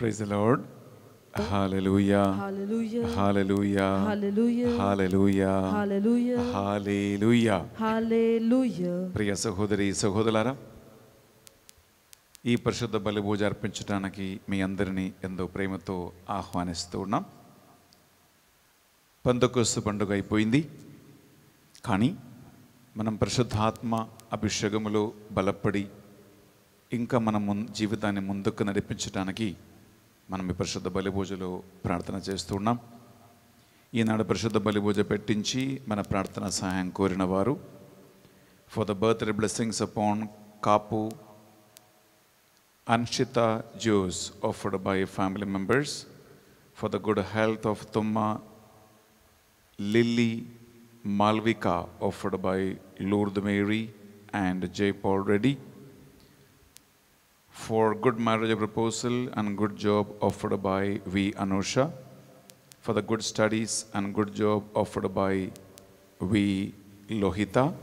Praise lord హాలూయా హాలూయా హాలూయా హాలూయా హాలూయా ప్రియ సహోదరి సహోదరులారా ఈ పరిశుద్ధ పూజ అర్పించడానికి మీ అందరినీ ఎంతో ప్రేమతో ఆహ్వానిస్తూ ఉన్నాం పందకొస్తు పండుగ అయిపోయింది కానీ మనం పరిశుద్ధాత్మ అభిషేకములో బలపడి ఇంకా మనం జీవితాన్ని ముందుకు నడిపించడానికి మనం ఈ పరిశుద్ధ పూజలో ప్రార్థన చేస్తున్నాం ఈనాడు పరిశుద్ధ బలిపూజ పెట్టించి మన ప్రార్థన సహాయం కోరిన వారు for the birthday blessings upon Kapu Anshitha జ్యూస్ offered by family members for the good health of Tumma Lilly Malvika offered by Lourdu Mary and Jaipal Reddy for good marriage proposal and good job offered by V. Anusha, for the good studies and good job offered by V. Lohita,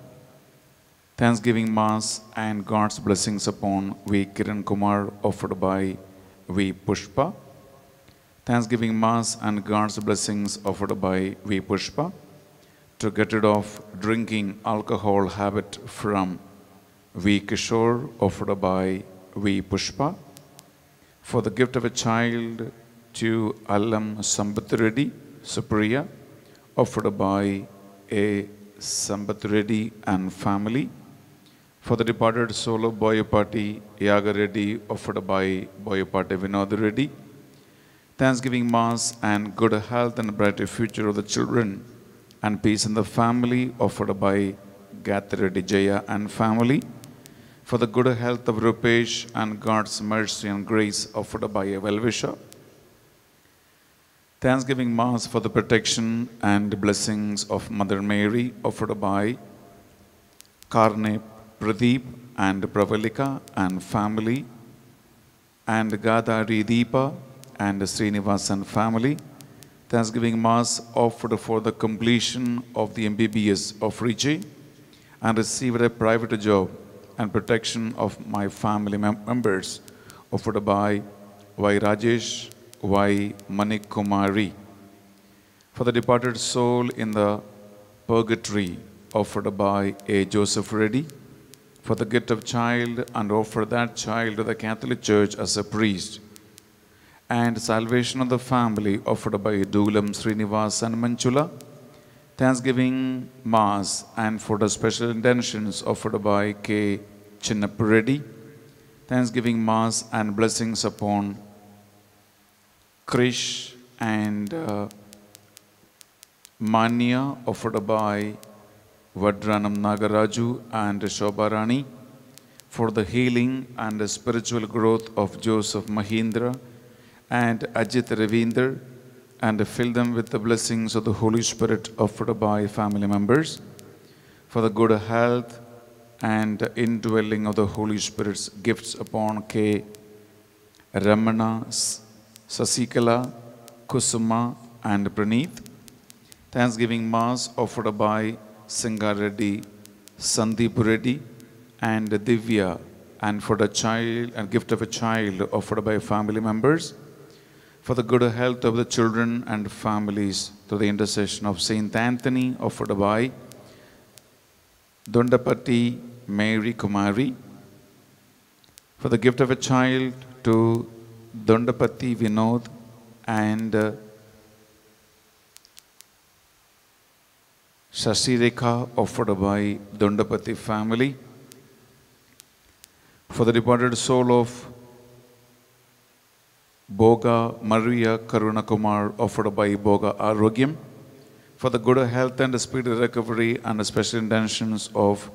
Thanksgiving Mass and God's blessings upon V. Kiran Kumar offered by V. Pushpa, Thanksgiving Mass and God's blessings offered by V. Pushpa, to get rid of drinking alcohol habit from V. Kishore offered by V. Pushpa. For the gift of a child to Alam Sambat Supriya, offered by A. Sambat and family. For the departed solo Boyapati Yaga Reddy, offered by Boyapati Vinod Reddy. Thanksgiving Mass and good health and brighter future of the children and peace in the family offered by Gathra Jaya and family for the good health of Rupesh and God's mercy and grace offered by a well-wisher. Thanksgiving Mass for the protection and blessings of Mother Mary offered by Karne Pradeep and Pravalika and family and Gadari Deepa and Srinivasan family. Thanksgiving Mass offered for the completion of the MBBS of Riji and received a private job and protection of my family mem members offered by Y. Rajesh Y. Manikumari. For the departed soul in the purgatory offered by A. Joseph Reddy. For the gift of child and offer that child to the Catholic Church as a priest. And salvation of the family offered by Dulam Srinivas and Manchula Thanksgiving Mass and for the special intentions offered by K. Chinnapuredi. Thanksgiving Mass and blessings upon Krish and uh, Mania offered by Vadranam Nagaraju and Shobharani for the healing and the spiritual growth of Joseph Mahindra and Ajit Ravindra and fill them with the blessings of the Holy Spirit offered by family members for the good health and indwelling of the Holy Spirit's gifts upon K. Ramana, Sasikala, Kusuma, and Praneeth. Thanksgiving Mass offered by Singareddy, Sandeep Reddy, and Divya, and for the child and gift of a child offered by family members for the good health of the children and families through the intercession of Saint Anthony of Udabai, Dundapati Mary Kumari, for the gift of a child to Dundapati Vinod and uh, Sasireka offered by Dundapati family. For the departed soul of Boga Maria Karunakumar offered by Boga Arogyam for the good health and speedy recovery and special intentions of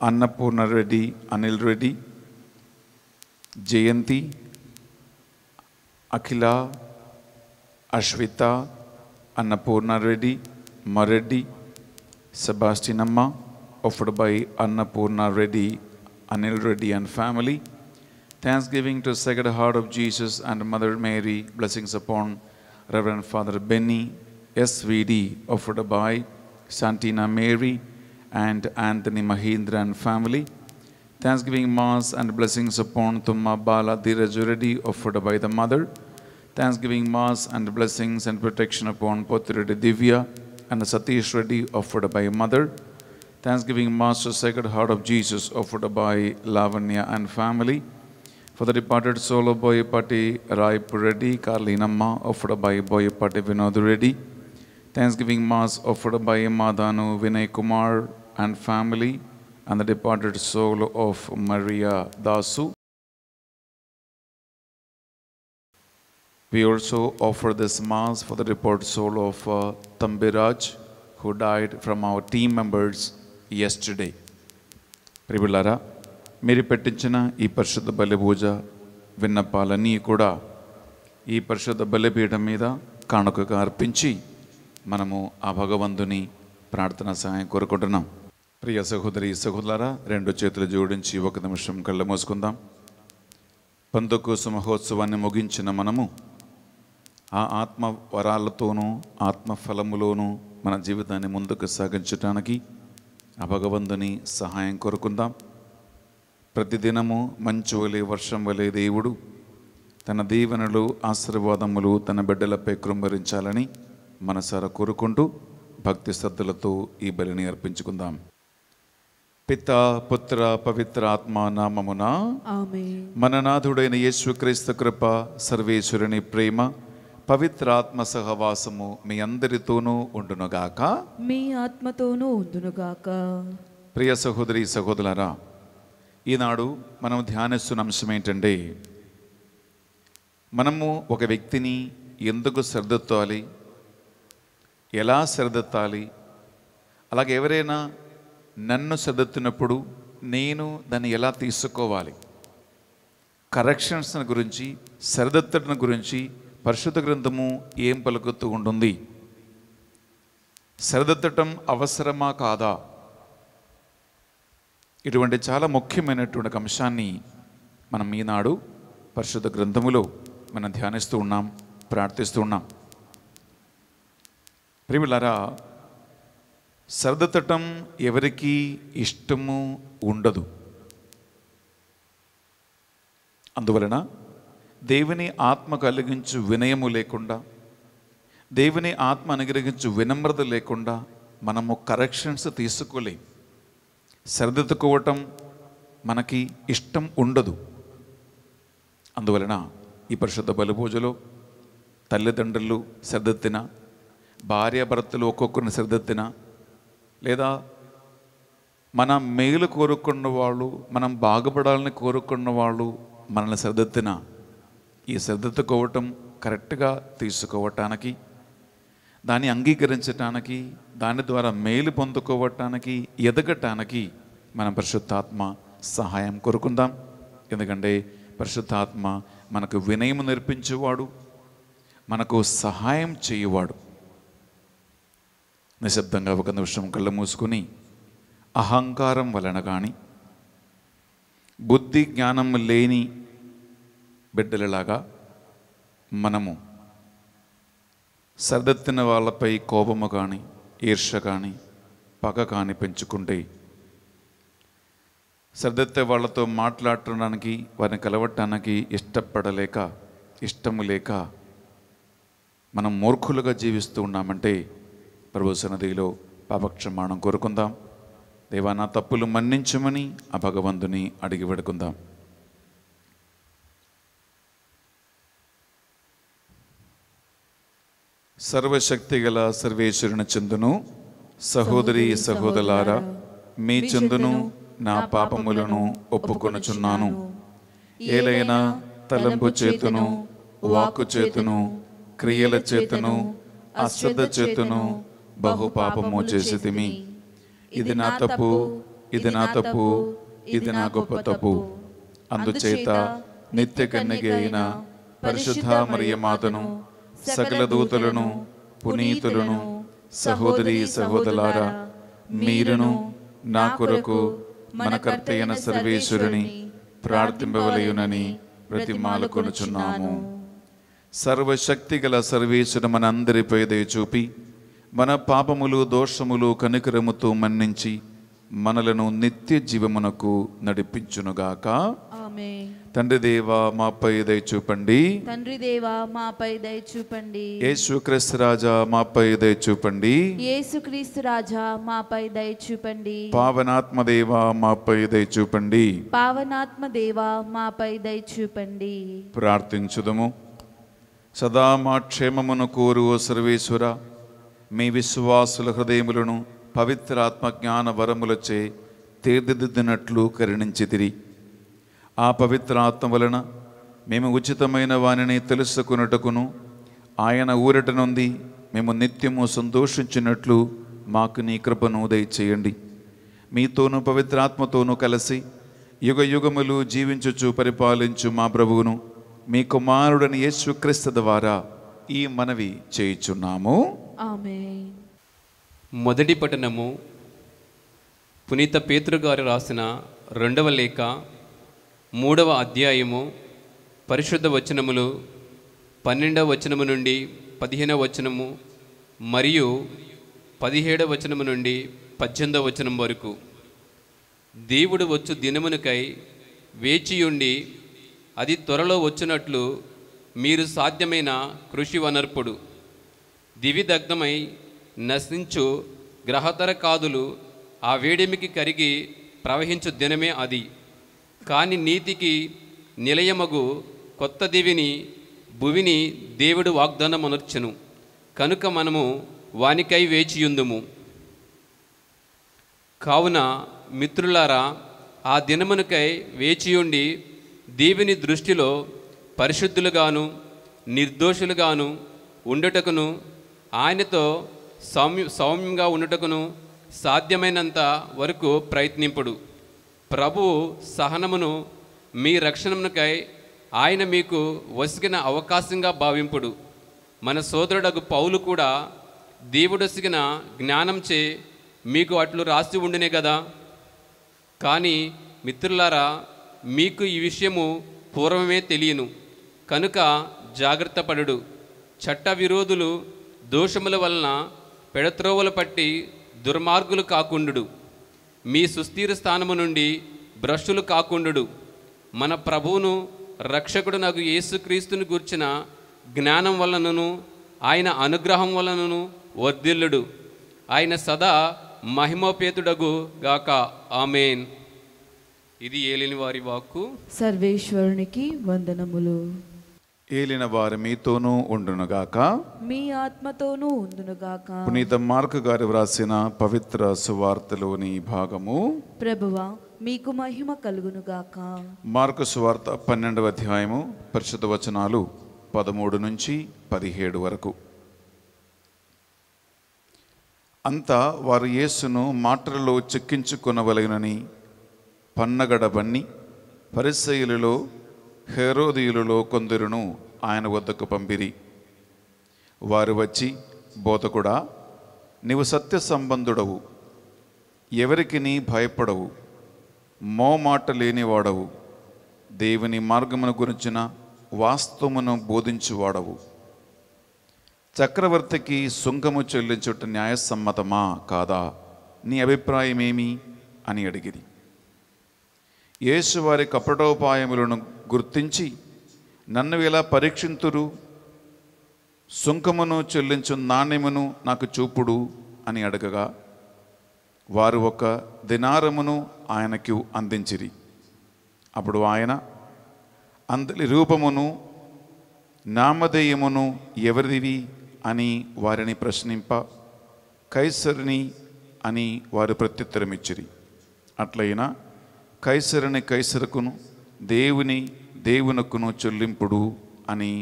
Annapurna Reddy, Anil Reddy, Jayanti, Akhila, Ashwita, Annapurna Reddy, Mareddy, Sebastianamma, offered by Annapurna Reddy, Anil Reddy and family. Thanksgiving to Sacred Heart of Jesus and Mother Mary. Blessings upon Reverend Father Benny, SVD, offered by Santina Mary and Anthony Mahindra and family. Thanksgiving Mass and blessings upon Tumma Bala Dhirajuradi offered by the Mother. Thanksgiving Mass and blessings and protection upon Potiradi Divya and Satish Reddy offered by Mother. Thanksgiving Mass to Sacred Heart of Jesus offered by Lavanya and family. For the departed soul of Boyapati Raip Reddy, Karlinamma, offered by Boyapati Vinod Reddy. Thanksgiving Mass offered by Madhanu Vinay Kumar and family and the departed soul of Maria Dasu. We also offer this Mass for the departed soul of uh, Thambiraj, who died from our team members yesterday. Pribullara. మీరు పెట్టించిన ఈ పరిశుద్ధ బలి పూజ విన్నపాలన్నీ కూడా ఈ పరిశుద్ధ బలిపీఠం మీద కానుకగా అర్పించి మనము ఆ భగవంతుని ప్రార్థన సహాయం కోరుకుంటున్నాం ప్రియ సహోదరి సహోదరా రెండు చేతులు జోడించి ఒక నిమిషం కళ్ళు మోసుకుందాం పంతకోసు మహోత్సవాన్ని ముగించిన మనము ఆ ఆత్మ వరాలతోనూ ఆత్మఫలములోనూ మన జీవితాన్ని ముందుకు సాగించడానికి ఆ భగవంతుని సహాయం కోరుకుందాం ప్రతిదినము మంచు వలె వర్షం వలె దేవుడు తన దీవెనలు ఆశీర్వాదములు తన బిడ్డలపై కృంభరించాలని మనసారా కోరుకుంటూ భక్తి శ్రద్ధలతో ఈ బలిని అర్పించుకుందాం పిత పుత్ర పవిత్ర ఆత్మ నామమున మననాథుడైన నాథుడైన యేసుక్రీస్తు కృప సర్వేశ్వరుని ప్రేమ పవిత్ర ఆత్మ సహవాసము మీ అందరితోనూ ఉండునుగాక మీ ఆత్మతోనూ ఉండునుగాక ప్రియ సహోదరి సహోదరరా ఈనాడు మనం ధ్యానిస్తున్న అంశం ఏంటంటే మనము ఒక వ్యక్తిని ఎందుకు సరిదిద్దాలి ఎలా సరిదిద్దాలి అలాగే ఎవరైనా నన్ను సరిదిద్దినప్పుడు నేను దాన్ని ఎలా తీసుకోవాలి కరెక్షన్స్ గురించి సరిదిద్దడం గురించి పరిశుద్ధ గ్రంథము ఏం పలుకుతూ ఉంటుంది సరిదిద్దటం అవసరమా కాదా ఇటువంటి చాలా ముఖ్యమైనటువంటి అంశాన్ని మనం ఈనాడు పరిశుద్ధ గ్రంథములో మనం ధ్యానిస్తూ ఉన్నాం ప్రార్థిస్తూ ఉన్నాం ప్రియులారా సరదతటం ఎవరికి ఇష్టము ఉండదు అందువలన దేవుని ఆత్మ కలిగించు వినయము లేకుండా దేవుని ఆత్మ అనుగ్రహించు వినమ్రత లేకుండా మనము కరెక్షన్స్ తీసుకోలేము సరిదిద్దుకోవటం మనకి ఇష్టం ఉండదు అందువలన ఈ పరిశుద్ధ బలిపూజలో తల్లిదండ్రులు సరిదిద్దిన భార్యాభర్తలు ఒక్కొక్కరిని సరిదిద్దిన లేదా మన మేలు కోరుకున్న వాళ్ళు మనం బాగుపడాలని కోరుకున్న వాళ్ళు మనల్ని సరిదిద్దిన ఈ సరిదిద్దుకోవటం కరెక్ట్గా తీసుకోవటానికి దాన్ని అంగీకరించటానికి దాని ద్వారా మేలు పొందుకోవటానికి ఎదగటానికి మనం పరిశుద్ధాత్మ సహాయం కోరుకుందాం ఎందుకంటే పరిశుద్ధాత్మ మనకు వినయము నేర్పించేవాడు మనకు సహాయం చేయువాడు నిశ్శబ్దంగా ఒక నిమిషం కళ్ళు మూసుకుని అహంకారం వలన కానీ బుద్ధి జ్ఞానం లేని బిడ్డలలాగా మనము సరిదెత్తిన వాళ్ళపై కోపము కానీ ఈర్ష కానీ పగ కానీ పెంచుకుంటే సరిదెత్తే వాళ్ళతో మాట్లాడటానికి వారిని కలవటానికి ఇష్టపడలేక ఇష్టము లేక మనం మూర్ఖులుగా జీవిస్తూ ఉన్నామంటే ప్రభు సన్నదిలో పాపక్షమాణం కోరుకుందాం దేవా నా తప్పులు మన్నించమని ఆ భగవంతుని అడిగి పెడుకుందాం సర్వశక్తి గల సర్వేశ్వరుని చెందును సహోదరి సహోదరులారా మీ చెందును నా పాపములను ఒప్పుకొనుచున్నాను ఏలైనా తలంపు చేతును వాక్కు చేతును క్రియల చేతును అశ్రద్ధ చేతును బహు పాపము తిమి ఇది నా తప్పు ఇది నా తప్పు ఇది నా గొప్ప తప్పు అందుచేత నిత్య కన్యగ అయిన పరిశుద్ధ మరియమాతను మాతను సకల దూతలను పునీతులను సహోదరి సహోదరారా మీరును నా కొరకు మన కర్తయ్యన సర్వేశ్వరుని ప్రార్థింపవలయునని ప్రతి కొనుచున్నాము సర్వశక్తి గల సర్వేశ్వరు మనందరిపై దయచూపి చూపి మన పాపములు దోషములు కనికరముతో మన్నించి మనలను నిత్య జీవమునకు నడిపించునుగాక ఆమె తండ్రి దేవా మాపై దయ చూపండి తండ్రి దేవా మాపై దయ చూపండి యేసుక్రీస్తు రాజా మాపై దయ చూపండి యేసుక్రీస్తు రాజా మాపై దయ చూపండి పావనాత్మ దేవా మాపై దయ చూపండి పావనాత్మ దేవా మాపై దయ చూపండి ప్రార్థించుదము సదా మా క్షేమమును కోరు ఓ సర్వేశ్వర మీ విశ్వాసుల హృదయములను పవిత్రాత్మ జ్ఞాన వరములచే తీర్థిదిద్దినట్లు కరుణించితిరి తిరిగి ఆ పవిత్ర ఆత్మ వలన మేము ఉచితమైన వానిని తెలుసుకున్నట్టుకును ఆయన ఊరట నుండి మేము నిత్యము సంతోషించినట్లు మాకు నీ కృపను దయచేయండి మీతోనూ పవిత్రాత్మతోనూ కలిసి యుగ యుగములు జీవించుచు పరిపాలించు మా ప్రభువును మీ కుమారుడని యేసుక్రీస్తు ద్వారా ఈ మనవి చేయుచున్నాము మొదటి పట్టణము పునీత పేతృగారు రాసిన రెండవ లేఖ మూడవ అధ్యాయము పరిశుద్ధ వచనములు పన్నెండవ వచనము నుండి పదిహేనవ వచనము మరియు పదిహేడవ వచనము నుండి పద్దెనిమిదవ వచనం వరకు దేవుడు వచ్చు దినమునకై వేచియుండి అది త్వరలో వచ్చినట్లు మీరు సాధ్యమైన కృషి వనర్పుడు దివిదగ్ధమై నశించు గ్రహతర కాదులు ఆ వేడిమికి కరిగి ప్రవహించు దినమే అది కాని నీతికి నిలయమగు కొత్త దివిని భువిని దేవుడు వాగ్దానమనర్చెను కనుక మనము వానికై వేచియుందుము కావున మిత్రులారా ఆ దినమునకై వేచియుండి దేవుని దృష్టిలో పరిశుద్ధులుగాను నిర్దోషులుగాను ఉండుటకును ఆయనతో సౌమ్య సౌమ్యంగా ఉండుటకును సాధ్యమైనంత వరకు ప్రయత్నింపుడు ప్రభు సహనమును మీ రక్షణకై ఆయన మీకు వసిగిన అవకాశంగా భావింపుడు మన సోదరుడకు పౌలు కూడా దేవుడొసిగిన జ్ఞానంచే మీకు అట్లు రాసి ఉండినే కదా కానీ మిత్రులారా మీకు ఈ విషయము పూర్వమే తెలియను కనుక జాగ్రత్త పడుడు చట్ట విరోధులు దోషముల వలన పెడత్రోవలు పట్టి దుర్మార్గులు కాకుండుడు మీ సుస్థిర స్థానము నుండి భ్రష్టులు కాకుండుడు మన ప్రభువును రక్షకుడు నాకు యేసుక్రీస్తుని గూర్చిన జ్ఞానం వలనను ఆయన అనుగ్రహం వలనను వర్ధిల్లుడు ఆయన సదా మహిమోపేతుడగు గాక ఆమెన్ ఇది ఏలిని వారి వాక్కు సర్వేశ్వరునికి వందనములు తేలిన వారు మీతోనూ ఉండునుగాక మీ ఆత్మతోనూ ఉండునుగాక పునీత మార్క్ గారు వ్రాసిన పవిత్ర సువార్తలోని భాగము ప్రభువా మీకు మహిమ కలుగునుగాక మార్కు సువార్త పన్నెండవ అధ్యాయము పరిషత్ వచనాలు పదమూడు నుంచి పదిహేడు వరకు అంతా వారు యేసును మాటలలో చెక్కించుకొనవలగినని పన్నగడబన్ని పరిశైలులో హేరోదీయులలో కొందరును ఆయన వద్దకు పంపిరి వారు వచ్చి బోధకుడా నీవు సత్య సంబంధుడవు ఎవరికి నీ భయపడవు మోమాట లేనివాడవు దేవుని మార్గమును గురించిన వాస్తవమును బోధించువాడవు చక్రవర్తికి సుంకము చెల్లించుట న్యాయసమ్మతమా కాదా నీ అభిప్రాయమేమి అని అడిగిరి యేసు వారి కపటోపాయములను గుర్తించి నన్ను ఇలా పరీక్షింతురు సుంకమును చెల్లించు నాణ్యమును నాకు చూపుడు అని అడగగా వారు ఒక దినారమును ఆయనకు అందించిరి అప్పుడు ఆయన అందరి రూపమును నామధేయమును ఎవరివి అని వారిని ప్రశ్నింప కైసరిని అని వారు ప్రత్యుత్తరమిచ్చిరి అట్లయినా కైసరిని కైసరుకును దేవుని దేవునకును చెల్లింపుడు అని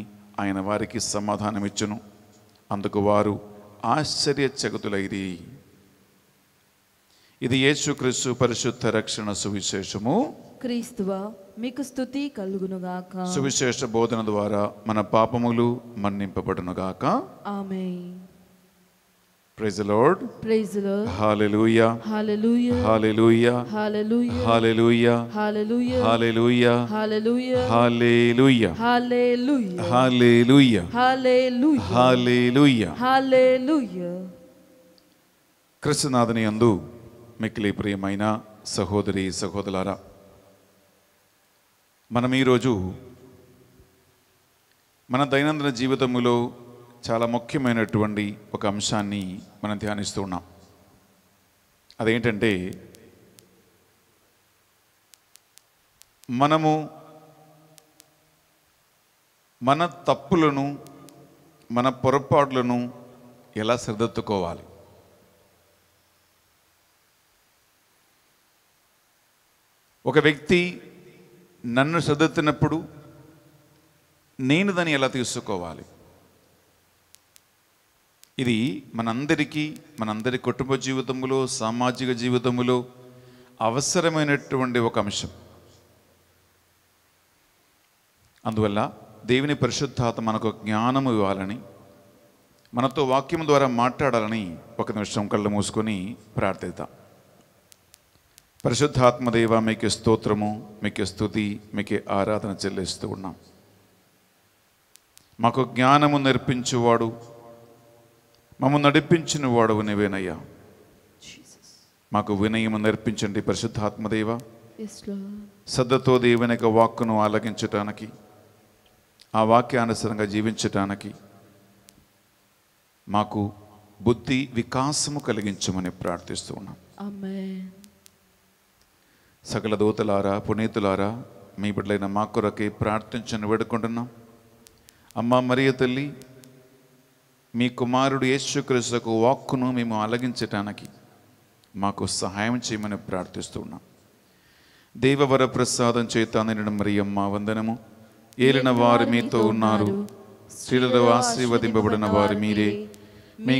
ఆయన వారికి సమాధానమిచ్చును అందుకు వారు ఆశ్చర్యచకుతులైరి ఇది యేసుక్రీస్తు పరిశుద్ధ రక్షణ సువిశేషము క్రీస్తువ మీకు స్థుతి కలుగునుగాక సువిశేష బోధన ద్వారా మన పాపములు మన్నింపబడునుగాక ఆమె Praise the Lord. Praise the Lord. Hallelujah. Hallelujah. Hallelujah. Hallelujah. Hallelujah. Hallelujah. Hallelujah. Hallelujah. Hallelujah. Hallelujah. Hallelujah. Hallelujah. Hallelujah. Hallelujah. క్రిస్తునాథని అందు మిక్కిలి ప్రియమైన సహోదరి సహోదరులారా మనం ఈరోజు మన దైనందిన జీవితంలో చాలా ముఖ్యమైనటువంటి ఒక అంశాన్ని మనం ధ్యానిస్తూ ఉన్నాం అదేంటంటే మనము మన తప్పులను మన పొరపాట్లను ఎలా సరిదిద్దుకోవాలి ఒక వ్యక్తి నన్ను సర్దుతున్నప్పుడు నేను దాన్ని ఎలా తీసుకోవాలి ఇది మనందరికీ మనందరి కుటుంబ జీవితంలో సామాజిక జీవితంలో అవసరమైనటువంటి ఒక అంశం అందువల్ల దేవుని పరిశుద్ధాత మనకు జ్ఞానము ఇవ్వాలని మనతో వాక్యం ద్వారా మాట్లాడాలని ఒక నిమిషం కళ్ళు మూసుకొని ప్రార్థిద్దాం పరిశుద్ధాత్మదేవ మీకు స్తోత్రము మీకు స్థుతి మీకు ఆరాధన చెల్లిస్తూ ఉన్నాం మాకు జ్ఞానము నేర్పించేవాడు మమ్మల్ని నడిపించిన వాడవు నీవేనయ్యా మాకు వినయము నేర్పించండి పరిశుద్ధాత్మదేవ శ్రద్ధతో దేవుని యొక్క వాక్కును ఆలగించటానికి ఆ వాక్యానుసరంగా జీవించటానికి మాకు బుద్ధి వికాసము కలిగించమని ప్రార్థిస్తూ ఉన్నాం సకల దూతలారా పునీతులారా మీ బిడ్డలైన మా కొరకే ప్రార్థించని వేడుకుంటున్నాం అమ్మ మరియ తల్లి మీ కుమారుడు యేసుక్రీస్తుకు వాక్కును మేము అలగించటానికి మాకు సహాయం చేయమని ప్రార్థిస్తున్నాం దేవవర ప్రసాదం చేత మరి అమ్మ వందనము ఏలిన వారు మీతో ఉన్నారు స్త్రీలలో ఆశీర్వదింపబడిన వారు మీరే మీ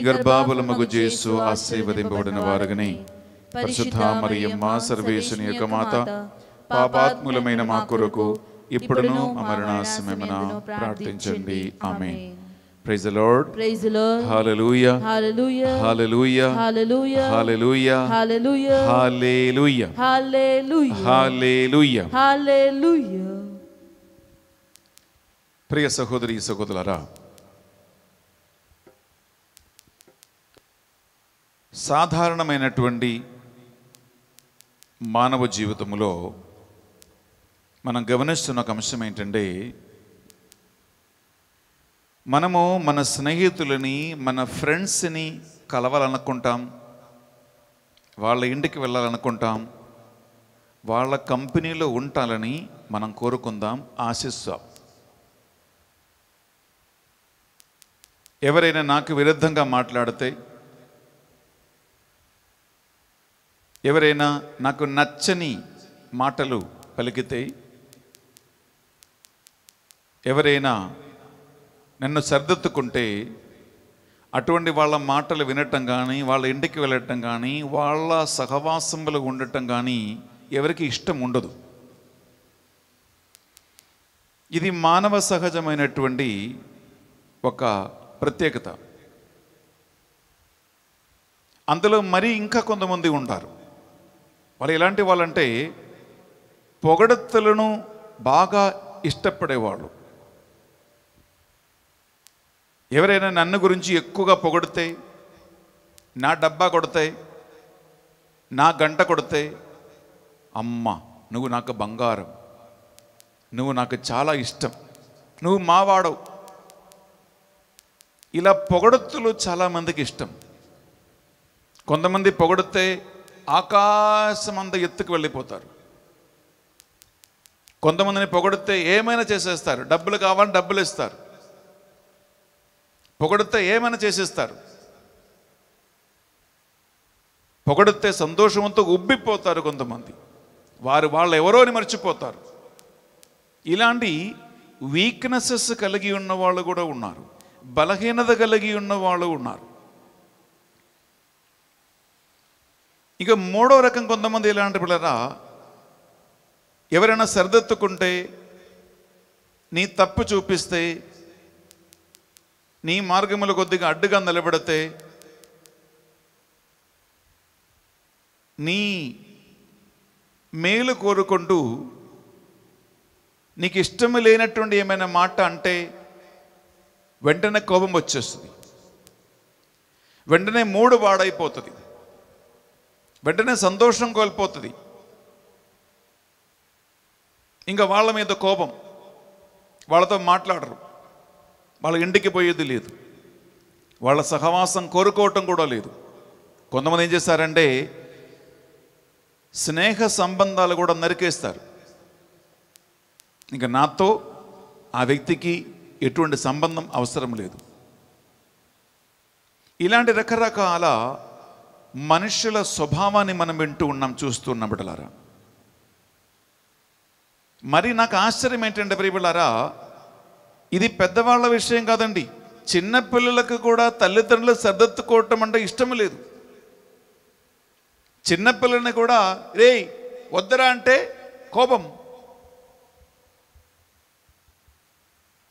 మగు చేస్తూ ఆశీర్వదింపబడిన వారుగని పరిశుద్ధ అమ్మ సర్వేశుని యొక్క మాత పాపాత్ములమైన మా కొరకు ఇప్పుడును మరణాశమైన ప్రార్థించండి ఆమె ప్రైజ్ లార్డ్ ప్రైజ్ లార్డ్ హల్లెలూయా హల్లెలూయా హల్లెలూయా హల్లెలూయా హల్లెలూయా హల్లెలూయా హల్లెలూయా హల్లెలూయా హల్లెలూయా హల్లెలూయా ప్రియ సహోదరి సహోదరులారా సాధారణమైనటువంటి మానవ జీవితంలో మనం గమనిస్తున్న ఒక అంశం ఏంటంటే మనము మన స్నేహితులని మన ఫ్రెండ్స్ని కలవాలనుకుంటాం వాళ్ళ ఇంటికి వెళ్ళాలనుకుంటాం వాళ్ళ కంపెనీలో ఉండాలని మనం కోరుకుందాం ఆశిస్తాం ఎవరైనా నాకు విరుద్ధంగా మాట్లాడితే ఎవరైనా నాకు నచ్చని మాటలు పలికితే ఎవరైనా నన్ను సర్దెత్తుకుంటే అటువంటి వాళ్ళ మాటలు వినటం కానీ వాళ్ళ ఇంటికి వెళ్ళటం కానీ వాళ్ళ సహవాసములు ఉండటం కానీ ఎవరికి ఇష్టం ఉండదు ఇది మానవ సహజమైనటువంటి ఒక ప్రత్యేకత అందులో మరీ ఇంకా కొంతమంది ఉంటారు వాళ్ళు ఎలాంటి వాళ్ళంటే పొగడతలను బాగా ఇష్టపడేవాళ్ళు ఎవరైనా నన్ను గురించి ఎక్కువగా పొగడితే నా డబ్బా కొడతాయి నా గంట కొడతాయి అమ్మ నువ్వు నాకు బంగారం నువ్వు నాకు చాలా ఇష్టం నువ్వు మావాడవు ఇలా పొగడుతులు చాలామందికి ఇష్టం కొంతమంది పొగడితే ఆకాశం అంత ఎత్తుకు వెళ్ళిపోతారు కొంతమందిని పొగడితే ఏమైనా చేసేస్తారు డబ్బులు కావాలని డబ్బులు ఇస్తారు పొగడితే ఏమైనా చేసేస్తారు పొగడితే సంతోషంతో ఉబ్బిపోతారు కొంతమంది వారు వాళ్ళు ఎవరో అని మర్చిపోతారు ఇలాంటి వీక్నెసెస్ కలిగి ఉన్న వాళ్ళు కూడా ఉన్నారు బలహీనత కలిగి ఉన్న వాళ్ళు ఉన్నారు ఇక మూడో రకం కొంతమంది ఇలాంటి పిల్లరా ఎవరైనా సరిదెత్తుకుంటే నీ తప్పు చూపిస్తే నీ మార్గములు కొద్దిగా అడ్డుగా నిలబడితే నీ మేలు కోరుకుంటూ నీకు ఇష్టం లేనటువంటి ఏమైనా మాట అంటే వెంటనే కోపం వచ్చేస్తుంది వెంటనే మూడు వాడైపోతుంది వెంటనే సంతోషం కోల్పోతుంది ఇంకా వాళ్ళ మీద కోపం వాళ్ళతో మాట్లాడరు వాళ్ళ ఇంటికి పోయేది లేదు వాళ్ళ సహవాసం కోరుకోవటం కూడా లేదు కొంతమంది ఏం చేశారంటే స్నేహ సంబంధాలు కూడా నరికేస్తారు ఇంకా నాతో ఆ వ్యక్తికి ఎటువంటి సంబంధం అవసరం లేదు ఇలాంటి రకరకాల మనుషుల స్వభావాన్ని మనం వింటూ ఉన్నాం చూస్తూ ఉన్నాం బిడ్డలారా మరి నాకు ఆశ్చర్యం ఏంటంటే ప్రియబిళ్ళారా ఇది పెద్దవాళ్ళ విషయం కాదండి చిన్నపిల్లలకు కూడా తల్లిదండ్రులు సర్దెత్తుకోవటం అంటే ఇష్టం లేదు చిన్నపిల్లని కూడా రే వద్దరా అంటే కోపం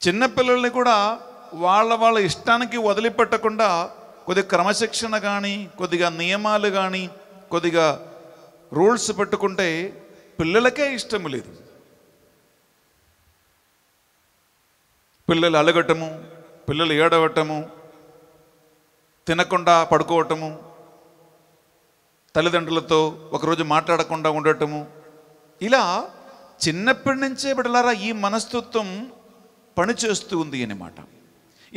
చిన్నపిల్లల్ని కూడా వాళ్ళ వాళ్ళ ఇష్టానికి వదిలిపెట్టకుండా కొద్దిగా క్రమశిక్షణ కానీ కొద్దిగా నియమాలు కానీ కొద్దిగా రూల్స్ పెట్టుకుంటే పిల్లలకే ఇష్టం లేదు పిల్లలు అలగటము పిల్లలు ఏడవటము తినకుండా పడుకోవటము తల్లిదండ్రులతో ఒకరోజు మాట్లాడకుండా ఉండటము ఇలా చిన్నప్పటి నుంచే బిడలారా ఈ మనస్తత్వం పనిచేస్తూ ఉంది అనమాట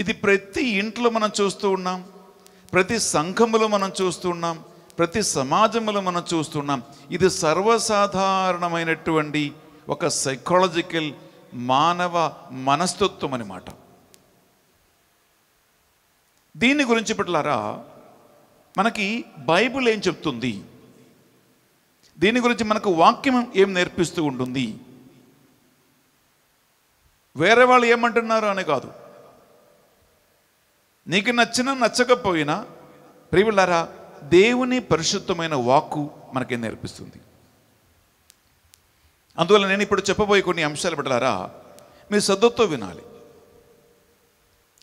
ఇది ప్రతి ఇంట్లో మనం చూస్తూ ఉన్నాం ప్రతి సంఘములో మనం చూస్తూ ఉన్నాం ప్రతి సమాజంలో మనం చూస్తున్నాం ఇది సర్వసాధారణమైనటువంటి ఒక సైకాలజికల్ మానవ మనస్తత్వం అనమాట దీని గురించి పిట్లారా మనకి బైబుల్ ఏం చెప్తుంది దీని గురించి మనకు వాక్యం ఏం నేర్పిస్తూ ఉంటుంది వేరే వాళ్ళు ఏమంటున్నారు అని కాదు నీకు నచ్చినా నచ్చకపోయినా ప్రియులారా దేవుని పరిశుద్ధమైన వాక్కు మనకి నేర్పిస్తుంది అందువల్ల నేను ఇప్పుడు చెప్పబోయే కొన్ని అంశాలు పెట్టారా మీరు శ్రద్ధతో వినాలి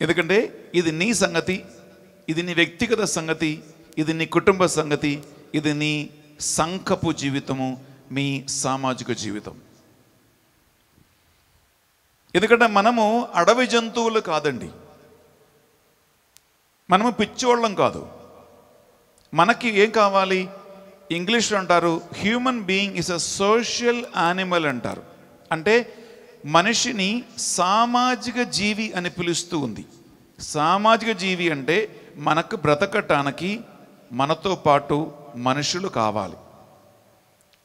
ఎందుకంటే ఇది నీ సంగతి ఇది నీ వ్యక్తిగత సంగతి ఇది నీ కుటుంబ సంగతి ఇది నీ సంకపు జీవితము మీ సామాజిక జీవితం ఎందుకంటే మనము అడవి జంతువులు కాదండి మనము పిచ్చోళ్ళం కాదు మనకి ఏం కావాలి ఇంగ్లీష్లో అంటారు human being is a social animal అంటారు అంటే మనిషిని సామాజిక జీవి అని పిలుస్తూ ఉంది సామాజిక జీవి అంటే మనకు బ్రతకటానికి మనతో పాటు మనుషులు కావాలి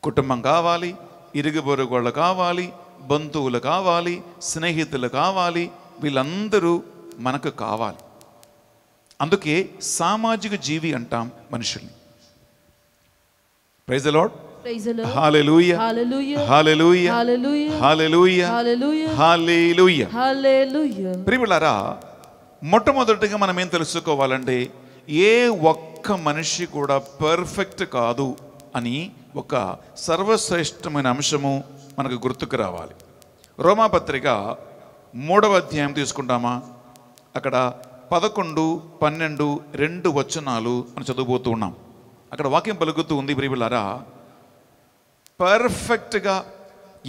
కుటుంబం కావాలి ఇరుగుబొరుగుళ్ళు కావాలి బంధువులు కావాలి స్నేహితులు కావాలి వీళ్ళందరూ మనకు కావాలి అందుకే సామాజిక జీవి అంటాం మనుషుల్ని ప్రైజ్ లాడ్ ప్రిమిలారా మొట్టమొదటిగా మనం ఏం తెలుసుకోవాలంటే ఏ ఒక్క మనిషి కూడా పర్ఫెక్ట్ కాదు అని ఒక సర్వశ్రేష్టమైన అంశము మనకు గుర్తుకు రావాలి రోమాపత్రిక మూడవ అధ్యాయం తీసుకుంటామా అక్కడ పదకొండు పన్నెండు రెండు వచనాలు మనం చదువుబోతూ ఉన్నాం అక్కడ వాక్యం పలుకుతూ ఉంది ప్రియులారా పర్ఫెక్ట్గా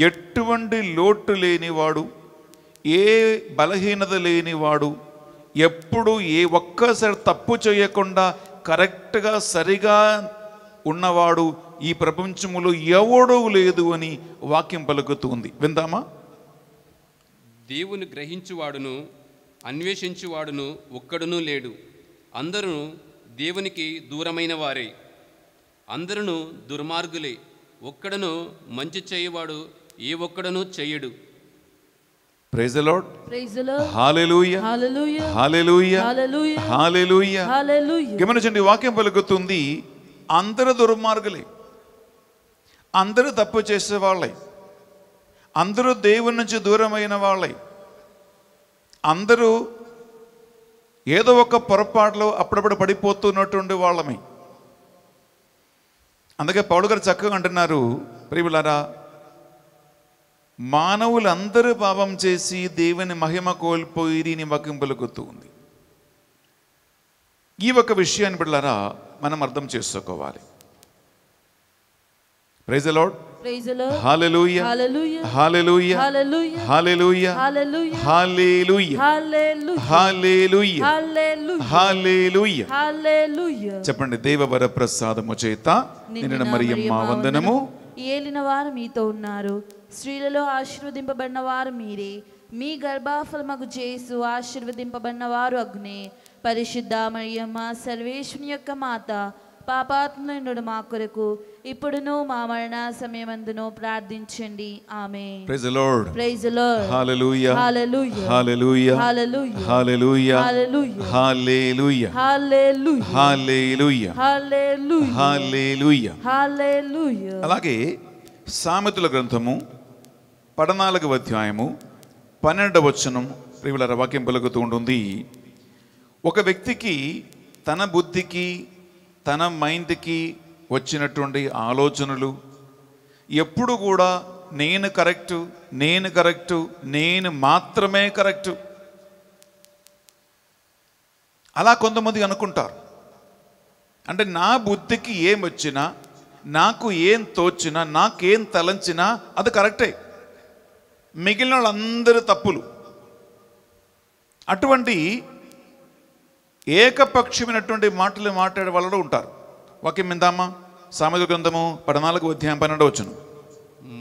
ఎటువంటి లోటు లేనివాడు ఏ బలహీనత లేనివాడు ఎప్పుడు ఏ ఒక్కసారి తప్పు చేయకుండా కరెక్ట్గా సరిగా ఉన్నవాడు ఈ ప్రపంచములో ఎవడూ లేదు అని వాక్యం పలుకుతూ ఉంది విందామా దేవుని గ్రహించువాడును అన్వేషించువాడును ఒక్కడునూ లేడు అందరూ దేవునికి దూరమైన వారే అందరూ దుర్మార్గులే ఒక్కడను మంచి చేయవాడు ఏ ఒక్కడను చెయ్యడు praise the lord praise the lord hallelujah hallelujah hallelujah hallelujah hallelujah hallelujah గమనించండి వాక్యం పలుకుతుంది అందరు దుర్మార్గులే అందరూ తప్పు చేసే వాళ్ళే అందరూ దేవుని నుంచి దూరమైన వాళ్ళే అందరూ ఏదో ఒక పొరపాటులో అప్పుడప్పుడు పడిపోతున్నటువంటి వాళ్ళమే అందుకే పౌడు గారు చక్కగా అంటున్నారు ప్రియులారా మానవులందరూ పాపం చేసి దేవుని మహిమ కోల్పోయి దీని వకింపులకొత్తు ఉంది ఈ ఒక విషయాన్ని బిడ్డలారా మనం అర్థం చేసుకోవాలి ప్రైజ్ అలౌడ్ చెప్పండి దేవవర ప్రసాదము చేత నిన్న వందనము ఏలిన వారు మీతో ఉన్నారు స్త్రీలలో ఆశీర్వదింపబడిన వారు మీరే మీ గర్భాఫలమగు చేసు ఆశీర్వదింపబడిన వారు అగ్నే పరిశుద్ధ మరియమ్మ సర్వేశ్వని యొక్క మాత పాపాత్మునుడు మా కొరకు ఇప్పుడును మా మరణ సమయమందును ప్రార్థించండి ఆమె praise the Lord praise the Lord hallelujah hallelujah hallelujah hallelujah hallelujah hallelujah hallelujah hallelujah hallelujah hallelujah అలాగే సామెతల గ్రంథము పడనాలుగవ అధ్యాయము పన్నెండవ వచనం ప్రియుల వాక్యం పలుకుతూ ఉంటుంది ఒక వ్యక్తికి తన బుద్ధికి తన మైండ్కి వచ్చినటువంటి ఆలోచనలు ఎప్పుడు కూడా నేను కరెక్టు నేను కరెక్టు నేను మాత్రమే కరెక్టు అలా కొంతమంది అనుకుంటారు అంటే నా బుద్ధికి ఏం వచ్చినా నాకు ఏం తోచినా నాకేం తలంచినా అది కరెక్టే మిగిలిన వాళ్ళందరూ తప్పులు అటువంటి ఏకపక్షమైనటువంటి మాటలు మాట్లాడే వాళ్ళు ఉంటారు వాక్యం ఇందామా సామాజిక గ్రంథము పద్నాలుగు అధ్యాయం పన్నెండు వచ్చును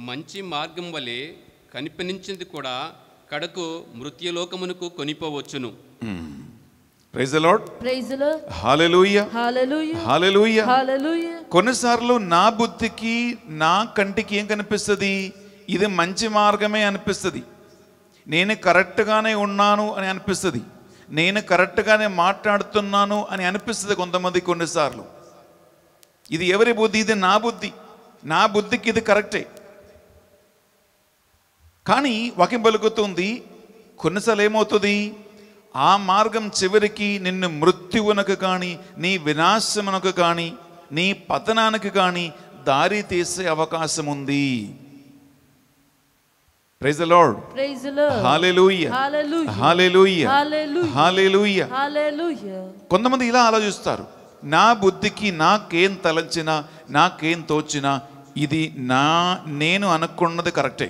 మంచి మార్గం వలె కనిపించింది కూడా కడకు మృత్యులోకమునకు కొనిపోవచ్చును hmm. కొన్నిసార్లు నా బుద్ధికి నా కంటికి ఏం కనిపిస్తుంది ఇది మంచి మార్గమే అనిపిస్తుంది నేను కరెక్ట్గానే ఉన్నాను అని అనిపిస్తుంది నేను కరెక్ట్గానే మాట్లాడుతున్నాను అని అనిపిస్తుంది కొంతమంది కొన్నిసార్లు ఇది ఎవరి బుద్ధి ఇది నా బుద్ధి నా బుద్ధికి ఇది కరెక్టే కానీ వాక్యం పలుకుతుంది కొన్నిసార్లు ఏమవుతుంది ఆ మార్గం చివరికి నిన్ను మృత్యువునకు కానీ నీ వినాశమునకు కానీ నీ పతనానికి కానీ దారి తీసే అవకాశం ఉంది ప్రైజ్ లార్డ్ ప్రైజ్ హల్లెలూయా హల్లెలూయా హల్లెలూయా హల్లెలూయా కొంతమంది ఇలా ఆలోచిస్తారు నా బుద్ధికి నాకేం తలంచినా నాకేం తోచినా ఇది నా నేను అనుకున్నది కరెక్టే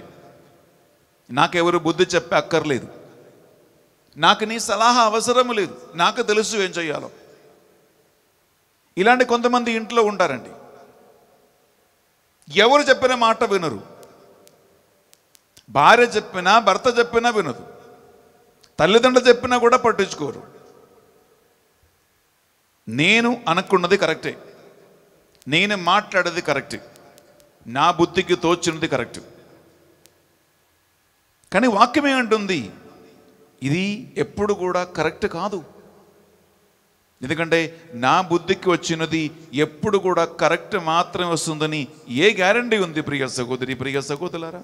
నాకెవరు బుద్ధి చెప్పే అక్కర్లేదు నాకు నీ సలహా అవసరం లేదు నాకు తెలుసు ఏం చేయాలో ఇలాంటి కొంతమంది ఇంట్లో ఉంటారండి ఎవరు చెప్పిన మాట వినరు భార్య చెప్పినా భర్త చెప్పినా వినదు తల్లిదండ్రులు చెప్పినా కూడా పట్టించుకోరు నేను అనుకున్నది కరెక్టే నేను మాట్లాడేది కరెక్ట్ నా బుద్ధికి తోచినది కరెక్ట్ కానీ వాక్యం ఏమంటుంది ఇది ఎప్పుడు కూడా కరెక్ట్ కాదు ఎందుకంటే నా బుద్ధికి వచ్చినది ఎప్పుడు కూడా కరెక్ట్ మాత్రమే వస్తుందని ఏ గ్యారంటీ ఉంది ప్రియ సహోదరి ప్రియ సహోదరులారా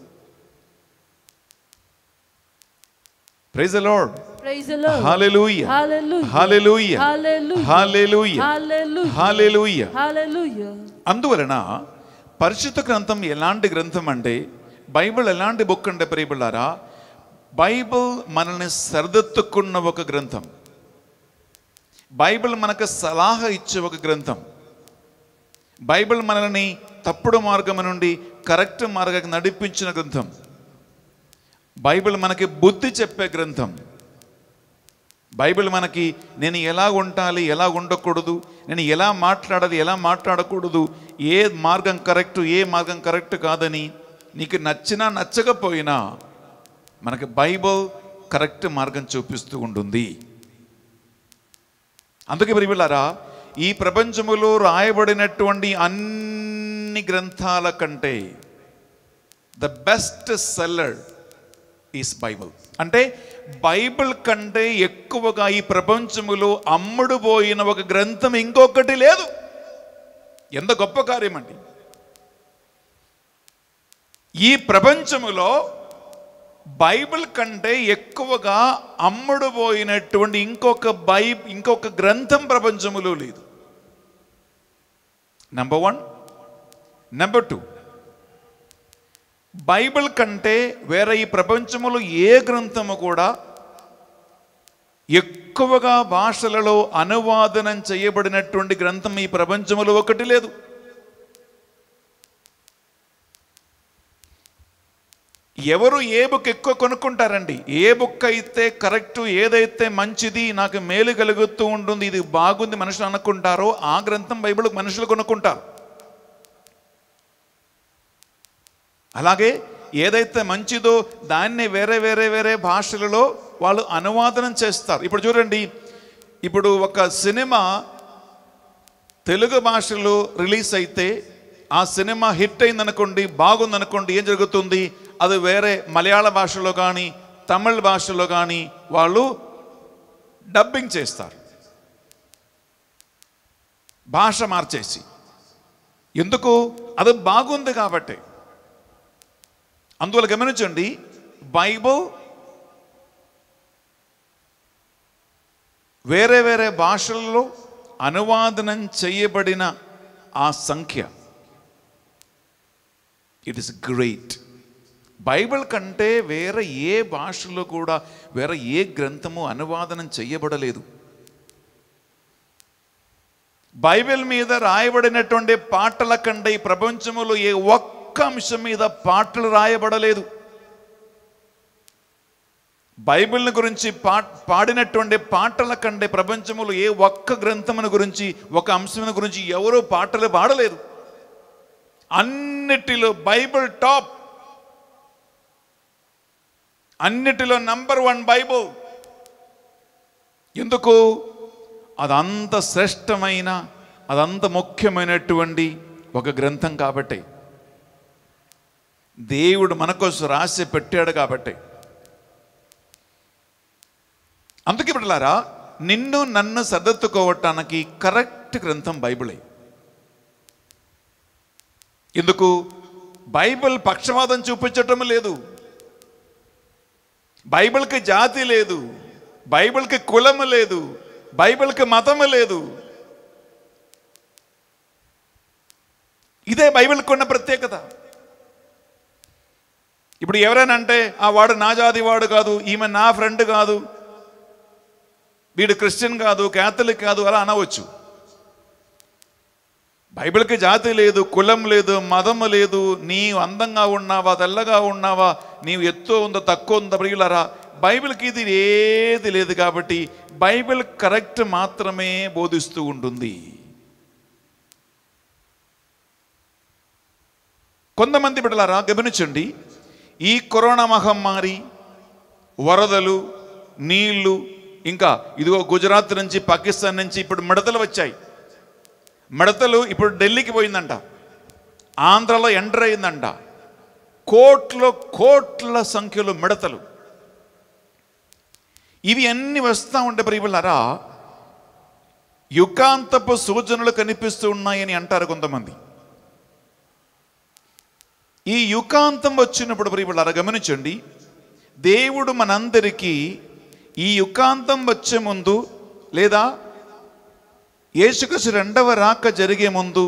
ప్రైజ్ లార్డ్ అందువలన పరిశుద్ధ గ్రంథం ఎలాంటి గ్రంథం అంటే బైబిల్ ఎలాంటి బుక్ అంటే ప్రియబిళ్ళారా బైబిల్ మనల్ని సరిదెత్తుకున్న ఒక గ్రంథం బైబిల్ మనకు సలహా ఇచ్చే ఒక గ్రంథం బైబిల్ మనల్ని తప్పుడు మార్గం నుండి కరెక్ట్ మార్గం నడిపించిన గ్రంథం బైబిల్ మనకి బుద్ధి చెప్పే గ్రంథం బైబిల్ మనకి నేను ఎలా ఉండాలి ఎలా ఉండకూడదు నేను ఎలా మాట్లాడాలి ఎలా మాట్లాడకూడదు ఏ మార్గం కరెక్ట్ ఏ మార్గం కరెక్ట్ కాదని నీకు నచ్చినా నచ్చకపోయినా మనకి బైబిల్ కరెక్ట్ మార్గం చూపిస్తూ ఉంటుంది అందుకే మరి వీళ్ళారా ఈ ప్రపంచములో రాయబడినటువంటి అన్ని గ్రంథాల కంటే the best seller is Bible అంటే బైబిల్ కంటే ఎక్కువగా ఈ ప్రపంచములో అమ్ముడు పోయిన ఒక గ్రంథం ఇంకొకటి లేదు ఎంత గొప్ప కార్యం అండి ఈ ప్రపంచములో బైబిల్ కంటే ఎక్కువగా అమ్ముడు పోయినటువంటి ఇంకొక బై ఇంకొక గ్రంథం ప్రపంచములో లేదు number one number two Bible కంటే వేరే ఈ ప్రపంచంలో ఏ గ్రంథము కూడా ఎక్కువగా భాషలలో అనువాదనం చేయబడినటువంటి గ్రంథం ఈ ప్రపంచంలో ఒకటి లేదు ఎవరు ఏ బుక్ ఎక్కువ కొనుక్కుంటారండి ఏ బుక్ అయితే కరెక్ట్ ఏదైతే మంచిది నాకు మేలు కలుగుతూ ఉంటుంది ఇది బాగుంది మనుషులు అనుకుంటారో ఆ గ్రంథం బైబిల్ మనుషులు కొనుక్కుంటారు అలాగే ఏదైతే మంచిదో దాన్ని వేరే వేరే వేరే భాషలలో వాళ్ళు అనువాదనం చేస్తారు ఇప్పుడు చూడండి ఇప్పుడు ఒక సినిమా తెలుగు భాషలో రిలీజ్ అయితే ఆ సినిమా హిట్ అయిందనుకోండి బాగుందనుకోండి ఏం జరుగుతుంది అది వేరే మలయాళ భాషలో కానీ తమిళ భాషలో కానీ వాళ్ళు డబ్బింగ్ చేస్తారు భాష మార్చేసి ఎందుకు అది బాగుంది కాబట్టి అందువల్ల గమనించండి బైబుల్ వేరే వేరే భాషల్లో అనువాదనం చేయబడిన ఆ సంఖ్య ఇట్ ఇస్ గ్రేట్ బైబిల్ కంటే వేరే ఏ భాషలో కూడా వేరే ఏ గ్రంథము అనువాదనం చేయబడలేదు బైబిల్ మీద రాయబడినటువంటి పాటల కంటే ఈ ప్రపంచంలో ఏ ఒక్క ఒక్క అంశం మీద పాటలు రాయబడలేదు బైబిల్ని గురించి పా పాడినటువంటి పాటల కంటే ప్రపంచంలో ఏ ఒక్క గ్రంథమును గురించి ఒక అంశమును గురించి ఎవరూ పాటలు పాడలేదు అన్నిటిలో బైబిల్ టాప్ అన్నిటిలో నంబర్ వన్ బైబుల్ ఎందుకు అదంత శ్రేష్టమైన అదంత ముఖ్యమైనటువంటి ఒక గ్రంథం కాబట్టి దేవుడు మన కోసం రాసి పెట్టాడు కాబట్టి అందుకే పెట్టలారా నిన్ను నన్ను సర్దెత్తుకోవటానికి కరెక్ట్ గ్రంథం బైబిలే ఎందుకు బైబిల్ పక్షవాదం చూపించటం లేదు బైబిల్కి జాతి లేదు బైబిల్కి కులం లేదు బైబిల్కి మతం లేదు ఇదే బైబిల్కి ఉన్న ప్రత్యేకత ఇప్పుడు ఎవరైనా అంటే ఆ వాడు నా జాతి వాడు కాదు ఈమె నా ఫ్రెండ్ కాదు వీడు క్రిస్టియన్ కాదు క్యాథలిక్ కాదు అలా అనవచ్చు బైబిల్కి జాతి లేదు కులం లేదు మతం లేదు నీవు అందంగా ఉన్నావా తెల్లగా ఉన్నావా నీవు ఎత్తు ఉందో తక్కువ ఉందో ప్రియులరా బైబిల్కి ఇది ఏది లేదు కాబట్టి బైబిల్ కరెక్ట్ మాత్రమే బోధిస్తూ ఉంటుంది కొంతమంది బిడ్డలారా గమనించండి ఈ కరోనా మహమ్మారి వరదలు నీళ్లు ఇంకా ఇదిగో గుజరాత్ నుంచి పాకిస్తాన్ నుంచి ఇప్పుడు మిడతలు వచ్చాయి మిడతలు ఇప్పుడు ఢిల్లీకి పోయిందంట ఆంధ్రలో ఎంటర్ అయిందంట కోట్ల కోట్ల సంఖ్యలో మిడతలు ఇవి అన్నీ వస్తూ ఉండే ప్రియులరా యుగాంతపు సూచనలు కనిపిస్తూ ఉన్నాయని అంటారు కొంతమంది ఈ యుకాంతం వచ్చినప్పుడు ఇప్పుడు గమనించండి దేవుడు మనందరికీ ఈ యుకాంతం వచ్చే ముందు లేదా యేసుకృష్ణ రెండవ రాక జరిగే ముందు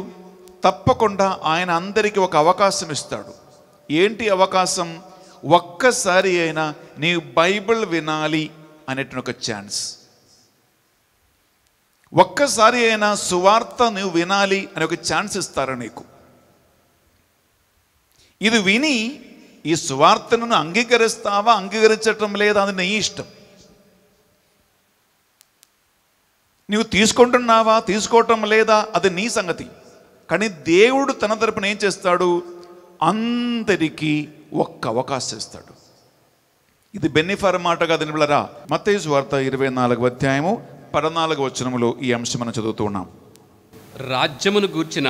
తప్పకుండా ఆయన అందరికీ ఒక అవకాశం ఇస్తాడు ఏంటి అవకాశం ఒక్కసారి అయినా నీ బైబిల్ వినాలి అనేటి ఒక ఛాన్స్ ఒక్కసారి అయినా సువార్త నువ్వు వినాలి అనే ఒక ఛాన్స్ ఇస్తారు నీకు ఇది విని ఈ సువార్తను అంగీకరిస్తావా అంగీకరించటం లేదా అది నీ ఇష్టం నువ్వు తీసుకుంటున్నావా తీసుకోవటం లేదా అది నీ సంగతి కానీ దేవుడు తన తరపున ఏం చేస్తాడు అందరికీ ఒక్క అవకాశం ఇస్తాడు ఇది బెన్నిఫర్ మాట కాదని బిళ్ళరా మతేజ్ వార్త ఇరవై నాలుగు అధ్యాయము పద్నాలుగు వచనములో ఈ అంశం మనం చదువుతున్నాం రాజ్యమును గూర్చిన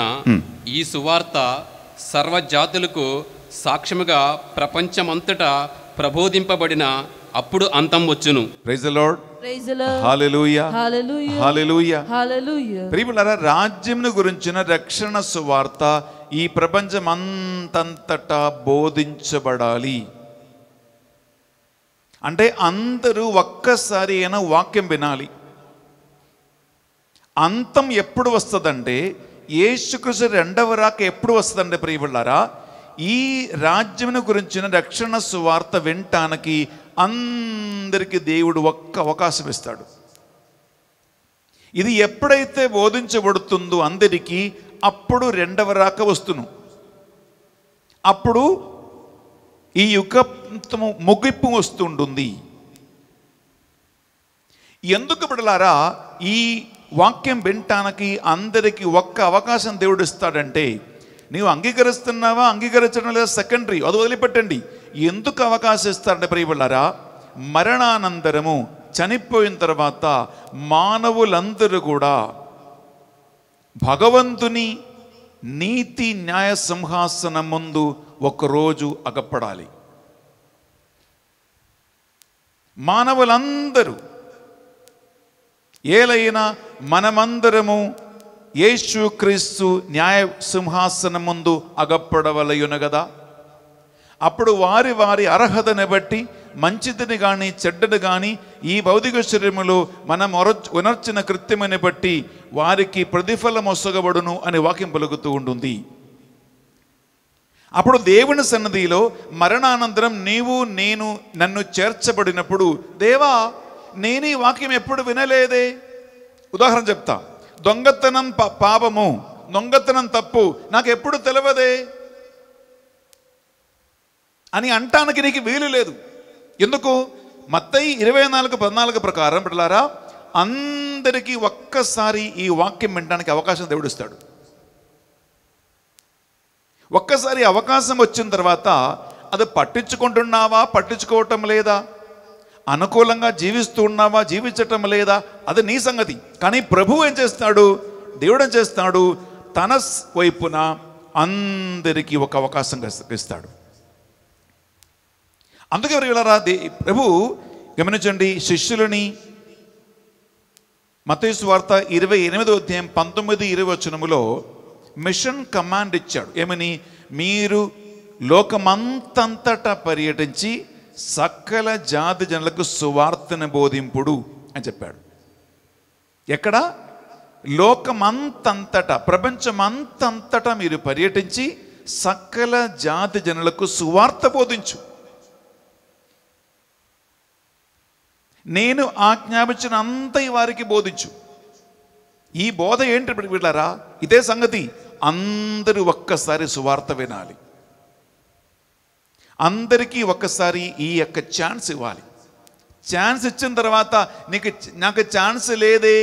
ఈ సువార్త సర్వజాతులకు సాక్ష్యముగా ప్రపంచమంతటా ప్రబోధింపబడిన అప్పుడు అంతం వచ్చును రాజ్యం రాజ్యంను గురించిన రక్షణ సువార్త ఈ ప్రపంచం అంతంతటా బోధించబడాలి అంటే అందరూ ఒక్కసారి అయినా వాక్యం వినాలి అంతం ఎప్పుడు వస్తుందంటే యేసుకృష్ణ రెండవ రాక ఎప్పుడు వస్తుందండి ప్రియబిళ్ళారా ఈ రాజ్యమును గురించిన రక్షణ సువార్త వినటానికి అందరికీ దేవుడు ఒక్క అవకాశం ఇస్తాడు ఇది ఎప్పుడైతే బోధించబడుతుందో అందరికీ అప్పుడు రెండవ రాక వస్తును అప్పుడు ఈ యుగము ముగింపు వస్తుంటుంది ఎందుకు బిడలారా ఈ వాక్యం వినటానికి అందరికీ ఒక్క అవకాశం దేవుడు ఇస్తాడంటే నీవు అంగీకరిస్తున్నావా అంగీకరించడం లేదా సెకండరీ అది వదిలిపెట్టండి ఎందుకు అవకాశం ఇస్తారంటే ప్రియబళ్ళారా మరణానంతరము చనిపోయిన తర్వాత మానవులందరూ కూడా భగవంతుని నీతి న్యాయ సింహాసనం ముందు ఒకరోజు అగపడాలి మానవులందరూ ఏలైనా మనమందరము క్రీస్తు న్యాయ సింహాసనం ముందు అగప్పడవలయును కదా అప్పుడు వారి వారి అర్హతని బట్టి మంచిదిని కానీ చెడ్డని కానీ ఈ భౌతిక శరీరములు మనం ఉనర్చిన కృత్యమని బట్టి వారికి ప్రతిఫలం ఒసగబడును అనే వాక్యం పలుకుతూ ఉంటుంది అప్పుడు దేవుని సన్నదిలో మరణానంతరం నీవు నేను నన్ను చేర్చబడినప్పుడు దేవా నేను ఈ వాక్యం ఎప్పుడు వినలేదే ఉదాహరణ చెప్తా దొంగతనం పాపము దొంగతనం తప్పు నాకు ఎప్పుడు తెలియదే అని అంటానికి నీకు వీలు లేదు ఎందుకు మత్తయి ఇరవై నాలుగు పద్నాలుగు ప్రకారం బిడ్డలారా అందరికీ ఒక్కసారి ఈ వాక్యం వినడానికి అవకాశం దేవుడిస్తాడు ఒక్కసారి అవకాశం వచ్చిన తర్వాత అది పట్టించుకుంటున్నావా పట్టించుకోవటం లేదా అనుకూలంగా జీవిస్తూ ఉన్నావా జీవించటం లేదా అది నీ సంగతి కానీ ప్రభువు ఏం చేస్తాడు దేవుడు ఏం చేస్తాడు తన వైపున అందరికీ ఒక అవకాశం ఇస్తాడు అందుకే దే ప్రభు గమనించండి శిష్యులని మతేసు వార్త ఇరవై ఎనిమిదో అధ్యాయం పంతొమ్మిది ఇరవై వచనములో మిషన్ కమాండ్ ఇచ్చాడు ఏమని మీరు లోకమంతంతటా పర్యటించి సకల జాతి జనులకు సువార్తను బోధింపుడు అని చెప్పాడు ఎక్కడ లోకమంతంతట ప్రపంచమంతంతట మీరు పర్యటించి సకల జాతి జనులకు సువార్త బోధించు నేను ఆజ్ఞాపించిన అంత వారికి బోధించు ఈ బోధ ఏంటి వీళ్ళారా ఇదే సంగతి అందరూ ఒక్కసారి సువార్త వినాలి అందరికీ ఒక్కసారి ఈ యొక్క ఛాన్స్ ఇవ్వాలి ఛాన్స్ ఇచ్చిన తర్వాత నీకు నాకు ఛాన్స్ లేదే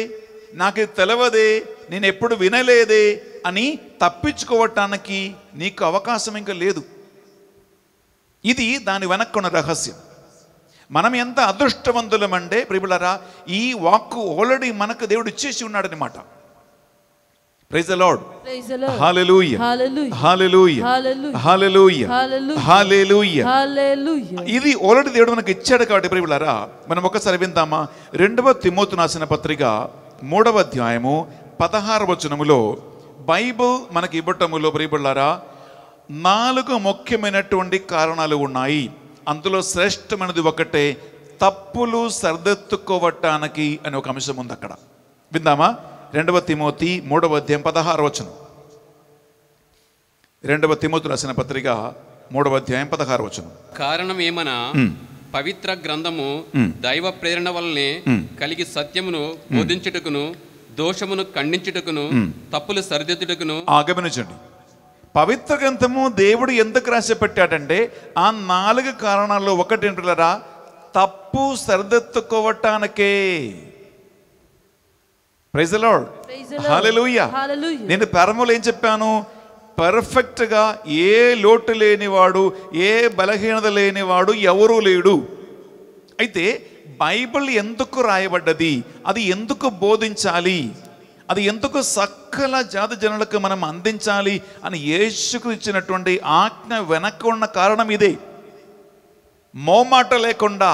నాకు తెలవదే నేను ఎప్పుడు వినలేదే అని తప్పించుకోవటానికి నీకు అవకాశం ఇంకా లేదు ఇది దాని వెనక్కున్న రహస్యం మనం ఎంత అదృష్టవంతులమంటే ప్రిబులరా ఈ వాక్కు ఆల్రెడీ మనకు దేవుడు ఇచ్చేసి ఉన్నాడనమాట ప్రైజ్ లార్డ్ ఇది ఆల్రెడీ దేవుడు మనకి ఇచ్చాడు కాబట్టి ప్రియులారా మనం ఒకసారి విందామా రెండవ తిమోతు నాసిన పత్రిక మూడవ అధ్యాయము పదహార వచనములో బైబుల్ మనకి ఇవ్వటములో ప్రియులారా నాలుగు ముఖ్యమైనటువంటి కారణాలు ఉన్నాయి అందులో శ్రేష్టమైనది ఒకటే తప్పులు సరిదెత్తుకోవటానికి అనే ఒక అంశం ఉంది అక్కడ విందామా రెండవ తిమోతి మూడవ అధ్యాయం పదహారు వచనం రెండవ తిమోతి రాసిన పత్రిక మూడవ అధ్యాయం పదహారు వచనం కారణం ఏమైనా పవిత్ర గ్రంథము దైవ ప్రేరణ వలనే కలిగి సత్యమును బోధించుటకును దోషమును ఖండించుటకును తప్పులు సరిదిద్దుటకును ఆగమనించండి పవిత్ర గ్రంథము దేవుడు ఎందుకు రాసి పెట్టాడంటే ఆ నాలుగు కారణాల్లో ఒకటి ఏంటారా తప్పు సరిదెత్తుకోవటానికే ప్రైజ్ లార్డ్ హల్లెలూయా నేను ప్రారంభంలో ఏం చెప్పాను పర్ఫెక్ట్గా ఏ లోటు లేనివాడు ఏ బలహీనత లేనివాడు ఎవరూ లేడు అయితే బైబిల్ ఎందుకు రాయబడ్డది అది ఎందుకు బోధించాలి అది ఎందుకు సకల జాతి జనులకు మనం అందించాలి అని యేసుకు ఇచ్చినటువంటి ఆజ్ఞ వెనక్కు ఉన్న కారణం ఇదే మోమాట లేకుండా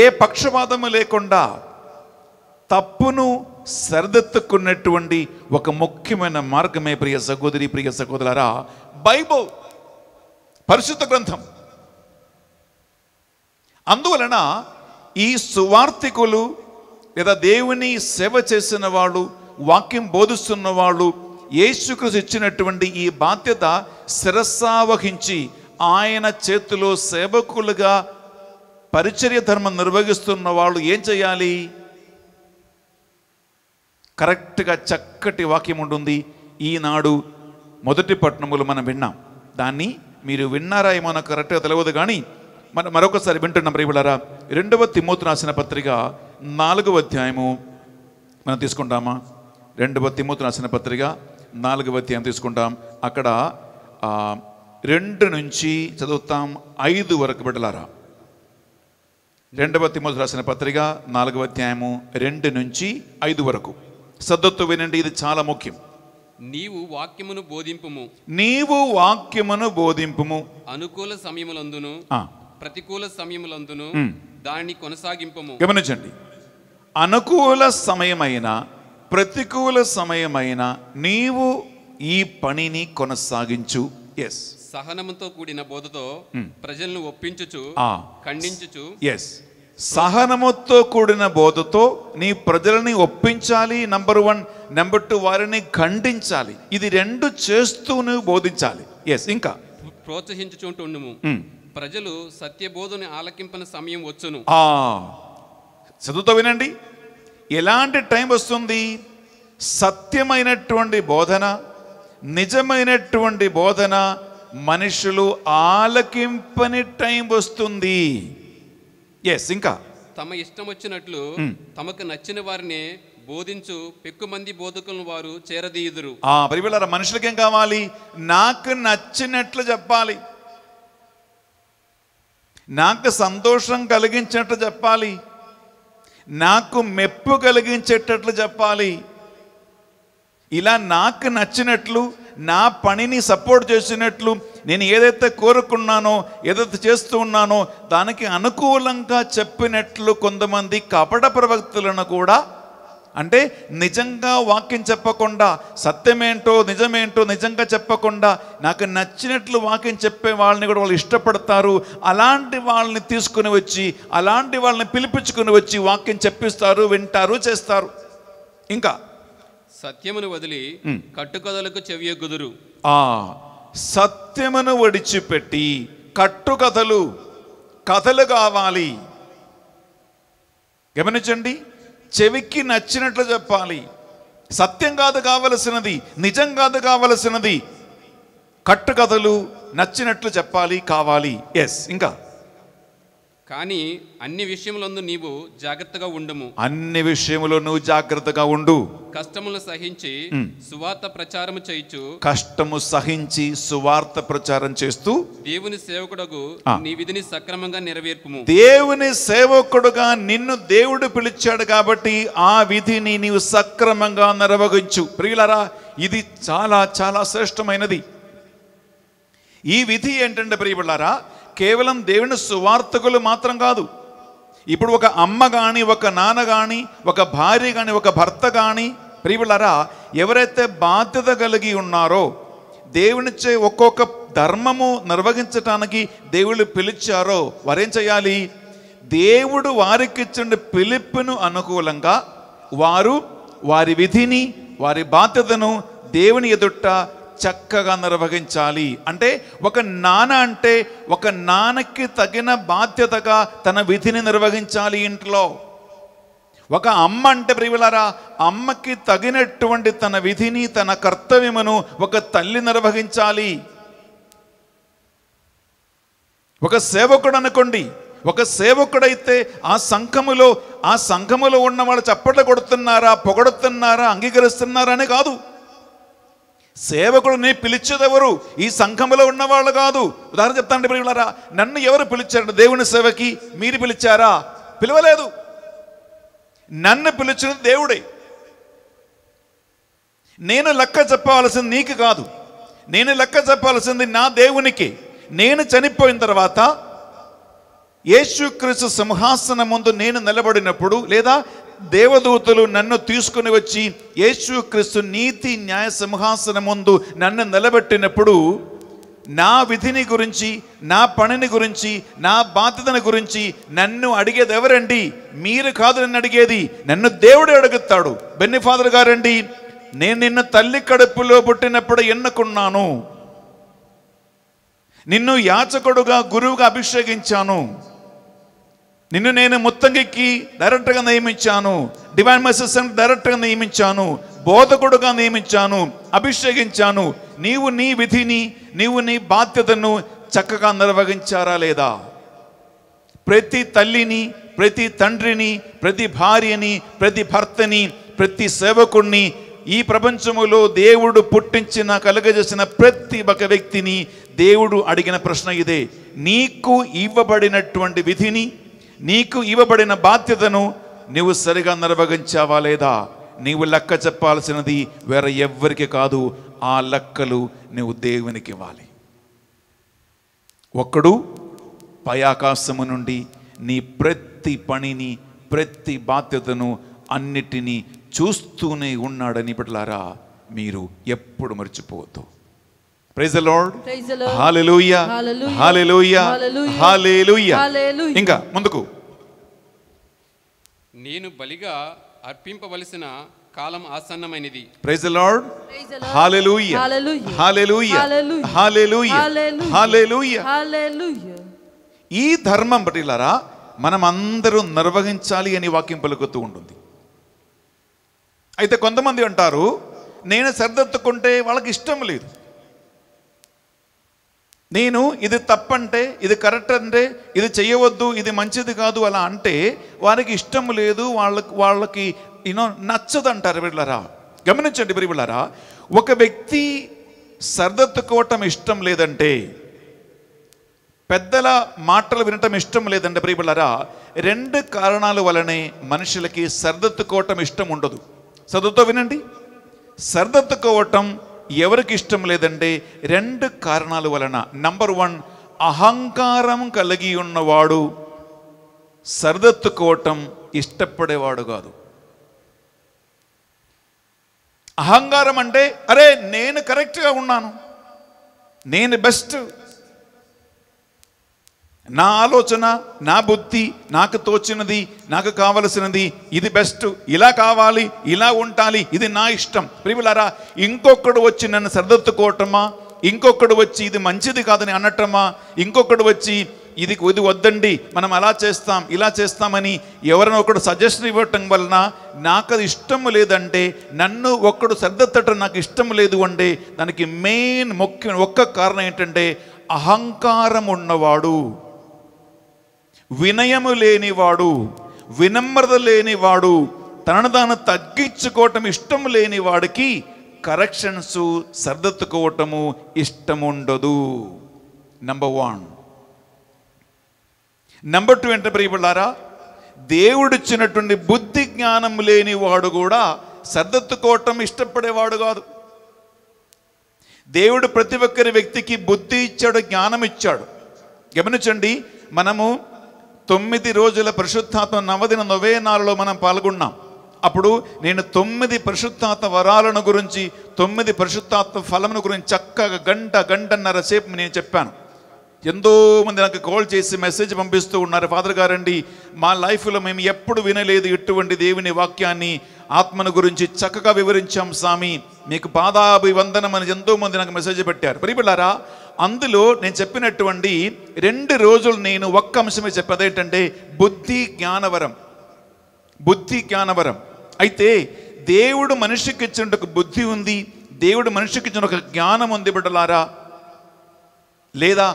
ఏ పక్షపాతము లేకుండా తప్పును సరిదెత్తుకున్నటువంటి ఒక ముఖ్యమైన మార్గమే ప్రియ సహోదరి ప్రియ సహోదరారా బైబుల్ పరిశుద్ధ గ్రంథం అందువలన ఈ సువార్థికులు లేదా దేవుని సేవ చేసిన వాళ్ళు వాక్యం బోధిస్తున్న వాళ్ళు యేసుకృషి ఇచ్చినటువంటి ఈ బాధ్యత శిరస్సావహించి ఆయన చేతిలో సేవకులుగా పరిచర్య ధర్మం నిర్వహిస్తున్న వాళ్ళు ఏం చేయాలి కరెక్ట్గా చక్కటి వాక్యం ఉంటుంది ఈనాడు మొదటి పట్టణములు మనం విన్నాం దాన్ని మీరు విన్నారా ఏమో నాకు కరెక్ట్గా తెలియదు కానీ మనం మరొకసారి వింటున్నాం ప్రియులారా రెండవ తిమ్మోతు రాసిన పత్రిక నాలుగవ అధ్యాయము మనం తీసుకుంటామా రెండవ తిమ్మోతు రాసిన పత్రిక నాలుగవ అధ్యాయం తీసుకుంటాం అక్కడ రెండు నుంచి చదువుతాం ఐదు వరకు బిడ్డలారా రెండవ తిమ్మోతు రాసిన పత్రిక నాలుగవ అధ్యాయము రెండు నుంచి ఐదు వరకు సద్దత్తు వినండి ఇది చాలా ముఖ్యం నీవు వాక్యమును బోధింపుము నీవు వాక్యమును బోధింపుము అనుకూల సమయములందును ప్రతికూల సమయములందును దాన్ని కొనసాగింపు గమనించండి అనుకూల సమయమైన ప్రతికూల సమయమైన నీవు ఈ పనిని కొనసాగించు ఎస్ సహనముతో కూడిన బోధతో ప్రజలను ఒప్పించుచు ఖండించుచు ఎస్ సహనముతో కూడిన బోధతో నీ ప్రజలని ఒప్పించాలి నంబర్ వన్ నెంబర్ టూ వారిని ఖండించాలి ఇది రెండు చేస్తూ నువ్వు బోధించాలి ఎస్ ఇంకా ప్రోత్సహించుచుంటుండము hmm. ప్రజలు సత్యబోధని ఆలకింపని సమయం వచ్చును చదువుతో వినండి ఎలాంటి టైం వస్తుంది సత్యమైనటువంటి బోధన నిజమైనటువంటి బోధన మనుషులు ఆలకింపని టైం వస్తుంది ఎస్ ఇంకా తమ ఇష్టం వచ్చినట్లు hmm. తమకు నచ్చిన వారిని బోధించు పెక్కు మంది బోధకులను వారు చేరదీయుదురు ఆ పరివేళారా మనుషులకేం ఏం కావాలి నాకు నచ్చినట్లు చెప్పాలి నాకు సంతోషం కలిగించినట్లు చెప్పాలి నాకు మెప్పు కలిగించేటట్లు చెప్పాలి ఇలా నాకు నచ్చినట్లు నా పనిని సపోర్ట్ చేసినట్లు నేను ఏదైతే కోరుకున్నానో ఏదైతే చేస్తూ ఉన్నానో దానికి అనుకూలంగా చెప్పినట్లు కొంతమంది కపట ప్రవక్తులను కూడా అంటే నిజంగా వాక్యం చెప్పకుండా సత్యమేంటో నిజమేంటో నిజంగా చెప్పకుండా నాకు నచ్చినట్లు వాక్యం చెప్పే వాళ్ళని కూడా వాళ్ళు ఇష్టపడతారు అలాంటి వాళ్ళని తీసుకుని వచ్చి అలాంటి వాళ్ళని పిలిపించుకుని వచ్చి వాక్యం చెప్పిస్తారు వింటారు చేస్తారు ఇంకా సత్యమును వదిలి కట్టుకథలకు కుదురు సత్యమును ఒడిచిపెట్టి కట్టుకథలు కథలు కావాలి గమనించండి చెవికి నచ్చినట్లు చెప్పాలి సత్యం కాదు కావలసినది నిజం కాదు కావలసినది కట్టుకథలు నచ్చినట్లు చెప్పాలి కావాలి ఎస్ ఇంకా కానీ అన్ని విషయములందు నీవు జాగ్రత్తగా ఉండుము అన్ని విషయములో నువ్వు జాగ్రత్తగా ఉండు కష్టములు సహించి సువార్త ప్రచారం చేయొచ్చు కష్టము సహించి సువార్త ప్రచారం చేస్తూ దేవుని సేవకుడు నీ విధిని సక్రమంగా నెరవేర్పుము దేవుని సేవకుడుగా నిన్ను దేవుడు పిలిచాడు కాబట్టి ఆ విధిని నీవు సక్రమంగా నెరవేర్చు ప్రియులరా ఇది చాలా చాలా శ్రేష్టమైనది ఈ విధి ఏంటంటే ప్రియులారా కేవలం దేవుని సువార్తకులు మాత్రం కాదు ఇప్పుడు ఒక అమ్మ కానీ ఒక నాన్న కానీ ఒక భార్య కానీ ఒక భర్త కానీ ప్రియులరా ఎవరైతే బాధ్యత కలిగి ఉన్నారో దేవునిచ్చే ఒక్కొక్క ధర్మము నిర్వహించటానికి దేవుళ్ళు పిలిచారో వారేం చేయాలి దేవుడు ఇచ్చిన పిలుపును అనుకూలంగా వారు వారి విధిని వారి బాధ్యతను దేవుని ఎదుట చక్కగా నిర్వహించాలి అంటే ఒక నాన్న అంటే ఒక నాన్నకి తగిన బాధ్యతగా తన విధిని నిర్వహించాలి ఇంట్లో ఒక అమ్మ అంటే ప్రియులారా అమ్మకి తగినటువంటి తన విధిని తన కర్తవ్యమును ఒక తల్లి నిర్వహించాలి ఒక సేవకుడు అనుకోండి ఒక సేవకుడైతే ఆ సంఘములో ఆ సంఘములో ఉన్న వాళ్ళు చప్పట్లు కొడుతున్నారా పొగడుతున్నారా అంగీకరిస్తున్నారా అనే కాదు సేవకుడు నీ పిలిచేదెవరు ఈ సంఘంలో ఉన్నవాళ్ళు కాదు ఉదాహరణ చెప్తానండి ప్రియులారా నన్ను ఎవరు పిలిచారు దేవుని సేవకి మీరు పిలిచారా పిలవలేదు నన్ను పిలిచినది దేవుడే నేను లెక్క చెప్పవలసింది నీకు కాదు నేను లెక్క చెప్పవలసింది నా దేవునికి నేను చనిపోయిన తర్వాత యేసుక్రీస్తు సింహాసనం ముందు నేను నిలబడినప్పుడు లేదా దేవదూతలు నన్ను తీసుకుని వచ్చి యేసుక్రీస్తు నీతి న్యాయ సింహాసనం ముందు నన్ను నిలబెట్టినప్పుడు నా విధిని గురించి నా పనిని గురించి నా బాధ్యతని గురించి నన్ను అడిగేది ఎవరండి మీరు కాదు నన్ను అడిగేది నన్ను దేవుడే అడుగుతాడు బెన్ని ఫాదర్ గారండి నేను నిన్ను తల్లి కడుపులో పుట్టినప్పుడు ఎన్నుకున్నాను నిన్ను యాచకుడుగా గురువుగా అభిషేకించాను నిన్ను నేను ముత్తంగికి డైరెక్టర్గా నియమించాను డివైన్ మెసేజ్ డైరెక్టర్గా నియమించాను బోధకుడుగా నియమించాను అభిషేకించాను నీవు నీ విధిని నీవు నీ బాధ్యతను చక్కగా నిర్వహించారా లేదా ప్రతి తల్లిని ప్రతి తండ్రిని ప్రతి భార్యని ప్రతి భర్తని ప్రతి సేవకుణ్ణి ఈ ప్రపంచములో దేవుడు పుట్టించిన కలుగజేసిన ప్రతి ఒక వ్యక్తిని దేవుడు అడిగిన ప్రశ్న ఇదే నీకు ఇవ్వబడినటువంటి విధిని నీకు ఇవ్వబడిన బాధ్యతను నువ్వు సరిగా నిర్వహించావా లేదా నీవు లెక్క చెప్పాల్సినది వేరే ఎవ్వరికి కాదు ఆ లెక్కలు నువ్వు దేవునికి ఇవ్వాలి ఒక్కడు పయాకాశము నుండి నీ ప్రతి పనిని ప్రతి బాధ్యతను అన్నిటినీ చూస్తూనే ఉన్నాడని ఇప్పటిలారా మీరు ఎప్పుడు మర్చిపోవద్దు praise Lord hallelujah hallelujah hallelujah ఇంకా ముందుకు నేను బలిగా అర్పింపవలసిన కాలం ఆసన్నమైనది praise Lord hallelujah hallelujah hallelujah hallelujah ఈ ధర్మం బటిలారా మనం అందరూ నిర్వహించాలి అని వాక్యం పలుకుతూ ఉంటుంది అయితే కొంతమంది అంటారు నేను సరిదత్తుకుంటే వాళ్ళకి ఇష్టం లేదు నేను ఇది తప్పంటే ఇది కరెక్ట్ అంటే ఇది చేయవద్దు ఇది మంచిది కాదు అలా అంటే వారికి ఇష్టం లేదు వాళ్ళకి వాళ్ళకి యూనో నచ్చదు అంటారు వీళ్ళరా గమనించండి వీళ్ళరా ఒక వ్యక్తి సర్దెత్తుకోవటం ఇష్టం లేదంటే పెద్దల మాటలు వినటం ఇష్టం లేదంటే ప్రియబిళ్ళరా రెండు కారణాల వలనే మనుషులకి సర్దెత్తుకోవటం ఇష్టం ఉండదు సర్దుతో వినండి సర్దెత్తుకోవటం ఎవరికి ఇష్టం లేదంటే రెండు కారణాల వలన నంబర్ వన్ అహంకారం కలిగి ఉన్నవాడు సరిదత్తుకోవటం ఇష్టపడేవాడు కాదు అహంకారం అంటే అరే నేను కరెక్ట్గా ఉన్నాను నేను బెస్ట్ నా ఆలోచన నా బుద్ధి నాకు తోచినది నాకు కావలసినది ఇది బెస్ట్ ఇలా కావాలి ఇలా ఉండాలి ఇది నా ఇష్టం ప్రియులారా ఇంకొకడు వచ్చి నన్ను సరిదత్తుకోవటమా ఇంకొకడు వచ్చి ఇది మంచిది కాదని అనటమా ఇంకొకడు వచ్చి ఇది ఇది వద్దండి మనం అలా చేస్తాం ఇలా చేస్తామని ఎవరైనా ఒకడు సజెషన్ ఇవ్వటం వలన నాకు అది ఇష్టం లేదంటే నన్ను ఒక్కడు సరిదెత్తటం నాకు ఇష్టం లేదు అంటే దానికి మెయిన్ ముఖ్యం ఒక్క కారణం ఏంటంటే అహంకారం ఉన్నవాడు వినయము లేనివాడు వినమ్రత లేనివాడు తనను తాను తగ్గించుకోవటం ఇష్టం లేని వాడికి కరెక్షన్స్ సర్దత్తుకోవటము ఇష్టముండదు నంబర్ వన్ నంబర్ టూ ఏంటంటే ప్రియపడారా దేవుడిచ్చినటువంటి బుద్ధి జ్ఞానం లేని వాడు కూడా సర్దత్తుకోవటం ఇష్టపడేవాడు కాదు దేవుడు ప్రతి ఒక్కరి వ్యక్తికి బుద్ధి ఇచ్చాడు జ్ఞానం ఇచ్చాడు గమనించండి మనము తొమ్మిది రోజుల పరిశుద్ధాత్మ నవదిన నొవేనాలలో మనం పాల్గొన్నాం అప్పుడు నేను తొమ్మిది పరిశుద్ధాత్మ వరాలను గురించి తొమ్మిది పరిశుద్ధాత్మ ఫలమును గురించి చక్కగా గంట గంటన్నర సేపు నేను చెప్పాను ఎంతోమంది నాకు కాల్ చేసి మెసేజ్ పంపిస్తూ ఉన్నారు ఫాదర్ గారండి మా లైఫ్లో మేము ఎప్పుడు వినలేదు ఇటువంటి దేవుని వాక్యాన్ని ఆత్మను గురించి చక్కగా వివరించాం స్వామి మీకు పాదాభివందనం అని ఎంతోమంది నాకు మెసేజ్ పెట్టారు మరి అందులో నేను చెప్పినటువంటి రెండు రోజులు నేను ఒక్క అంశమే చెప్పేది ఏంటంటే బుద్ధి జ్ఞానవరం బుద్ధి జ్ఞానవరం అయితే దేవుడు మనిషికి ఇచ్చిన ఒక బుద్ధి ఉంది దేవుడు మనిషికి ఇచ్చిన ఒక జ్ఞానం ఉంది బిడ్డలారా లేదా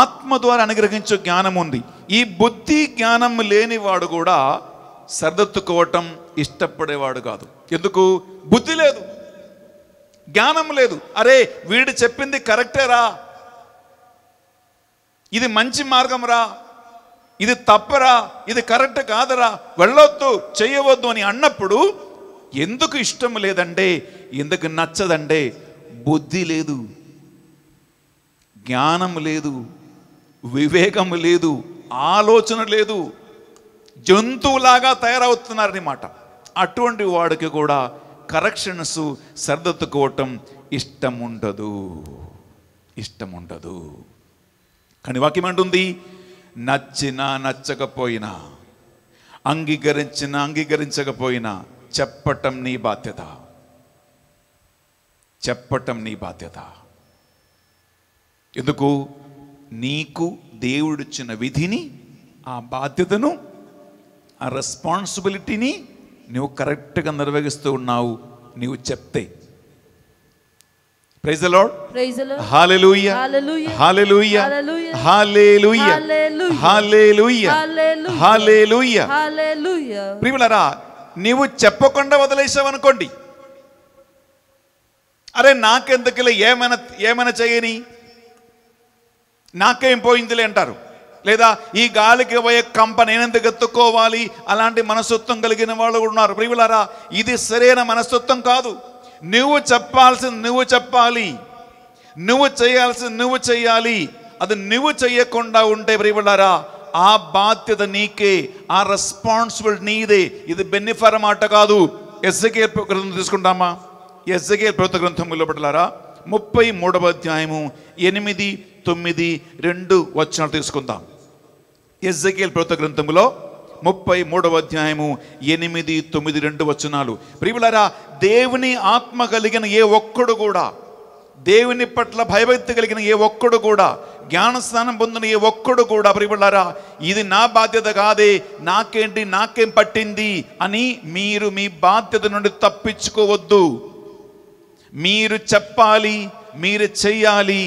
ఆత్మ ద్వారా అనుగ్రహించే జ్ఞానం ఉంది ఈ బుద్ధి జ్ఞానం లేనివాడు కూడా సరదత్తుకోవటం ఇష్టపడేవాడు కాదు ఎందుకు బుద్ధి లేదు జ్ఞానం లేదు అరే వీడు చెప్పింది కరెక్టేరా ఇది మంచి మార్గంరా ఇది తప్పరా ఇది కరెక్ట్ కాదరా వెళ్ళొద్దు చేయవద్దు అని అన్నప్పుడు ఎందుకు ఇష్టం లేదండి ఎందుకు నచ్చదండి బుద్ధి లేదు జ్ఞానం లేదు వివేకం లేదు ఆలోచన లేదు జంతువులాగా తయారవుతున్నారనమాట అటువంటి వాడికి కూడా కరెక్షన్స్ సర్దత్తుకోవటం ఇష్టం ఉండదు ఇష్టం ఉండదు కానీ వాక్యం అంటుంది నచ్చినా నచ్చకపోయినా అంగీకరించిన అంగీకరించకపోయినా చెప్పటం నీ బాధ్యత చెప్పటం నీ బాధ్యత ఎందుకు నీకు దేవుడిచ్చిన విధిని ఆ బాధ్యతను ఆ రెస్పాన్సిబిలిటీని నువ్వు కరెక్ట్గా నిర్వహిస్తూ ఉన్నావు నీవు చెప్తే ప్రైజ్ ద లార్డ్ హల్లెలూయా హల్లెలూయా హల్లెలూయా హల్లెలూయా హల్లెలూయా ప్రియులారా నీవు చెప్పకుండా వదిలేసావు అనుకోండి అరే నాకెందుకులే ఏమైనా ఏమైనా చేయని నాకేం పోయిందిలే అంటారు లేదా ఈ గాలికి పోయే కంప నేనెందుకు ఎత్తుకోవాలి అలాంటి మనస్తత్వం కలిగిన వాళ్ళు కూడా ఉన్నారు ప్రియులారా ఇది సరైన మనస్తత్వం కాదు నువ్వు చెప్పాల్సింది నువ్వు చెప్పాలి నువ్వు చేయాల్సింది నువ్వు చేయాలి అది నువ్వు చేయకుండా ఉంటే ప్రియులారా ఆ బాధ్యత నీకే ఆ రెస్పాన్సిబుల్ నీదే ఇది బెన్నిఫర్ మాట కాదు ఎస్సకేల్ గ్రంథం తీసుకుంటామా ఎస్సకేల్ ప్రభుత్వ గ్రంథం నిలబడలారా ముప్పై మూడవ అధ్యాయము ఎనిమిది తొమ్మిది రెండు వచ్చినాలు తీసుకుందాం ఎస్సకేల్ ప్రభుత్వ గ్రంథంలో ముప్పై మూడవ అధ్యాయము ఎనిమిది తొమ్మిది రెండు వచనాలు ప్రియులరా దేవుని ఆత్మ కలిగిన ఏ ఒక్కడు కూడా దేవుని పట్ల భయభక్తి కలిగిన ఏ ఒక్కడు కూడా జ్ఞానస్థానం పొందిన ఏ ఒక్కడు కూడా ప్రియులరా ఇది నా బాధ్యత కాదే నాకేంటి నాకేం పట్టింది అని మీరు మీ బాధ్యత నుండి తప్పించుకోవద్దు మీరు చెప్పాలి మీరు చెయ్యాలి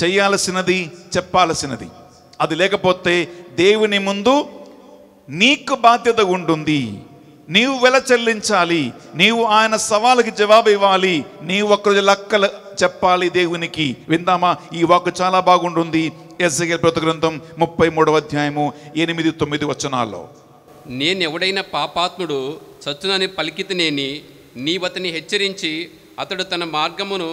చేయాల్సినది చెప్పాల్సినది అది లేకపోతే దేవుని ముందు నీకు బాధ్యత ఉంటుంది నీవు వెల చెల్లించాలి నీవు ఆయన సవాలుకి జవాబు ఇవ్వాలి నీవు ఒకరోజు లక్కలు చెప్పాలి దేవునికి విందామా ఈ వాక్ చాలా బాగుంటుంది ఎస్ఐఎల్ గ్రంథం ముప్పై మూడవ అధ్యాయము ఎనిమిది తొమ్మిది వచనాల్లో నేను ఎవడైనా పాపాత్ముడు చచ్చునని పలికితనేని నీవతని హెచ్చరించి అతడు తన మార్గమును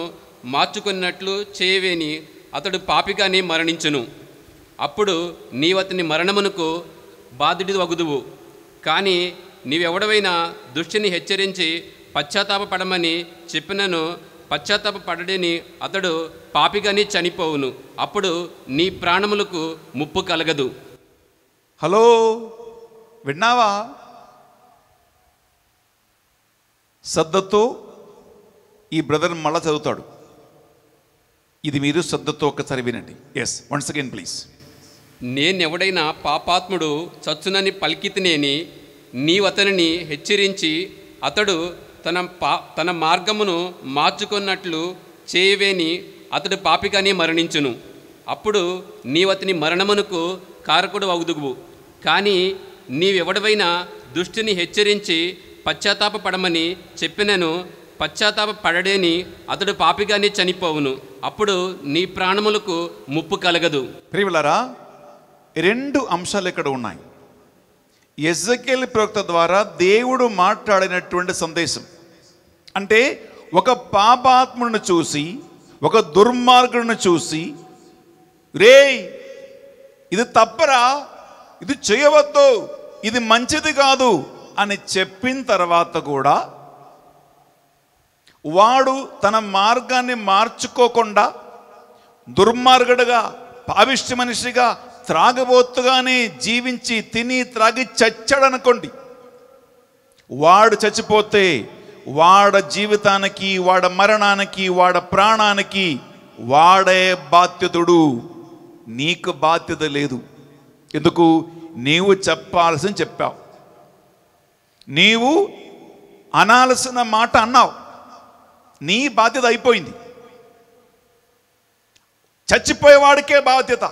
మార్చుకున్నట్లు చేయవేని అతడు పాపిగానే మరణించును అప్పుడు నీవతని మరణమునకు బాధుడి వగుదువు కానీ నీవెవడవైనా దృష్టిని హెచ్చరించి పశ్చాత్తాపడమని చెప్పినను పశ్చాత్తాపడని అతడు పాపిగాని చనిపోవును అప్పుడు నీ ప్రాణములకు ముప్పు కలగదు హలో విన్నావా శ్రద్ధతో ఈ బ్రదర్ మళ్ళా చదువుతాడు ఇది మీరు శ్రద్ధతో ఒకసారి వినండి ఎస్ వన్స్ అగైన్ ప్లీజ్ నేనెవడైనా పాపాత్ముడు చచ్చునని పలికితినేని నీవతనిని హెచ్చరించి అతడు తన పా తన మార్గమును మార్చుకున్నట్లు చేయవేని అతడు పాపిగానే మరణించును అప్పుడు నీవతని మరణమునకు కారకుడు అవుదుగువు కానీ నీవెవడవైనా దుష్టిని హెచ్చరించి పశ్చాత్తాపడమని చెప్పినను పడడేని అతడు పాపిగానే చనిపోవును అప్పుడు నీ ప్రాణములకు ముప్పు కలగదు ప్రియులరా రెండు అంశాలు ఇక్కడ ఉన్నాయి ఎజకేల్ ప్రవక్త ద్వారా దేవుడు మాట్లాడినటువంటి సందేశం అంటే ఒక పాపాత్ముడిని చూసి ఒక దుర్మార్గుడిని చూసి రే ఇది తప్పరా ఇది చేయవద్దు ఇది మంచిది కాదు అని చెప్పిన తర్వాత కూడా వాడు తన మార్గాన్ని మార్చుకోకుండా దుర్మార్గుడుగా పావిష్టి మనిషిగా త్రాగబోతుగానే జీవించి తిని త్రాగి చచ్చాడనుకోండి వాడు చచ్చిపోతే వాడ జీవితానికి వాడ మరణానికి వాడ ప్రాణానికి వాడే బాధ్యతుడు నీకు బాధ్యత లేదు ఎందుకు నీవు చెప్పాల్సిన చెప్పావు నీవు అనాల్సిన మాట అన్నావు నీ బాధ్యత అయిపోయింది చచ్చిపోయేవాడికే బాధ్యత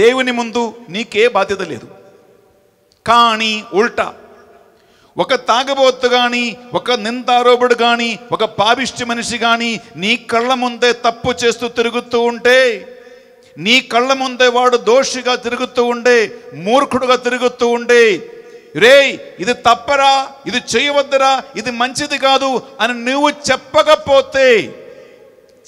దేవుని ముందు నీకే బాధ్యత లేదు కానీ ఉల్టా ఒక తాగబోత్తు కానీ ఒక నిందారోపుడు కానీ ఒక పాపిష్టి మనిషి కానీ నీ కళ్ళ ముందే తప్పు చేస్తూ తిరుగుతూ ఉంటే నీ కళ్ళ ముందే వాడు దోషిగా తిరుగుతూ ఉండే మూర్ఖుడుగా తిరుగుతూ ఉండే రే ఇది తప్పరా ఇది చేయవద్దురా ఇది మంచిది కాదు అని నువ్వు చెప్పకపోతే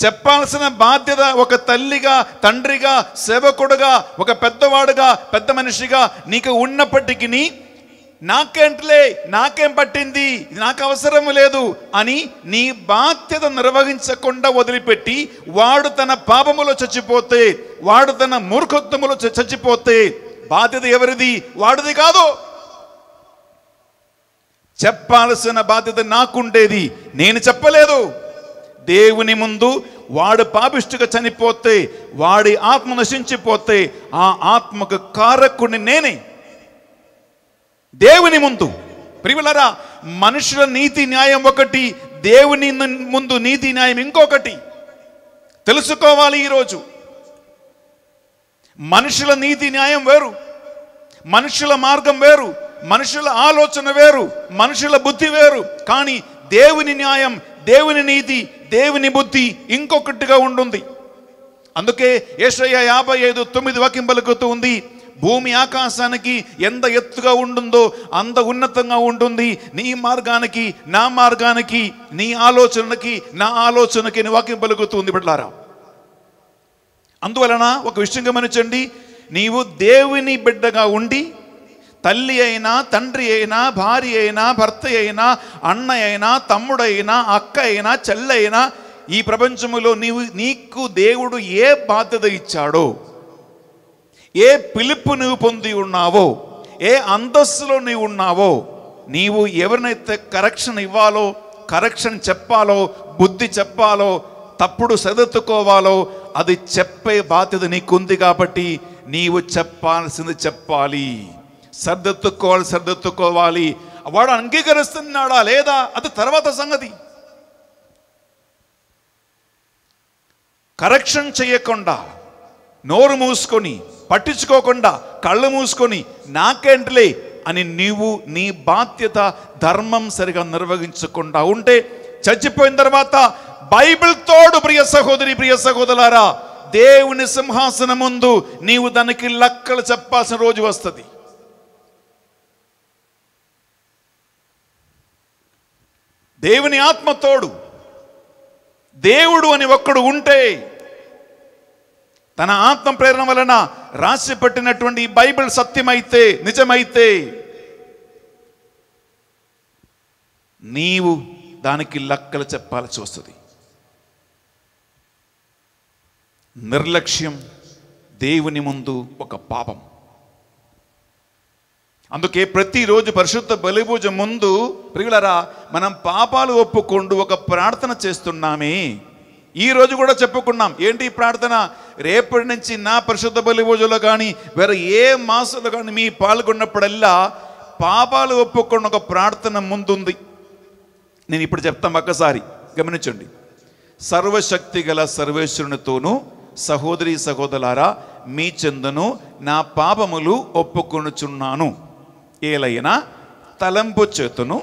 చెప్పాల్సిన బాధ్యత ఒక తల్లిగా తండ్రిగా సేవకుడుగా ఒక పెద్దవాడుగా పెద్ద మనిషిగా నీకు ఉన్నప్పటికీ నాకేంట్లే నాకేం పట్టింది నాకు అవసరం లేదు అని నీ బాధ్యత నిర్వహించకుండా వదిలిపెట్టి వాడు తన పాపములో చచ్చిపోతే వాడు తన మూర్ఖత్వములో చచ్చిపోతే బాధ్యత ఎవరిది వాడిది కాదు చెప్పాల్సిన బాధ్యత నాకుండేది నేను చెప్పలేదు దేవుని ముందు వాడు పాపిష్టుగా చనిపోతే వాడి ఆత్మ నశించిపోతే ఆ ఆత్మకు కారకుడిని నేనే దేవుని ముందు ప్రియులరా మనుషుల నీతి న్యాయం ఒకటి దేవుని ముందు నీతి న్యాయం ఇంకొకటి తెలుసుకోవాలి ఈరోజు మనుషుల నీతి న్యాయం వేరు మనుషుల మార్గం వేరు మనుషుల ఆలోచన వేరు మనుషుల బుద్ధి వేరు కానీ దేవుని న్యాయం దేవుని నీతి దేవుని బుద్ధి ఇంకొకటిగా ఉంటుంది అందుకే ఏషయ్య యాభై ఐదు తొమ్మిది వాకింపలకుతూ ఉంది భూమి ఆకాశానికి ఎంత ఎత్తుగా ఉంటుందో అంత ఉన్నతంగా ఉంటుంది నీ మార్గానికి నా మార్గానికి నీ ఆలోచనకి నా ఆలోచనకి వాక్యం ఉంది బిడ్డలారా అందువలన ఒక విషయం గమనించండి నీవు దేవుని బిడ్డగా ఉండి తల్లి అయినా తండ్రి అయినా భార్య అయినా భర్త అయినా అన్నయ్య అయినా తమ్ముడైనా అక్క అయినా చెల్లైనా ఈ ప్రపంచంలో నీవు నీకు దేవుడు ఏ బాధ్యత ఇచ్చాడో ఏ పిలుపు నువ్వు పొంది ఉన్నావో ఏ అంతస్తులో నీవు ఉన్నావో నీవు ఎవరినైతే కరెక్షన్ ఇవ్వాలో కరెక్షన్ చెప్పాలో బుద్ధి చెప్పాలో తప్పుడు సరిదిద్దుకోవాలో అది చెప్పే బాధ్యత నీకుంది కాబట్టి నీవు చెప్పాల్సింది చెప్పాలి సర్దెత్తుకోవాలి సర్దెత్తుకోవాలి వాడు అంగీకరిస్తున్నాడా లేదా అది తర్వాత సంగతి కరెక్షన్ చేయకుండా నోరు మూసుకొని పట్టించుకోకుండా కళ్ళు మూసుకొని నాకేంటిలే అని నీవు నీ బాధ్యత ధర్మం సరిగా నిర్వహించకుండా ఉంటే చచ్చిపోయిన తర్వాత బైబిల్ తోడు ప్రియ సహోదరి ప్రియ సహోదరులారా దేవుని సింహాసనం ముందు నీవు దానికి లక్కలు చెప్పాల్సిన రోజు వస్తుంది దేవుని ఆత్మ తోడు దేవుడు అని ఒక్కడు ఉంటే తన ఆత్మ ప్రేరణ వలన రాసి పెట్టినటువంటి బైబిల్ సత్యమైతే నిజమైతే నీవు దానికి లక్కలు చెప్పాల్సి వస్తుంది నిర్లక్ష్యం దేవుని ముందు ఒక పాపం అందుకే ప్రతిరోజు పరిశుద్ధ బలిపూజ ముందు ప్రియులరా మనం పాపాలు ఒప్పుకుంటూ ఒక ప్రార్థన చేస్తున్నామే ఈ రోజు కూడా చెప్పుకున్నాం ఏంటి ప్రార్థన రేపటి నుంచి నా పరిశుద్ధ బలిభూజలో కానీ వేరే ఏ మాసంలో కానీ మీ పాల్గొన్నప్పుడల్లా పాపాలు ఒప్పుకున్న ఒక ప్రార్థన ముందుంది నేను ఇప్పుడు చెప్తాం ఒక్కసారి గమనించండి సర్వశక్తి గల సర్వేశ్వరునితోనూ సహోదరి సహోదరారా మీ చెందును నా పాపములు ఒప్పుకొనుచున్నాను ఏలైన తలంపు చేతును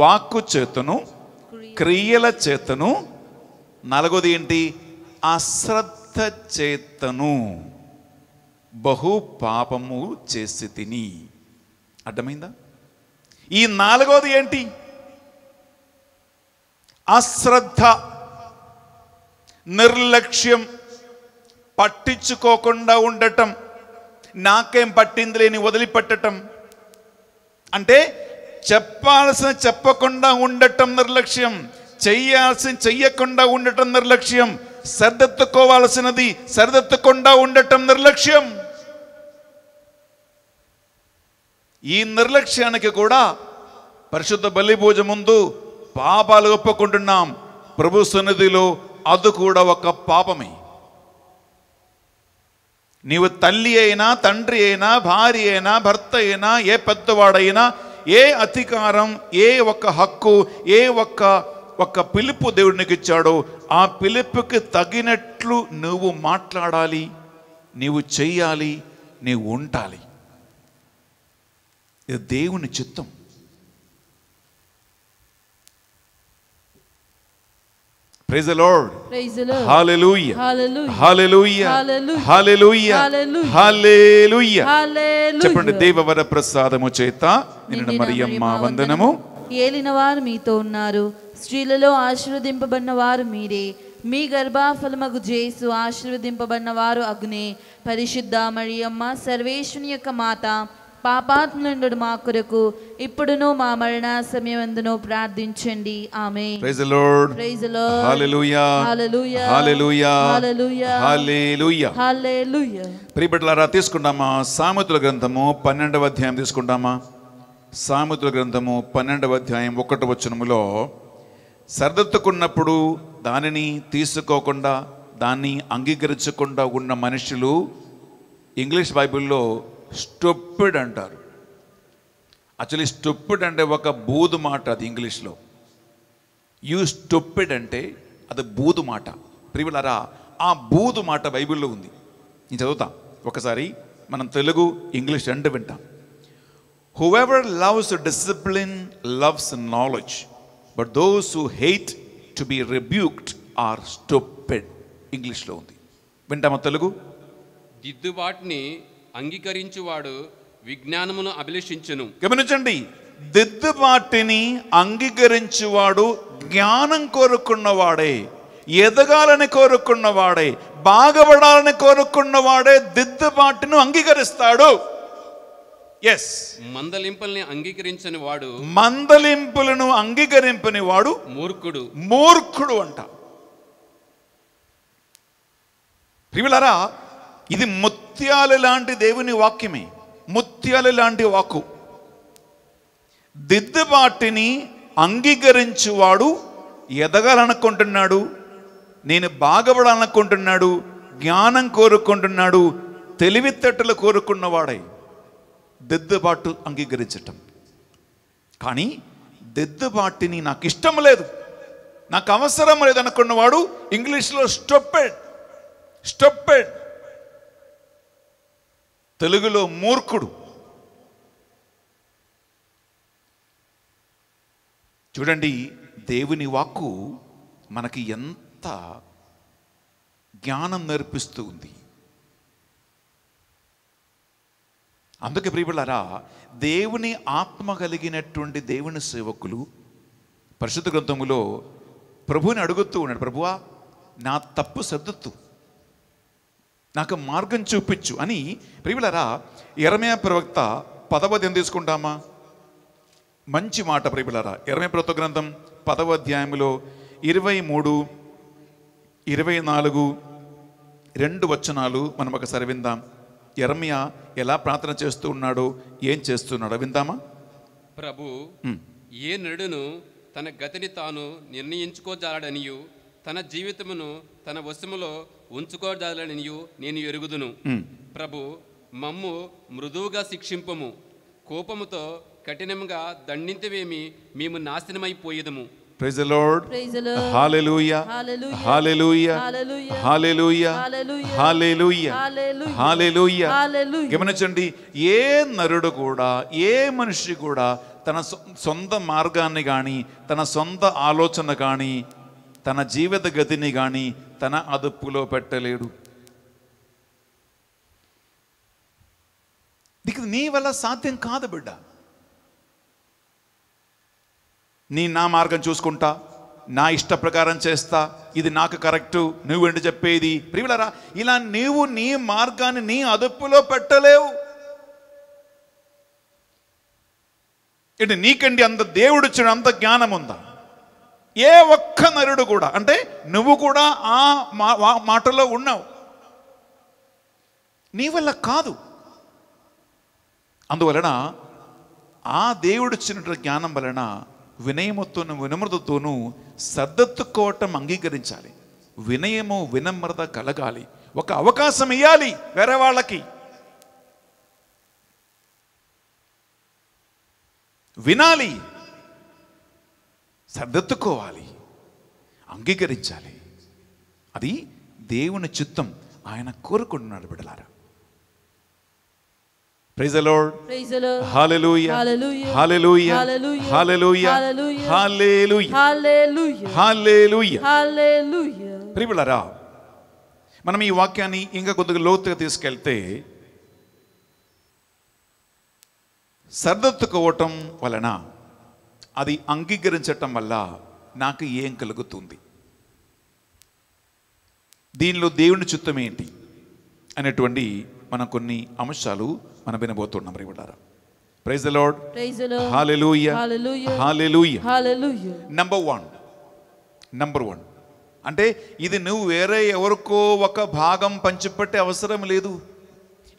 వాక్కు చేతును క్రియల చేతను నలగోది ఏంటి అశ్రద్ధ చేతను బహు పాపము చేసి తిని అడ్డమైందా ఈ నాలుగోది ఏంటి అశ్రద్ధ నిర్లక్ష్యం పట్టించుకోకుండా ఉండటం నాకేం పట్టింది లేని వదిలిపెట్టడం అంటే చెప్పాల్సిన చెప్పకుండా ఉండటం నిర్లక్ష్యం చెయ్యాల్సిన చెయ్యకుండా ఉండటం నిర్లక్ష్యం సరిదెత్తుకోవాల్సినది సరిదెత్తకుండా ఉండటం నిర్లక్ష్యం ఈ నిర్లక్ష్యానికి కూడా పరిశుద్ధ బలి పూజ ముందు పాపాలు ఒప్పుకుంటున్నాం ప్రభు సన్నిధిలో అది కూడా ఒక పాపమే నీవు తల్లి అయినా తండ్రి అయినా భార్య అయినా భర్త అయినా ఏ పెద్దవాడైనా ఏ అధికారం ఏ ఒక్క హక్కు ఏ ఒక్క ఒక్క పిలుపు దేవుడికి ఇచ్చాడో ఆ పిలుపుకి తగినట్లు నువ్వు మాట్లాడాలి నీవు చేయాలి నీవు ఉండాలి ఇది దేవుని చిత్తం ప్రైజ్ లార్డ్ హల్లెలూయా హల్లెలూయా హల్లెలూయా హల్లెలూయా చెప్పండి దేవవర ప్రసాదము చేత నిన్న మరియమ్మ వందనము ఏలినవారు మీతో ఉన్నారు స్త్రీలలో ఆశీర్వదింపబడిన వారు మీరే మీ గర్భాఫలమగు జేసు ఆశీర్వదింపబడిన వారు అగ్నే పరిశుద్ధ మరియమ్మ సర్వేశ్వని యొక్క మాత పాపాత్ములుండు మా కొరకు ఇప్పుడును మా మరణ సమయమందును ప్రార్థించండి ఆమె praise the lord praise the lord హల్లెలూయా హల్లెలూయా హల్లెలూయా హల్లెలూయా హల్లెలూయా హల్లెలూయా ప్రియబిడ్డలారా తీసుకుంటామా సామెతల గ్రంథము 12వ అధ్యాయం తీసుకుంటామా సామెతల గ్రంథము 12వ అధ్యాయం ఒకటి వచనములో సర్దెత్తుకున్నప్పుడు దానిని తీసుకోకుండా దాన్ని అంగీకరించకుండా ఉన్న మనుషులు ఇంగ్లీష్ బైబిల్లో స్టొప్పిడ్ అంటారు యాక్చువల్లీ స్టొప్పిడ్ అంటే ఒక బూదు మాట అది ఇంగ్లీష్లో యూ స్టొప్పిడ్ అంటే అది బూదు మాట ప్రియులరా ఆ బూదు మాట బైబిల్లో ఉంది నేను చదువుతా ఒకసారి మనం తెలుగు ఇంగ్లీష్ రెండు వింటాం whoever loves discipline loves knowledge but those who hate to be rebuked are stopped ఇంగ్లీష్లో ఉంది వింటామా తెలుగు దిద్దుబాటుని అంగీకరించువాడు విజ్ఞానమును అభిలషించును గమనించండి దిద్దుబాటిని అంగీకరించువాడు జ్ఞానం కోరుకున్నవాడే ఎదగాలని కోరుకున్నవాడే బాగుపడాలని కోరుకున్నవాడే దిద్దుబాటును అంగీకరిస్తాడు ఎస్ మందలింపుల్ని అంగీకరించని వాడు మందలింపులను అంగీకరింపని వాడు మూర్ఖుడు మూర్ఖుడు అంట ఇది ముత్యాల లాంటి దేవుని వాక్యమే ముత్యాల లాంటి వాక్కు దిద్దుబాటుని అంగీకరించువాడు ఎదగాలనుకుంటున్నాడు నేను బాగపడాలనుకుంటున్నాడు జ్ఞానం కోరుకుంటున్నాడు తెలివితేటలు కోరుకున్నవాడై దిద్దుబాటు అంగీకరించటం కానీ దిద్దుబాటిని నాకు ఇష్టం లేదు నాకు అవసరం లేదనుకున్నవాడు ఇంగ్లీష్లో స్టొప్పెడ్ స్టొప్పెడ్ తెలుగులో మూర్ఖుడు చూడండి దేవుని వాక్కు మనకి ఎంత జ్ఞానం నేర్పిస్తూ ఉంది అందుకే ప్రియులారా దేవుని ఆత్మ కలిగినటువంటి దేవుని సేవకులు పరిశుద్ధ గ్రంథములో ప్రభుని అడుగుతూ ఉన్నాడు ప్రభువా నా తప్పు సర్దుతూ నాకు మార్గం చూపించు అని ప్రియులరా ఎరమయ ప్రవక్త పదవది ఎంత తీసుకుంటామా మంచి మాట ప్రియులరా ఎరమయ ప్రవక్త గ్రంథం పదవ అధ్యాయంలో ఇరవై మూడు ఇరవై నాలుగు రెండు వచనాలు మనం ఒకసారి విందాం ఎర్మియ ఎలా ప్రార్థన చేస్తూ ఉన్నాడో ఏం చేస్తున్నాడో విందామా ప్రభు ఏ నడును తన గతిని తాను నిర్ణయించుకోజాలడనియు తన జీవితమును తన వశములో ఉంచుకోదలని నేను ఎరుగుదును ప్రభు మమ్ము మృదువుగా శిక్షింపము కోపముతో కఠినంగా దండింతవేమి మేము నాశనమైపోయేదము ప్రైజ్ లార్డ్ హల్లెలూయా హల్లెలూయా హల్లెలూయా హల్లెలూయా హల్లెలూయా గమనించండి ఏ నరుడు కూడా ఏ మనిషి కూడా తన సొంత మార్గాన్ని కానీ తన సొంత ఆలోచన కానీ తన జీవిత గతిని కానీ తన అదుపులో పెట్టలేడు దిక్ నీ వల్ల సాధ్యం కాదు బిడ్డ నీ నా మార్గం చూసుకుంటా నా ఇష్ట ప్రకారం చేస్తా ఇది నాకు కరెక్టు నువ్వు నువ్వేంటి చెప్పేది ప్రియులరా ఇలా నీవు నీ మార్గాన్ని నీ అదుపులో పెట్టలేవు ఏంటి నీకండి అంత ఇచ్చిన అంత జ్ఞానం ఉందా ఏ ఒక్క నరుడు కూడా అంటే నువ్వు కూడా ఆ మాటలో ఉన్నావు నీ వల్ల కాదు అందువలన ఆ దేవుడు ఇచ్చినటువంటి జ్ఞానం వలన వినయమతోను వినమ్రతతోను సర్దెత్తుకోవటం అంగీకరించాలి వినయము వినమ్రత కలగాలి ఒక అవకాశం ఇవ్వాలి వేరే వాళ్ళకి వినాలి సర్దెత్తుకోవాలి అంగీకరించాలి అది దేవుని చిత్తం ఆయన కోరుకుంటున్నాడు బిడలారా ప్రియులరా మనం ఈ వాక్యాన్ని ఇంకా కొద్దిగా లోతుగా తీసుకెళ్తే సర్దత్తుకోవటం వలన అది అంగీకరించటం వల్ల నాకు ఏం కలుగుతుంది దీనిలో దేవుని చిత్తం ఏంటి అనేటువంటి మనం కొన్ని అంశాలు మనం వినబోతున్నాం రేవడారా praise the lord number one number one అంటే ఇది నువ్వు వేరే ఎవరికో ఒక భాగం పంచిపెట్టే అవసరం లేదు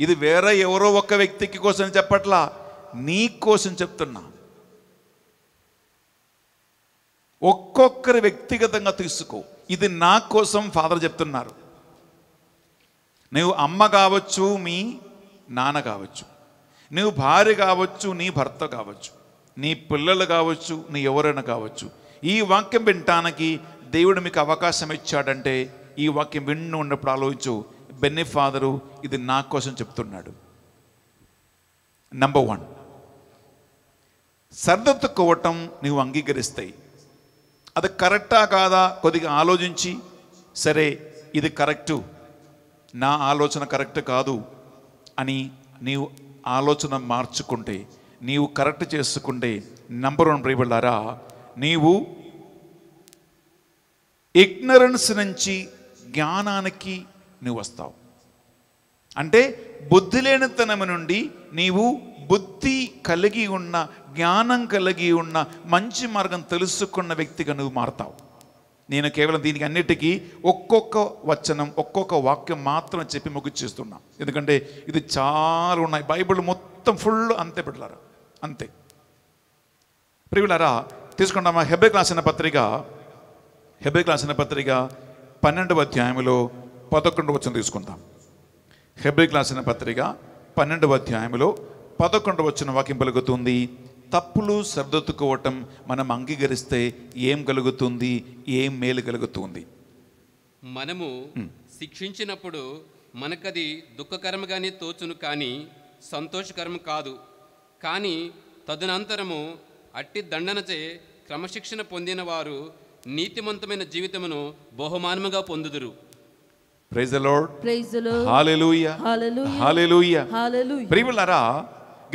ఇది వేరే ఎవరో ఒక వ్యక్తికి కోసం చెప్పట్లా నీ కోసం చెప్తున్నా ఒక్కొక్కరు వ్యక్తిగతంగా తీసుకో ఇది నా కోసం ఫాదర్ చెప్తున్నారు నువ్వు అమ్మ కావచ్చు మీ నాన్న కావచ్చు నువ్వు భార్య కావచ్చు నీ భర్త కావచ్చు నీ పిల్లలు కావచ్చు నీ ఎవరైనా కావచ్చు ఈ వాక్యం వింటానికి దేవుడు మీకు అవకాశం ఇచ్చాడంటే ఈ వాక్యం విన్ను ఉన్నప్పుడు ఆలోచించు బెన్ని ఫాదరు ఇది నా కోసం చెప్తున్నాడు నెంబర్ వన్ సర్దత్తుకోవటం నువ్వు అంగీకరిస్తాయి అది కరెక్టా కాదా కొద్దిగా ఆలోచించి సరే ఇది కరెక్టు నా ఆలోచన కరెక్ట్ కాదు అని నీవు ఆలోచన మార్చుకుంటే నీవు కరెక్ట్ చేసుకుంటే నంబర్ వన్ ప్రియబడ్డారా నీవు ఇగ్నరెన్స్ నుంచి జ్ఞానానికి నువ్వు వస్తావు అంటే బుద్ధి లేనితనం నుండి నీవు బుద్ధి కలిగి ఉన్న జ్ఞానం కలిగి ఉన్న మంచి మార్గం తెలుసుకున్న వ్యక్తిగా నువ్వు మారతావు నేను కేవలం దీనికి అన్నిటికీ ఒక్కొక్క వచనం ఒక్కొక్క వాక్యం మాత్రం చెప్పి ముగ్గు చేస్తున్నా ఎందుకంటే ఇది చాలా ఉన్నాయి బైబిల్ మొత్తం ఫుల్ అంతే పెట్టలారా అంతే ప్రియులారా తీసుకుంటామా హెబేక్ రాసిన పత్రిక హెబేక్ రాసిన పత్రిక పన్నెండవ అధ్యాయంలో పదకొండు వచనం తీసుకుందాం హెబ్రిక్ రాసిన పత్రిక పన్నెండవ అధ్యాయంలో పదకొండు వచ్చిన వాక్యం పలుకుతుంది తప్పులు సర్దొత్తుకోవటం మనం అంగీకరిస్తే ఏం కలుగుతుంది ఏం మేలు కలుగుతుంది మనము శిక్షించినప్పుడు మనకది దుఃఖకరంగానే తోచును కానీ సంతోషకరం కాదు కానీ తదనంతరము అట్టి దండనచే క్రమశిక్షణ పొందిన వారు నీతిమంతమైన జీవితమును బహుమానముగా పొందుదురు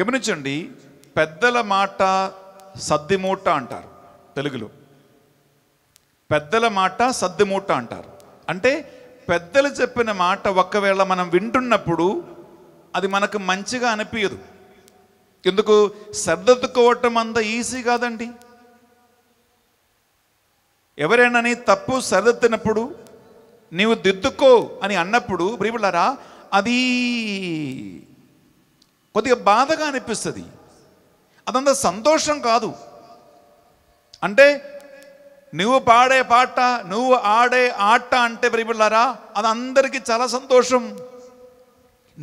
గమనించండి పెద్దల మాట సద్దిమూట అంటారు తెలుగులో పెద్దల మాట సద్దిమూట అంటారు అంటే పెద్దలు చెప్పిన మాట ఒకవేళ మనం వింటున్నప్పుడు అది మనకు మంచిగా అనిపించదు ఎందుకు సర్దెత్తుకోవటం అంత ఈజీ కాదండి ఎవరైనాని తప్పు సరిదిద్దినప్పుడు నీవు దిద్దుకో అని అన్నప్పుడు బ్రీవులారా అది కొద్దిగా బాధగా అనిపిస్తుంది అదంత సంతోషం కాదు అంటే నువ్వు పాడే పాట నువ్వు ఆడే ఆట అంటే ప్రియపిల్లారా అది అందరికీ చాలా సంతోషం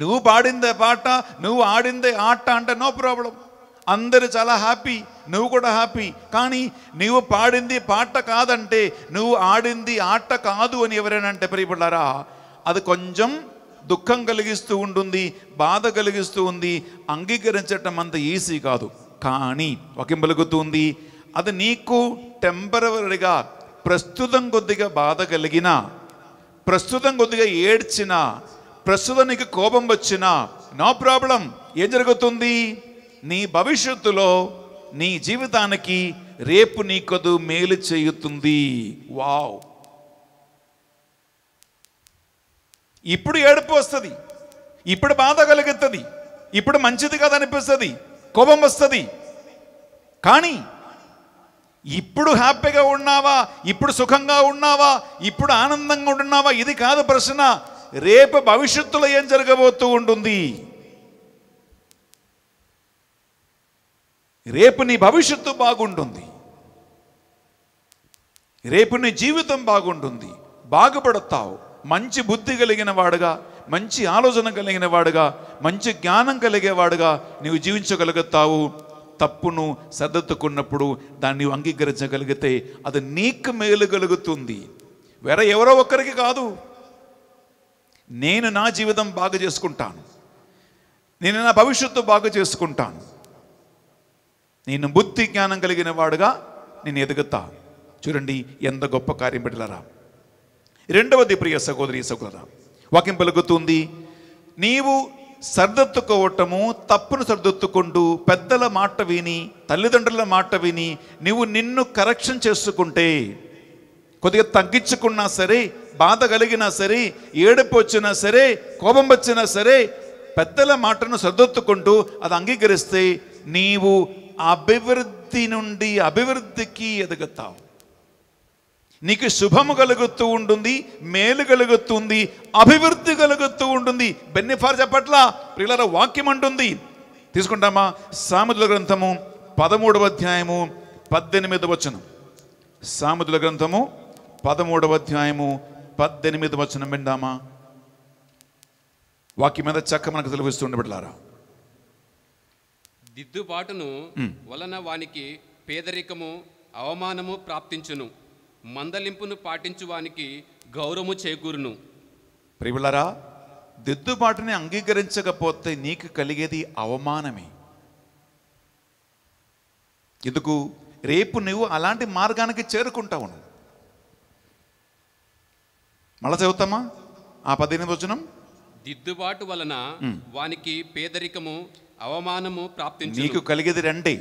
నువ్వు పాడిందే పాట నువ్వు ఆడిందే ఆట అంటే నో ప్రాబ్లం అందరూ చాలా హ్యాపీ నువ్వు కూడా హ్యాపీ కానీ నువ్వు పాడింది పాట కాదంటే నువ్వు ఆడింది ఆట కాదు అని ఎవరైనా అంటే ప్రియపడ్డారా అది కొంచెం దుఃఖం కలిగిస్తూ ఉంటుంది బాధ కలిగిస్తూ ఉంది అంగీకరించటం అంత ఈజీ కాదు కానీ వాక్యం పలుకుతుంది అది నీకు టెంపరవరీగా ప్రస్తుతం కొద్దిగా బాధ కలిగిన ప్రస్తుతం కొద్దిగా ఏడ్చిన ప్రస్తుతం నీకు కోపం వచ్చిన నో ప్రాబ్లం ఏం జరుగుతుంది నీ భవిష్యత్తులో నీ జీవితానికి రేపు నీకదు మేలు చేయుతుంది వావ్ ఇప్పుడు ఏడుపు వస్తుంది ఇప్పుడు బాధ కలుగుతుంది ఇప్పుడు మంచిది కాదనిపిస్తుంది కోపం వస్తుంది కానీ ఇప్పుడు హ్యాపీగా ఉన్నావా ఇప్పుడు సుఖంగా ఉన్నావా ఇప్పుడు ఆనందంగా ఉన్నావా ఇది కాదు ప్రశ్న రేపు భవిష్యత్తులో ఏం జరగబోతూ ఉంటుంది రేపు నీ భవిష్యత్తు బాగుంటుంది రేపు నీ జీవితం బాగుంటుంది బాగుపడతావు మంచి బుద్ధి కలిగిన వాడుగా మంచి ఆలోచన కలిగిన వాడుగా మంచి జ్ఞానం కలిగేవాడుగా నీవు జీవించగలుగుతావు తప్పును సర్దెత్తుకున్నప్పుడు దాన్ని నీవు అంగీకరించగలిగితే అది నీకు మేలు కలుగుతుంది వేరే ఎవరో ఒక్కరికి కాదు నేను నా జీవితం బాగా చేసుకుంటాను నేను నా భవిష్యత్తు బాగా చేసుకుంటాను నేను బుద్ధి జ్ఞానం కలిగిన వాడుగా నేను ఎదుగుతా చూడండి ఎంత గొప్ప కార్యం పెట్టలరా రెండవది ప్రియ సహోదరి సహోదరా వాక్యం పలుకుతుంది నీవు సర్దెత్తుకోవటము తప్పును సర్దొత్తుకుంటూ పెద్దల మాట విని తల్లిదండ్రుల మాట విని నువ్వు నిన్ను కరెక్షన్ చేసుకుంటే కొద్దిగా తగ్గించుకున్నా సరే బాధ కలిగినా సరే ఏడుపు వచ్చినా సరే కోపం వచ్చినా సరే పెద్దల మాటను సర్దొత్తుకుంటూ అది అంగీకరిస్తే నీవు అభివృద్ధి నుండి అభివృద్ధికి ఎదుగుతావు నీకు శుభము కలుగుతూ ఉంటుంది మేలు కలుగుతుంది అభివృద్ధి కలుగుతూ ఉంటుంది బెన్నిఫార్ చెప్పట్ల ప్రియుల వాక్యం అంటుంది తీసుకుంటామా సాముదుల గ్రంథము పదమూడవ అధ్యాయము పద్దెనిమిది వచనం సాముదుల గ్రంథము పదమూడవ అధ్యాయము పద్దెనిమిది వచనం విందామా వాక్యం మీద చక్క మనకు తెలివిస్తుండే బిడ్డలారా దిద్దుబాటును వలన వానికి పేదరికము అవమానము ప్రాప్తించును మందలింపును పాటించువానికి గౌరవము చేకూరును ప్రిబులరా దిద్దుబాటుని అంగీకరించకపోతే నీకు కలిగేది అవమానమే ఎందుకు రేపు నువ్వు అలాంటి మార్గానికి చేరుకుంటావు నువ్వు మళ్ళా చదువుతామా ఆ పదిహేను వచనం దిద్దుబాటు వలన వానికి పేదరికము అవమానము ప్రాప్తి నీకు కలిగేది రండి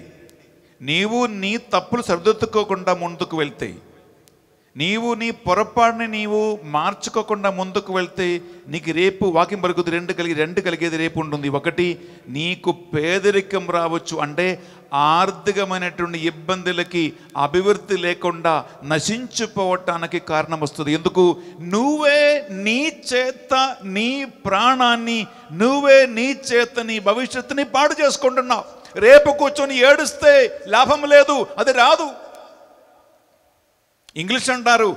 నీవు నీ తప్పులు సరిదిద్దుకోకుండా ముందుకు వెళ్తాయి నీవు నీ పొరపాటుని నీవు మార్చుకోకుండా ముందుకు వెళ్తే నీకు రేపు వాకింగ్ పరుగుతుంది రెండు కలిగి రెండు కలిగేది రేపు ఉంటుంది ఒకటి నీకు పేదరికం రావచ్చు అంటే ఆర్థికమైనటువంటి ఇబ్బందులకి అభివృద్ధి లేకుండా నశించిపోవటానికి కారణం వస్తుంది ఎందుకు నువ్వే నీ చేత నీ ప్రాణాన్ని నువ్వే నీ చేత నీ భవిష్యత్తుని పాడు చేసుకుంటున్నావు రేపు కూర్చొని ఏడుస్తే లాభం లేదు అది రాదు ఇంగ్లీష్ అంటారు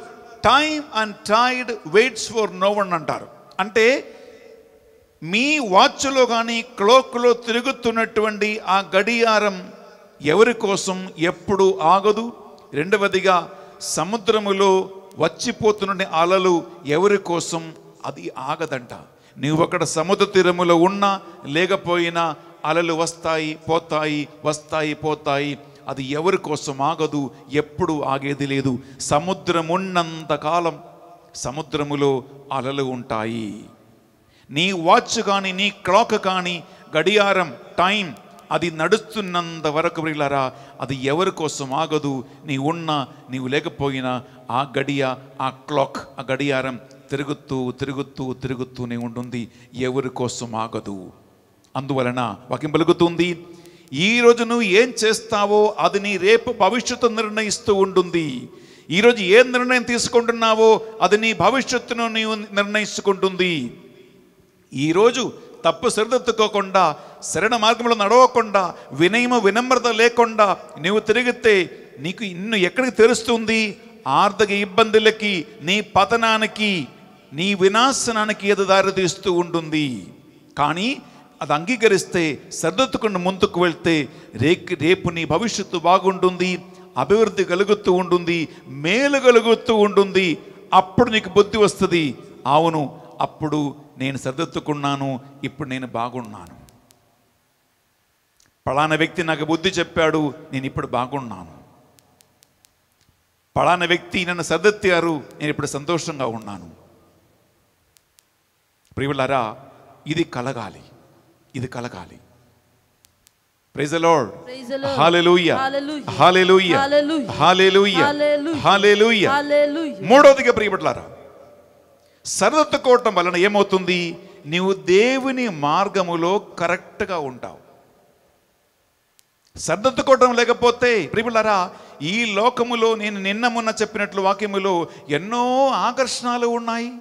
time and tide waits for no one అంటారు అంటే మీ వాచ్లో కానీ క్లోక్లో తిరుగుతున్నటువంటి ఆ గడియారం ఎవరి కోసం ఎప్పుడు ఆగదు రెండవదిగా సముద్రములో వచ్చిపోతున్న అలలు ఎవరి కోసం అది ఆగదంట నువ్వు అక్కడ సముద్ర తీరములో ఉన్నా లేకపోయినా అలలు వస్తాయి పోతాయి వస్తాయి పోతాయి అది ఎవరి కోసం ఆగదు ఎప్పుడు ఆగేది లేదు సముద్రమున్నంత కాలం సముద్రములో అలలు ఉంటాయి నీ వాచ్ కానీ నీ క్లాక్ కానీ గడియారం టైం అది నడుస్తున్నంత వరకు వీళ్ళారా అది ఎవరి కోసం ఆగదు నీ ఉన్నా నీవు లేకపోయినా ఆ గడియ ఆ క్లాక్ ఆ గడియారం తిరుగుతూ తిరుగుతూ తిరుగుతూనే ఉంటుంది ఎవరి కోసం ఆగదు అందువలన వాక్యం పలుకుతుంది ఈరోజు నువ్వు ఏం చేస్తావో అది నీ రేపు భవిష్యత్తు నిర్ణయిస్తూ ఉంటుంది ఈరోజు ఏ నిర్ణయం తీసుకుంటున్నావో అది నీ భవిష్యత్తును నీవు నిర్ణయించుకుంటుంది ఈరోజు తప్పు సరిదిద్దుకోకుండా శరణ మార్గంలో నడవకుండా వినయము వినమ్రత లేకుండా నీవు తిరిగితే నీకు ఇన్ను ఎక్కడికి తెరుస్తుంది ఆర్థిక ఇబ్బందులకి నీ పతనానికి నీ వినాశనానికి ఏదో దారితీస్తూ ఉంటుంది కానీ అది అంగీకరిస్తే సర్దత్తుకుని ముందుకు వెళ్తే రే రేపు నీ భవిష్యత్తు బాగుంటుంది అభివృద్ధి కలుగుతూ ఉంటుంది మేలు కలుగుతూ ఉంటుంది అప్పుడు నీకు బుద్ధి వస్తుంది అవును అప్పుడు నేను సర్దెత్తుకున్నాను ఇప్పుడు నేను బాగున్నాను పలానా వ్యక్తి నాకు బుద్ధి చెప్పాడు నేను ఇప్పుడు బాగున్నాను పలానా వ్యక్తి నన్ను సర్దెత్తారు నేను ఇప్పుడు సంతోషంగా ఉన్నాను ప్రియులారా ఇది కలగాలి ఇది కలగాలి ప్రైజ్ లార్డ్ హాలెలూయ మూడోదిగా సరిదొత్తుకోవటం వలన ఏమవుతుంది నీవు దేవుని మార్గములో కరెక్ట్గా ఉంటావు సర్దత్తుకోవడం లేకపోతే ప్రియులారా ఈ లోకములో నేను నిన్న మొన్న చెప్పినట్లు వాక్యములో ఎన్నో ఆకర్షణలు ఉన్నాయి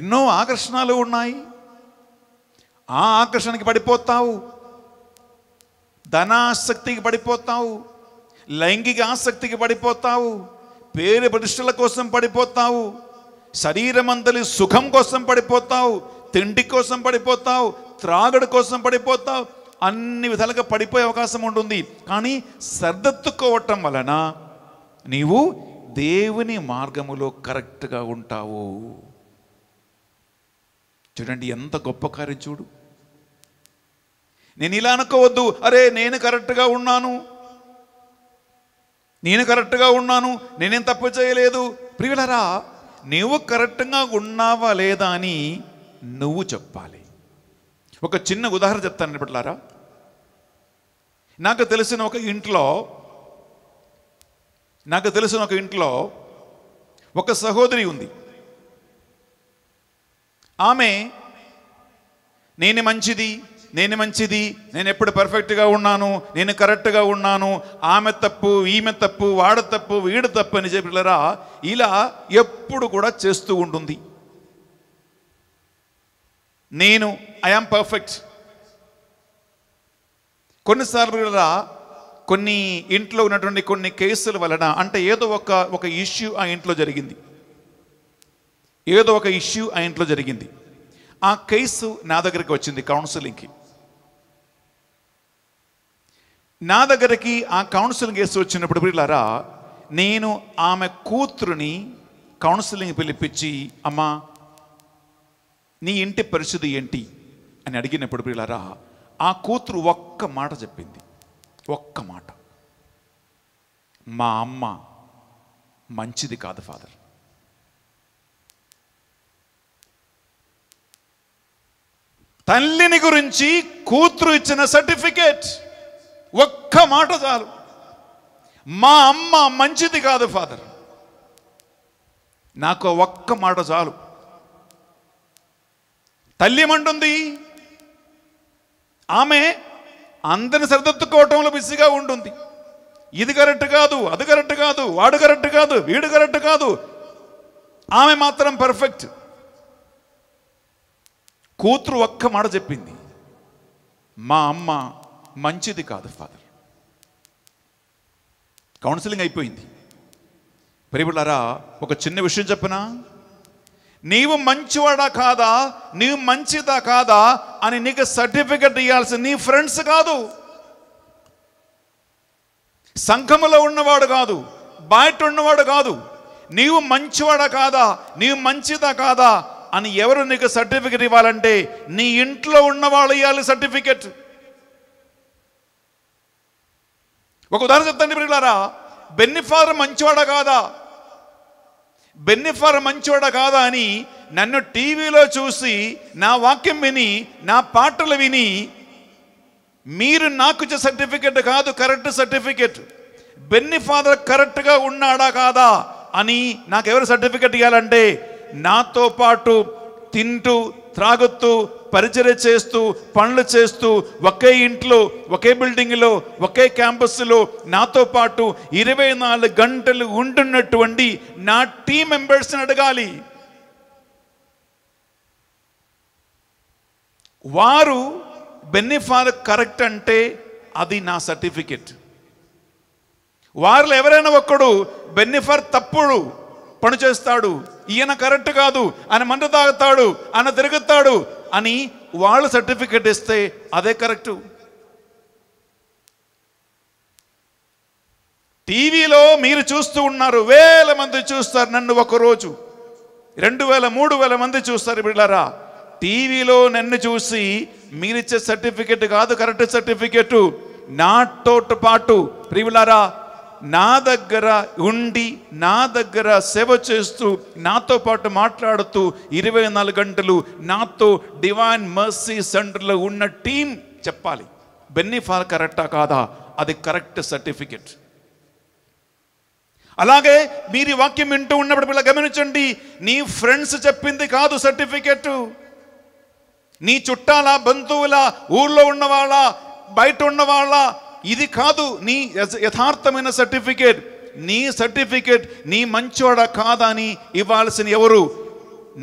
ఎన్నో ఆకర్షణలు ఉన్నాయి ఆ ఆకర్షణకి పడిపోతావు ధనాసక్తికి పడిపోతావు లైంగిక ఆసక్తికి పడిపోతావు పేరు ప్రతిష్టల కోసం పడిపోతావు శరీరమంతలి సుఖం కోసం పడిపోతావు తిండి కోసం పడిపోతావు త్రాగడు కోసం పడిపోతావు అన్ని విధాలుగా పడిపోయే అవకాశం ఉంటుంది కానీ సర్దెత్తుకోవటం వలన నీవు దేవుని మార్గములో కరెక్ట్గా ఉంటావు చూడండి ఎంత గొప్ప కార్యం చూడు నేను ఇలా అనుకోవద్దు అరే నేను కరెక్ట్గా ఉన్నాను నేను కరెక్ట్గా ఉన్నాను నేనేం తప్పు చేయలేదు ప్రియులరా నువ్వు కరెక్ట్గా ఉన్నావా లేదా అని నువ్వు చెప్పాలి ఒక చిన్న ఉదాహరణ చెప్తాను ఇప్పట్లారా నాకు తెలిసిన ఒక ఇంట్లో నాకు తెలిసిన ఒక ఇంట్లో ఒక సహోదరి ఉంది ఆమె నేను మంచిది నేను మంచిది నేను ఎప్పుడు పర్ఫెక్ట్గా ఉన్నాను నేను కరెక్ట్గా ఉన్నాను ఆమె తప్పు ఈమె తప్పు వాడ తప్పు వీడు తప్పు అని చెప్పారా ఇలా ఎప్పుడు కూడా చేస్తూ ఉంటుంది నేను ఐఆమ్ పర్ఫెక్ట్ కొన్నిసార్లు కొన్ని ఇంట్లో ఉన్నటువంటి కొన్ని కేసుల వలన అంటే ఏదో ఒక ఒక ఇష్యూ ఆ ఇంట్లో జరిగింది ఏదో ఒక ఇష్యూ ఆ ఇంట్లో జరిగింది ఆ కేసు నా దగ్గరికి వచ్చింది కౌన్సిలింగ్కి నా దగ్గరికి ఆ కౌన్సిలింగ్ కేసు వచ్చినప్పుడు పిల్లరా నేను ఆమె కూతురుని కౌన్సిలింగ్ పిలిపించి అమ్మా నీ ఇంటి పరిస్థితి ఏంటి అని అడిగినప్పుడు పిల్లరా ఆ కూతురు ఒక్క మాట చెప్పింది ఒక్క మాట మా అమ్మ మంచిది కాదు ఫాదర్ తల్లిని గురించి కూతురు ఇచ్చిన సర్టిఫికేట్ ఒక్క మాట చాలు మా అమ్మ మంచిది కాదు ఫాదర్ నాకు ఒక్క మాట చాలు తల్లి ఏమంటుంది ఆమె అందరిని సరిదత్తుకోవటంలో బిజీగా ఉంటుంది ఇది కరెక్ట్ కాదు అది కరెక్ట్ కాదు వాడు కరెక్ట్ కాదు వీడు కరెక్ట్ కాదు ఆమె మాత్రం పర్ఫెక్ట్ కూతురు ఒక్క మాట చెప్పింది మా అమ్మ మంచిది కాదు ఫాదర్ కౌన్సిలింగ్ అయిపోయింది ప్రేమిలారా ఒక చిన్న విషయం చెప్పనా నీవు మంచివాడా కాదా నీవు మంచిదా కాదా అని నీకు సర్టిఫికెట్ ఇవ్వాల్సి నీ ఫ్రెండ్స్ కాదు సంఘములో ఉన్నవాడు కాదు బయట ఉన్నవాడు కాదు నీవు మంచివాడా కాదా నీవు మంచిదా కాదా అని ఎవరు నీకు సర్టిఫికెట్ ఇవ్వాలంటే నీ ఇంట్లో ఉన్నవాళ్ళు ఇవ్వాలి సర్టిఫికెట్ ఒక ఉదాహరణ చెప్తాను పిల్లలారా బెన్నిఫార్ మంచివాడా కాదా బెన్నిఫార్ మంచివాడా కాదా అని నన్ను టీవీలో చూసి నా వాక్యం విని నా పాటలు విని మీరు నాకు ఇచ్చే సర్టిఫికెట్ కాదు కరెక్ట్ సర్టిఫికెట్ బెన్ని ఫాదర్ కరెక్ట్గా ఉన్నాడా కాదా అని నాకు ఎవరు సర్టిఫికెట్ ఇవ్వాలంటే నాతో పాటు తింటూ త్రాగుతూ పరిచర్య చేస్తూ పనులు చేస్తూ ఒకే ఇంట్లో ఒకే బిల్డింగ్లో ఒకే క్యాంపస్లో నాతో పాటు ఇరవై నాలుగు గంటలు ఉంటున్నటువంటి నా టీం మెంబర్స్ని అడగాలి వారు బెన్నిఫార్ కరెక్ట్ అంటే అది నా సర్టిఫికెట్ వారిలో ఎవరైనా ఒక్కడు బెన్నిఫర్ తప్పుడు పని చేస్తాడు ఈయన కరెక్ట్ కాదు ఆయన మంట తాగుతాడు ఆయన తిరుగుతాడు అని వాళ్ళు సర్టిఫికెట్ ఇస్తే అదే కరెక్టు టీవీలో మీరు చూస్తూ ఉన్నారు వేల మంది చూస్తారు నన్ను ఒకరోజు రెండు వేల మూడు వేల మంది చూస్తారు బిడ్డారా టీవీలో నన్ను చూసి మీరిచ్చే సర్టిఫికెట్ కాదు కరెక్ట్ సర్టిఫికెట్ నాతోటి పాటు ప్రియులారా నా దగ్గర ఉండి నా దగ్గర సేవ చేస్తూ నాతో పాటు మాట్లాడుతూ ఇరవై నాలుగు గంటలు నాతో డివైన్ మర్సీ సెంటర్లో ఉన్న టీం చెప్పాలి బెన్నిఫాల్ కరెక్టా కాదా అది కరెక్ట్ సర్టిఫికెట్ అలాగే మీరు వాక్యం వింటూ ఉన్నప్పుడు పిల్ల గమనించండి నీ ఫ్రెండ్స్ చెప్పింది కాదు సర్టిఫికెట్ నీ చుట్టాల బంధువుల ఊర్లో ఉన్నవాళ్ళ బయట ఉన్నవాళ్ళ ఇది కాదు నీ యథార్థమైన సర్టిఫికేట్ నీ సర్టిఫికేట్ నీ మంచివాడ కాదా అని ఇవ్వాల్సిన ఎవరు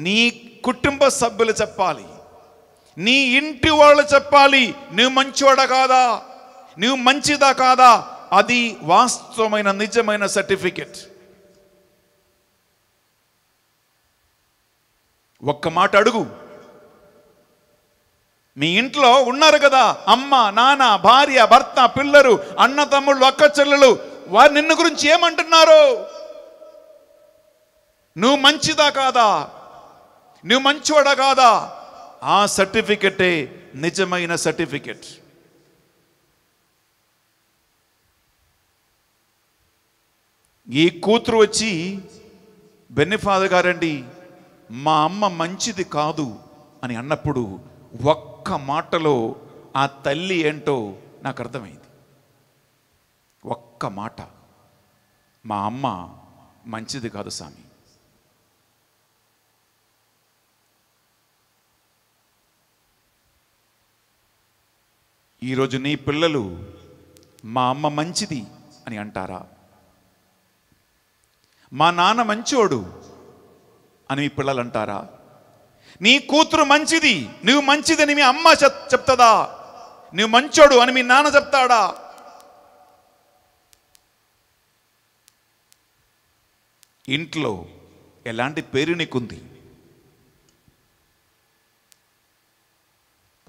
నీ కుటుంబ సభ్యులు చెప్పాలి నీ ఇంటి వాళ్ళు చెప్పాలి నువ్వు మంచివాడ కాదా నువ్వు మంచిదా కాదా అది వాస్తవమైన నిజమైన సర్టిఫికెట్ ఒక్క మాట అడుగు మీ ఇంట్లో ఉన్నారు కదా అమ్మ నాన్న భార్య భర్త పిల్లలు అన్న తమ్ముళ్ళు అక్క చెల్లెలు వారు నిన్ను గురించి ఏమంటున్నారు నువ్వు మంచిదా కాదా నువ్వు మంచివాడా కాదా ఆ సర్టిఫికెటే నిజమైన సర్టిఫికెట్ ఈ కూతురు వచ్చి బెన్నిఫాదర్ గారండి మా అమ్మ మంచిది కాదు అని అన్నప్పుడు ఒక్క ఒక్క మాటలో ఆ తల్లి ఏంటో నాకు అర్థమైంది ఒక్క మాట మా అమ్మ మంచిది కాదు స్వామి ఈరోజు నీ పిల్లలు మా అమ్మ మంచిది అని అంటారా మా నాన్న మంచోడు అని పిల్లలు అంటారా నీ కూతురు మంచిది నువ్వు మంచిదని మీ అమ్మ చెప్తుందా నువ్వు మంచోడు అని మీ నాన్న చెప్తాడా ఇంట్లో ఎలాంటి పేరు నీకుంది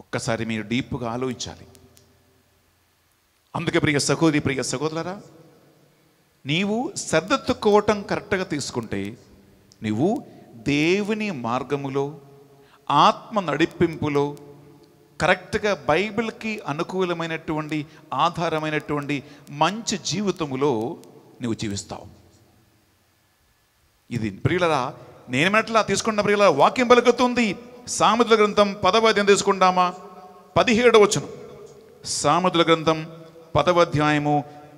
ఒక్కసారి మీరు డీప్గా ఆలోచించాలి అందుకే ప్రియ సహోదరి ప్రియ సహోదరరా నీవు సర్దెత్తుకోవటం కరెక్ట్గా తీసుకుంటే నువ్వు దేవుని మార్గములో ఆత్మ నడిపింపులో కరెక్ట్గా బైబిల్కి అనుకూలమైనటువంటి ఆధారమైనటువంటి మంచి జీవితములో నువ్వు జీవిస్తావు ఇది ప్రియులరా నేనేమట్లా తీసుకున్న ప్రియుల వాక్యం పలుకుతుంది సామెతల గ్రంథం పదవ అధ్యాయం తీసుకుంటామా పదిహేడు వచ్చును సామెతల గ్రంథం పదవ అధ్యాయము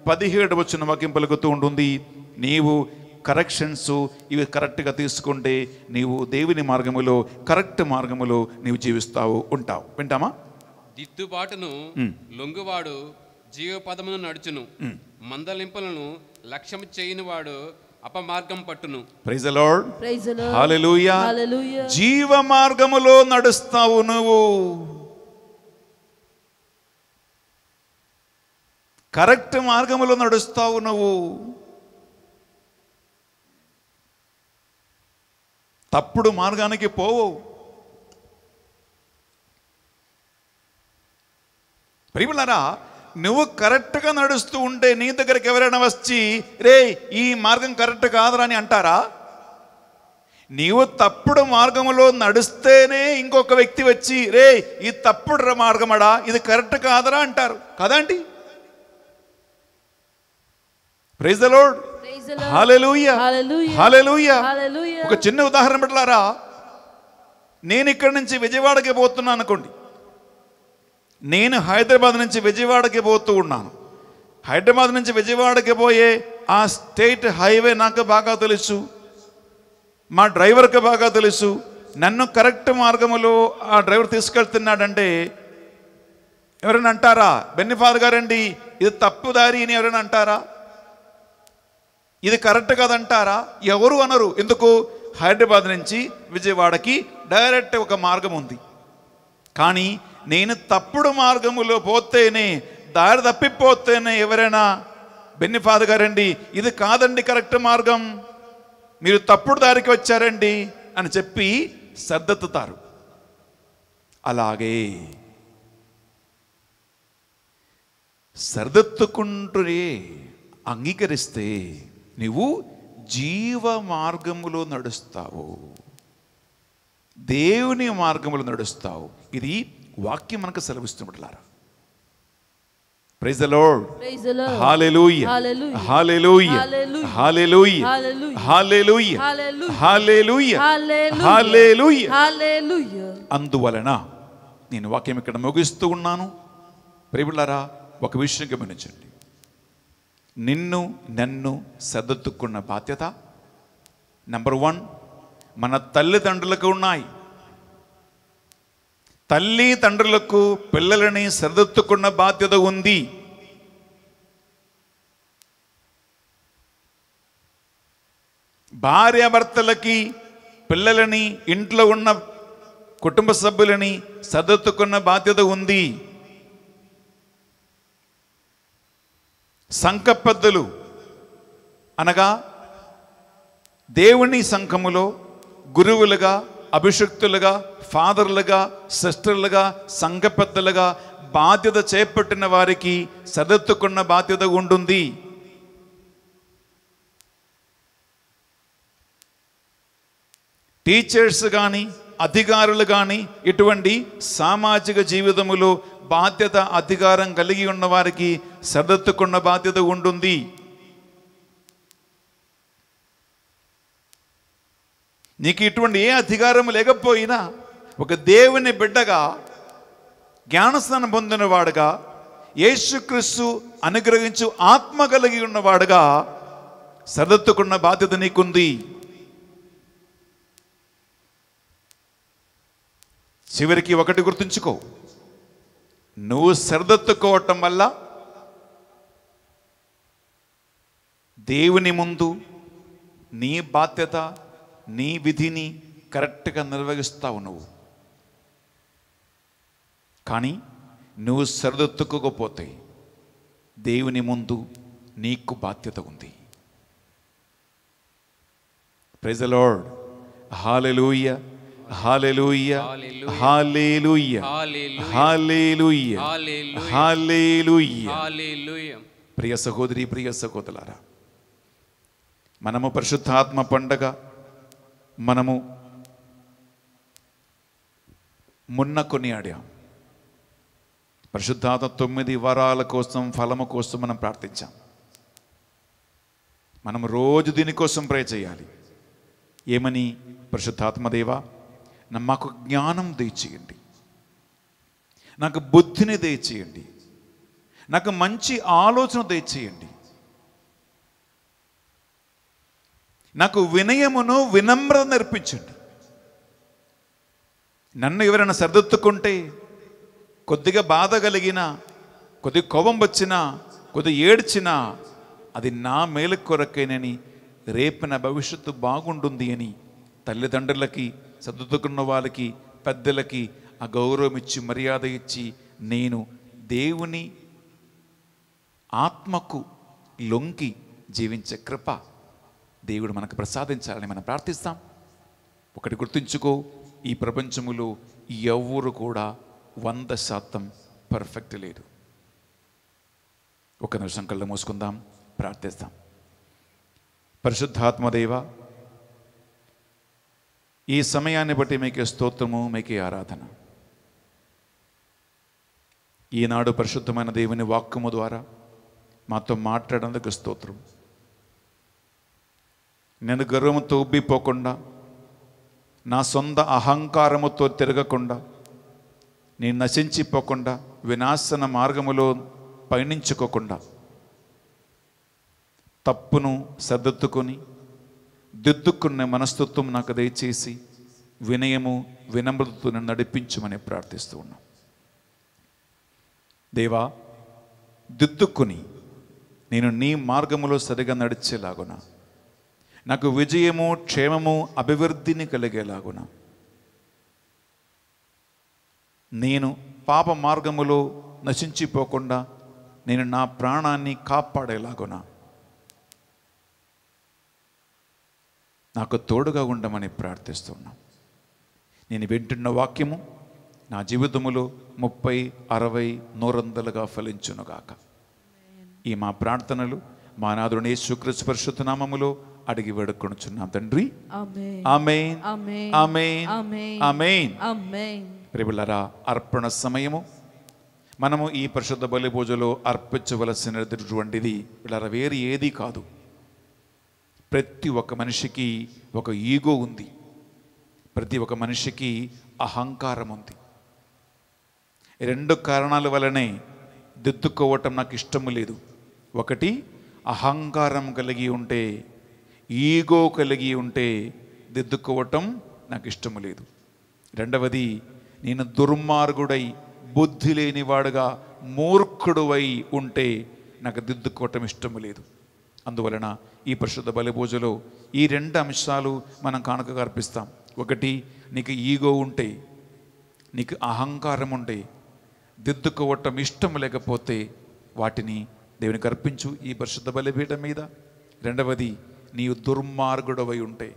పదిహేడు వచ్చిన వాక్యం పలుకుతూ ఉంటుంది నీవు కరెక్షన్స్ ఇవి కరెక్ట్గా తీసుకుంటే నీవు దేవుని మార్గములో కరెక్ట్ మార్గములో నీవు జీవిస్తావు ఉంటావు వింటామా దిద్దుబాటును లొంగువాడు జీవపదమును నడుచును మందలింపులను లక్ష్యం చేయనివాడు అపమార్గం పట్టును ప్రైజ్ జీవ మార్గములో నడుస్తావు నువ్వు కరెక్ట్ మార్గములో నడుస్తావు నువ్వు తప్పుడు మార్గానికి పోవు ప్రియులరా నువ్వు కరెక్ట్గా నడుస్తూ ఉంటే నీ దగ్గరికి ఎవరైనా వచ్చి రే ఈ మార్గం కరెక్ట్ కాదురా అని అంటారా నీవు తప్పుడు మార్గంలో నడుస్తేనే ఇంకొక వ్యక్తి వచ్చి రే ఈ తప్పుడు మార్గమడా ఇది కరెక్ట్ కాదరా అంటారు కదండి ప్రైజ్ ద లోడ్ ఒక చిన్న ఉదాహరణ పెట్టలారా నేను ఇక్కడ నుంచి విజయవాడకి పోతున్నాను అనుకోండి నేను హైదరాబాద్ నుంచి విజయవాడకి పోతూ ఉన్నాను హైదరాబాద్ నుంచి విజయవాడకి పోయే ఆ స్టేట్ హైవే నాకు బాగా తెలుసు మా డ్రైవర్కి బాగా తెలుసు నన్ను కరెక్ట్ మార్గంలో ఆ డ్రైవర్ తీసుకెళ్తున్నాడంటే ఎవరైనా అంటారా బెన్నిఫాదర్ గారండి ఇది తప్పు దారి అని ఎవరైనా అంటారా ఇది కరెక్ట్ కాదంటారా ఎవరు అనరు ఎందుకు హైదరాబాద్ నుంచి విజయవాడకి డైరెక్ట్ ఒక మార్గం ఉంది కానీ నేను తప్పుడు మార్గములో పోతేనే దారి తప్పిపోతేనే ఎవరైనా బెన్నిఫాద్ గారండి ఇది కాదండి కరెక్ట్ మార్గం మీరు తప్పుడు దారికి వచ్చారండి అని చెప్పి సర్దెత్తుతారు అలాగే సర్దెత్తుకుంటూనే అంగీకరిస్తే నువ్వు జీవ మార్గములో నడుస్తావు దేవుని మార్గములో నడుస్తావు ఇది వాక్యం మనకు సెలవిస్తున్నట్లారా అందువలన నేను వాక్యం ఇక్కడ ముగిస్తూ ఉన్నాను ప్రేమిళ్ళారా ఒక విషయం గమనించండి నిన్ను నన్ను సర్దుకున్న బాధ్యత నెంబర్ వన్ మన తల్లిదండ్రులకు ఉన్నాయి తల్లి తండ్రులకు పిల్లలని సరిదిద్దుకున్న బాధ్యత ఉంది భార్యాభర్తలకి పిల్లలని ఇంట్లో ఉన్న కుటుంబ సభ్యులని సరిదిద్దుకున్న బాధ్యత ఉంది సంఘ పెద్దలు అనగా దేవుని సంఘములో గురువులుగా అభిషక్తులుగా ఫాదర్లుగా సిస్టర్లుగా సంఘ పెద్దలుగా బాధ్యత చేపట్టిన వారికి సరిదిద్దుకున్న బాధ్యత ఉంటుంది టీచర్స్ కానీ అధికారులు కానీ ఇటువంటి సామాజిక జీవితములో బాధ్యత అధికారం కలిగి ఉన్న వారికి సరదత్తుకున్న బాధ్యత ఉంటుంది నీకు ఇటువంటి ఏ అధికారం లేకపోయినా ఒక దేవుని బిడ్డగా జ్ఞానస్నానం పొందినవాడుగా యేసుక్రీస్తు అనుగ్రహించు ఆత్మ కలిగి ఉన్నవాడుగా సరదత్తుకున్న బాధ్యత నీకుంది చివరికి ఒకటి గుర్తుంచుకో నువ్వు సరిదత్తుకోవటం వల్ల దేవుని ముందు నీ బాధ్యత నీ విధిని కరెక్ట్గా నిర్వహిస్తావు నువ్వు కానీ నువ్వు సరిదొత్తుకోకపోతే దేవుని ముందు నీకు బాధ్యత ఉంది ప్రెజలాడ్ హాలెలూయ హాలెలూయ హాలేలుయ హాలేలుయ హాలేలుయ ప్రియ సహోదరి ప్రియ సహోదరులారా మనము పరిశుద్ధాత్మ పండగ మనము మున్న కొనియాడాం పరిశుద్ధాత్మ తొమ్మిది వరాల కోసం ఫలము కోసం మనం ప్రార్థించాం మనం రోజు దీనికోసం ప్రే చేయాలి ఏమని పరిశుద్ధాత్మదేవా మాకు జ్ఞానం దయచేయండి నాకు బుద్ధిని దయచేయండి నాకు మంచి ఆలోచన దయచేయండి నాకు వినయమును వినమ్రత నేర్పించండి నన్ను ఎవరైనా సర్దెత్తుకుంటే కొద్దిగా బాధ కలిగినా కొద్దిగా కోపం వచ్చినా కొద్దిగా ఏడ్చినా అది నా మేలు కొరకేనని రేపు నా భవిష్యత్తు బాగుంటుంది అని తల్లిదండ్రులకి సర్దుకున్న వాళ్ళకి పెద్దలకి ఆ గౌరవం ఇచ్చి మర్యాద ఇచ్చి నేను దేవుని ఆత్మకు లొంకి జీవించే కృప దేవుడు మనకు ప్రసాదించాలని మనం ప్రార్థిస్తాం ఒకటి గుర్తుంచుకో ఈ ప్రపంచములో ఎవరు కూడా వంద శాతం పర్ఫెక్ట్ లేదు ఒక నిమిషం కళ్ళు మూసుకుందాం ప్రార్థిస్తాం పరిశుద్ధాత్మదేవ ఈ సమయాన్ని బట్టి మీకే స్తోత్రము మీకే ఆరాధన ఈనాడు పరిశుద్ధమైన దేవుని వాక్యము ద్వారా మాతో మాట్లాడేందుకు స్తోత్రం నేను గర్వంతో ఉబ్బిపోకుండా నా సొంత అహంకారముతో తిరగకుండా నేను నశించిపోకుండా వినాశన మార్గములో పయనించుకోకుండా తప్పును సర్దుకొని దిద్దుకున్న మనస్తత్వం నాకు దయచేసి వినయము వినమ్రతతో నన్ను నడిపించమని ప్రార్థిస్తూ ఉన్నాం దేవా దిద్దుకుని నేను నీ మార్గములో సరిగా నడిచేలాగున నాకు విజయము క్షేమము అభివృద్ధిని కలిగేలాగున నేను పాప మార్గములో నశించిపోకుండా నేను నా ప్రాణాన్ని కాపాడేలాగునా నాకు తోడుగా ఉండమని ప్రార్థిస్తున్నాం నేను వింటున్న వాక్యము నా జీవితములో ముప్పై అరవై నూరొందలుగా ఫలించునుగాక ఈ మా ప్రార్థనలు మా నాదుని శుక్రస్ పరిశుద్ధనామములో అడిగి వేడుకొనుచున్నాం తండ్రి రేపులరా అర్పణ సమయము మనము ఈ పరిశుద్ధ బలి పూజలో అర్పించవలసినటువంటిది వీళ్ళ వేరు ఏది కాదు ప్రతి ఒక్క మనిషికి ఒక ఈగో ఉంది ప్రతి ఒక్క మనిషికి అహంకారం ఉంది రెండు కారణాల వలనే దిద్దుకోవటం నాకు ఇష్టము లేదు ఒకటి అహంకారం కలిగి ఉంటే ఈగో కలిగి ఉంటే దిద్దుకోవటం నాకు ఇష్టము లేదు రెండవది నేను దుర్మార్గుడై బుద్ధి లేనివాడుగా మూర్ఖుడువై ఉంటే నాకు దిద్దుకోవటం ఇష్టము లేదు అందువలన ఈ పరిశుద్ధ బలిపూజలో ఈ రెండు అంశాలు మనం కానుకగా అర్పిస్తాం ఒకటి నీకు ఈగో ఉంటే నీకు అహంకారం ఉంటే దిద్దుకోవటం ఇష్టం లేకపోతే వాటిని దేవునికి అర్పించు ఈ పరిశుద్ధ బలిపీఠం మీద రెండవది నీవు దుర్మార్గుడవై ఉంటే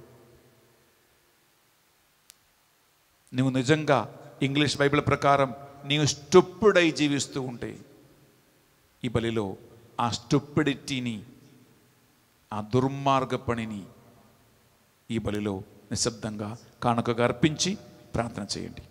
నువ్వు నిజంగా ఇంగ్లీష్ బైబిల్ ప్రకారం నీవు స్టుప్పుడై జీవిస్తూ ఉంటే ఈ బలిలో ఆ స్టుప్పిడిటీని ఆ దుర్మార్గ పనిని ఈ బలిలో నిశ్శబ్దంగా కానుకగా అర్పించి ప్రార్థన చేయండి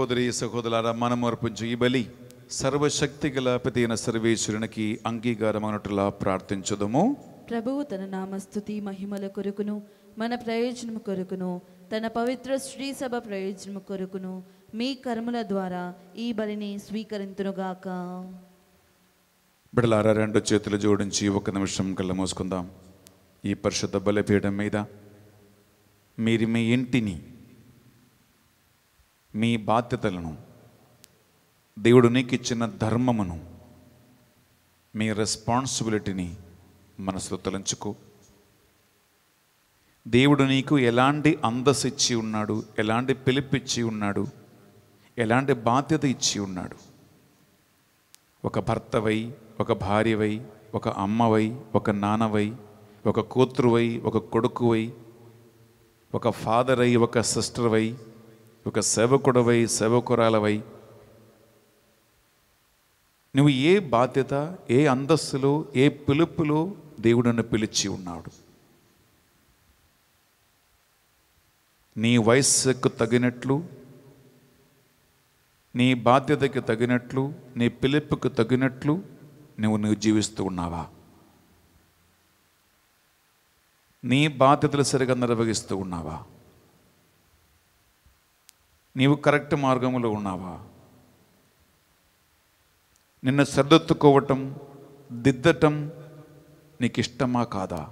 సహోదరి సహోదరులారా మనమర్పించు ఈ బలి సర్వశక్తి గల ప్రతిన సర్వేశ్వరునికి అంగీకారమైనట్లా ప్రార్థించదము ప్రభువు తన నామస్థుతి మహిమల కొరకును మన ప్రయోజనము కొరకును తన పవిత్ర శ్రీ సభ ప్రయోజనము కొరకును మీ కర్మల ద్వారా ఈ బలిని స్వీకరించునుగాక బిడలారా రెండు చేతులు జోడించి ఒక నిమిషం కళ్ళ మూసుకుందాం ఈ పరిశుద్ధ బలిపీఠం మీద మీరు మీ ఇంటిని మీ బాధ్యతలను దేవుడు నీకు ఇచ్చిన ధర్మమును మీ రెస్పాన్సిబిలిటీని మనసులో తలంచుకో దేవుడు నీకు ఎలాంటి అందస్ ఇచ్చి ఉన్నాడు ఎలాంటి పిలిపిచ్చి ఉన్నాడు ఎలాంటి బాధ్యత ఇచ్చి ఉన్నాడు ఒక భర్తవై ఒక భార్యవై ఒక అమ్మవై ఒక నాన్నవై ఒక కూతురువై ఒక కొడుకువై ఒక ఫాదర్ అయి ఒక సిస్టర్వై ఒక సేవకుడవై సేవకురాలవై నువ్వు ఏ బాధ్యత ఏ అంతస్తులో ఏ పిలుపులో దేవుడిని పిలిచి ఉన్నాడు నీ వయస్సుకు తగినట్లు నీ బాధ్యతకి తగినట్లు నీ పిలుపుకు తగినట్లు నువ్వు నువ్వు జీవిస్తూ ఉన్నావా నీ బాధ్యతలు సరిగా నిర్వహిస్తూ ఉన్నావా నీవు కరెక్ట్ మార్గంలో ఉన్నావా నిన్ను సర్దెత్తుకోవటం దిద్దటం నీకు ఇష్టమా కాదా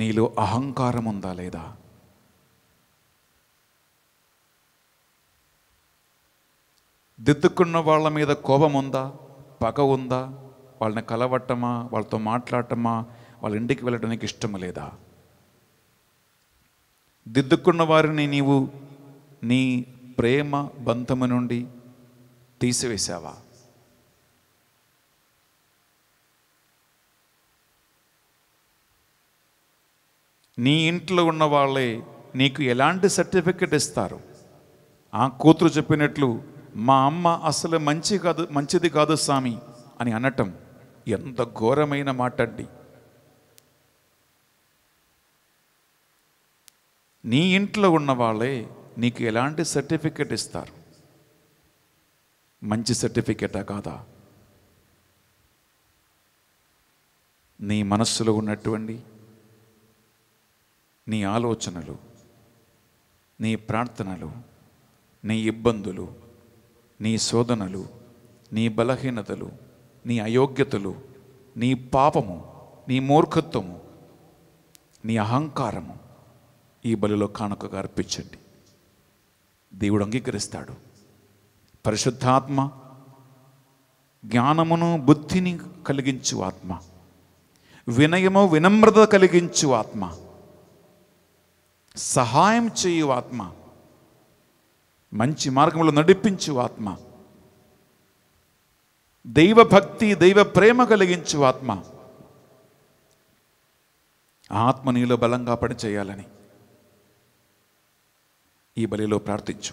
నీలో అహంకారం ఉందా లేదా దిద్దుకున్న వాళ్ళ మీద కోపం ఉందా పగ ఉందా వాళ్ళని కలవటమా వాళ్ళతో మాట్లాడటమా వాళ్ళ ఇంటికి వెళ్ళడానికి ఇష్టం లేదా దిద్దుకున్న వారిని నీవు నీ ప్రేమ బంధము నుండి తీసివేశావా నీ ఇంట్లో ఉన్న వాళ్ళే నీకు ఎలాంటి సర్టిఫికెట్ ఇస్తారు ఆ కూతురు చెప్పినట్లు మా అమ్మ అసలు మంచి కాదు మంచిది కాదు స్వామి అని అనటం ఎంత ఘోరమైన మాట అండి నీ ఇంట్లో ఉన్న వాళ్ళే నీకు ఎలాంటి సర్టిఫికెట్ ఇస్తారు మంచి సర్టిఫికెటా కాదా నీ మనస్సులో ఉన్నటువంటి నీ ఆలోచనలు నీ ప్రార్థనలు నీ ఇబ్బందులు నీ శోధనలు నీ బలహీనతలు నీ అయోగ్యతలు నీ పాపము నీ మూర్ఖత్వము నీ అహంకారము ఈ బలిలో కానుకగా అర్పించండి దేవుడు అంగీకరిస్తాడు పరిశుద్ధాత్మ జ్ఞానమును బుద్ధిని కలిగించు ఆత్మ వినయము వినమ్రత కలిగించు ఆత్మ సహాయం చేయు ఆత్మ మంచి మార్గంలో నడిపించు ఆత్మ దైవభక్తి దైవ ప్రేమ కలిగించు ఆత్మ ఆత్మ నీలో బలంగా పనిచేయాలని ఈ బలిలో ప్రార్థించు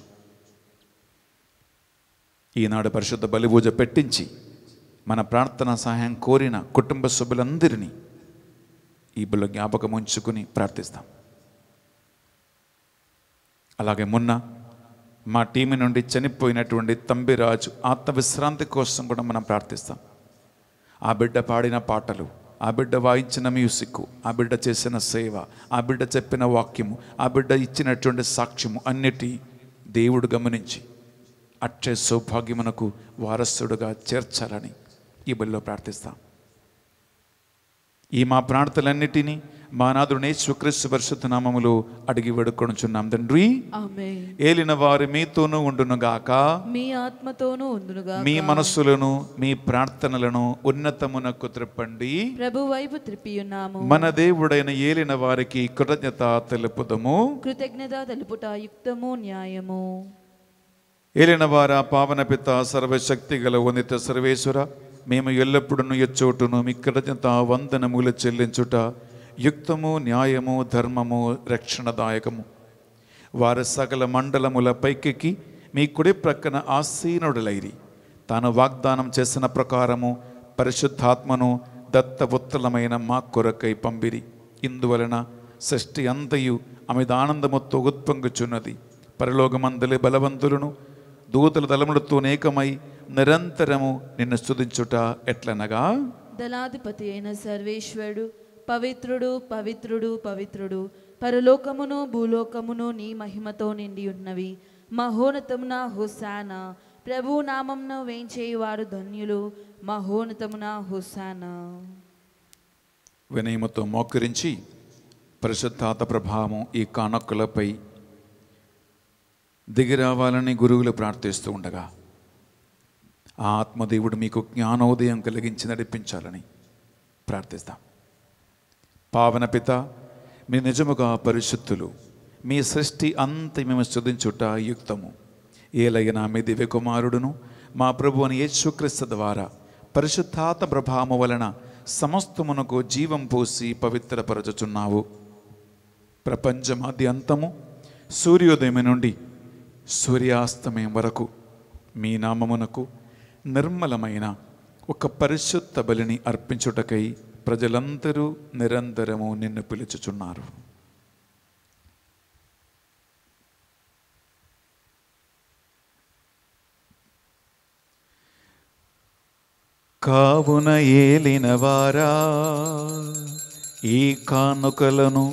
ఈనాడు పరిశుద్ధ బలిపూజ పెట్టించి మన ప్రార్థన సహాయం కోరిన కుటుంబ సభ్యులందరినీ ఈ బలి జ్ఞాపకం ఉంచుకుని ప్రార్థిస్తాం అలాగే మొన్న మా టీం నుండి చనిపోయినటువంటి తంబిరాజు ఆత్మవిశ్రాంతి కోసం కూడా మనం ప్రార్థిస్తాం ఆ బిడ్డ పాడిన పాటలు ఆ బిడ్డ వాయించిన మ్యూజిక్ ఆ బిడ్డ చేసిన సేవ ఆ బిడ్డ చెప్పిన వాక్యము ఆ బిడ్డ ఇచ్చినటువంటి సాక్ష్యము అన్నిటి దేవుడు గమనించి అట్టే సౌభాగ్యమునకు వారసుడుగా చేర్చాలని ఈ బిల్లో ప్రార్థిస్తాం ఈ మా ప్రార్థనలన్నిటినీ మా నాదుని శుక్రీస్తు పరిశుద్ధ నామములు అడిగి వేడుకొనుచున్నాం తండ్రి ఏలిన వారు మీతోనూ ఉండునుగాక మీ ఆత్మతోనూ ఉండునుగా మీ మనస్సులను మీ ప్రార్థనలను ఉన్నతమునకు త్రిప్పండి ప్రభు వైపు త్రిప్పి ఉన్నాము మన దేవుడైన ఏలిన వారికి కృతజ్ఞత తెలుపుదము కృతజ్ఞత తెలుపుట యుక్తము న్యాయము ఏలిన వారా పావన పిత సర్వశక్తి గల ఉన్నత సర్వేశ్వర మేము ఎల్లప్పుడూ ఎచ్చోటును మీ కృతజ్ఞత వందనములు చెల్లించుట యుక్తము న్యాయము ధర్మము రక్షణదాయకము వారి సకల మండలముల పైకెక్కి మీ కుడి ప్రక్కన ఆసీనుడులైరి తాను వాగ్దానం చేసిన ప్రకారము పరిశుద్ధాత్మను ఉత్తలమైన మా కొరకై పంపిరి ఇందువలన సృష్టి అంతయు అమిదానందముతో ఉత్పొంగుచున్నది పరలోకమందలి బలవంతులను దూతల తలములతో అనేకమై నిరంతరము నిన్ను స్థుతించుట ఎట్లనగా దళాధిపతి అయిన సర్వేశ్వరుడు పవిత్రుడు పవిత్రుడు పవిత్రుడు పరలోకమును భూలోకమును నీ మహిమతో నిండి ఉన్నవి మహోన్నతమున హుసాన ప్రభు నామంను వేయించేవారు ధన్యులు మహోన్నతమున హుసాన వినయముతో మోకరించి పరిశుద్ధాత ప్రభావం ఈ కానొక్కలపై దిగిరావాలని గురువులు ప్రార్థిస్తూ ఉండగా ఆ ఆత్మదేవుడు మీకు జ్ఞానోదయం కలిగించి నడిపించాలని ప్రార్థిస్తాం పావన పిత మీ నిజముగా పరిశుద్ధులు మీ సృష్టి అంత మేము శుద్ధించుట యుక్తము ఏలైనా మీ దివ్య కుమారుడును మా ప్రభు అని యేసుక్రీస్తు ద్వారా పరిశుద్ధాత ప్రభావము వలన సమస్తమునకు జీవం పోసి పవిత్రపరచుచున్నావు ప్రపంచమాది అంతము సూర్యోదయం నుండి సూర్యాస్తమయం వరకు మీ నామమునకు నిర్మలమైన ఒక పరిశుద్ధ బలిని అర్పించుటకై ప్రజలందరూ నిరంతరము నిన్ను పిలుచుచున్నారు కావున ఏలినవారా ఈ కానుకలను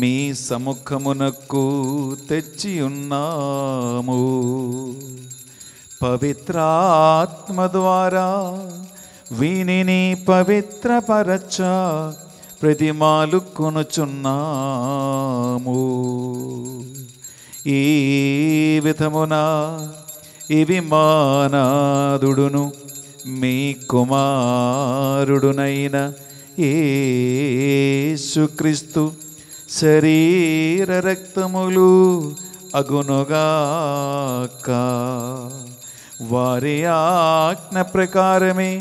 మీ సముఖమునకు తెచ్చి ఉన్నాము పవిత్రాత్మ ద్వారా పవిత్ర పవిత్రపరచ ప్రతిమాలు కొనుచున్నాము ఈ విధమున ఇవి మానాదుడును మీ కుమారుడునైన ఏసుక్రీస్తు శరీర రక్తములు అగునుగాక వారి ఆజ్ఞ ప్రకారమే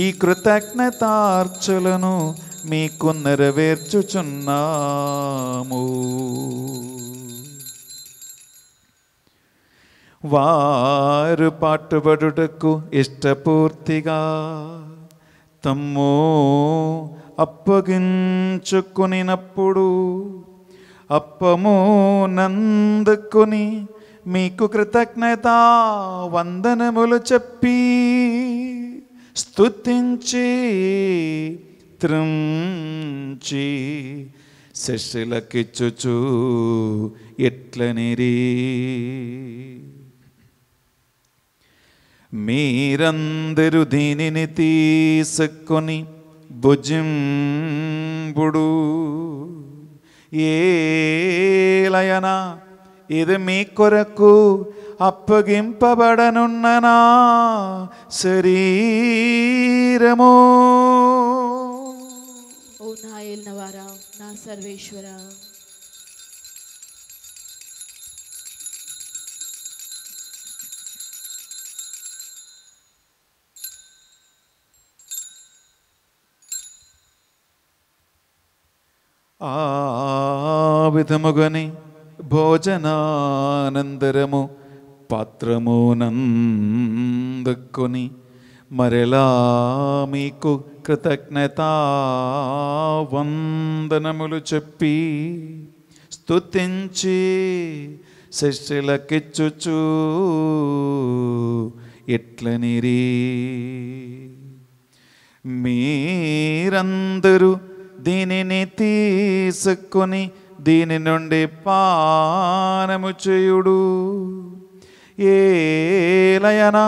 ఈ కృతజ్ఞతార్చులను మీకు నెరవేర్చుచున్నాము వారు పాటుబడుటకు ఇష్టపూర్తిగా తమ్ము అప్పగించుకునినప్పుడు అప్పము నందుకుని మీకు కృతజ్ఞత వందనములు చెప్పి స్తుతించి త్రంచి శశులకిచ్చుచు ఎట్లనిరి మీరందరూ దీనిని తీసుకొని భుజింబుడు ఏలయనా ఇది మీ కొరకు అప్పగింపబడనున్న నా శరీరము ఓ నా ఏలినవారా నా సర్వేశ్వరా ఆ విధముగని పాత్రము నందుకొని మరెలా మీకు వందనములు చెప్పి స్తుతించి శిష్యులకిచ్చుచు ఎట్లనిరి మీరందరూ దీనిని తీసుకొని దీని నుండి పానము చేయుడు ఏలయన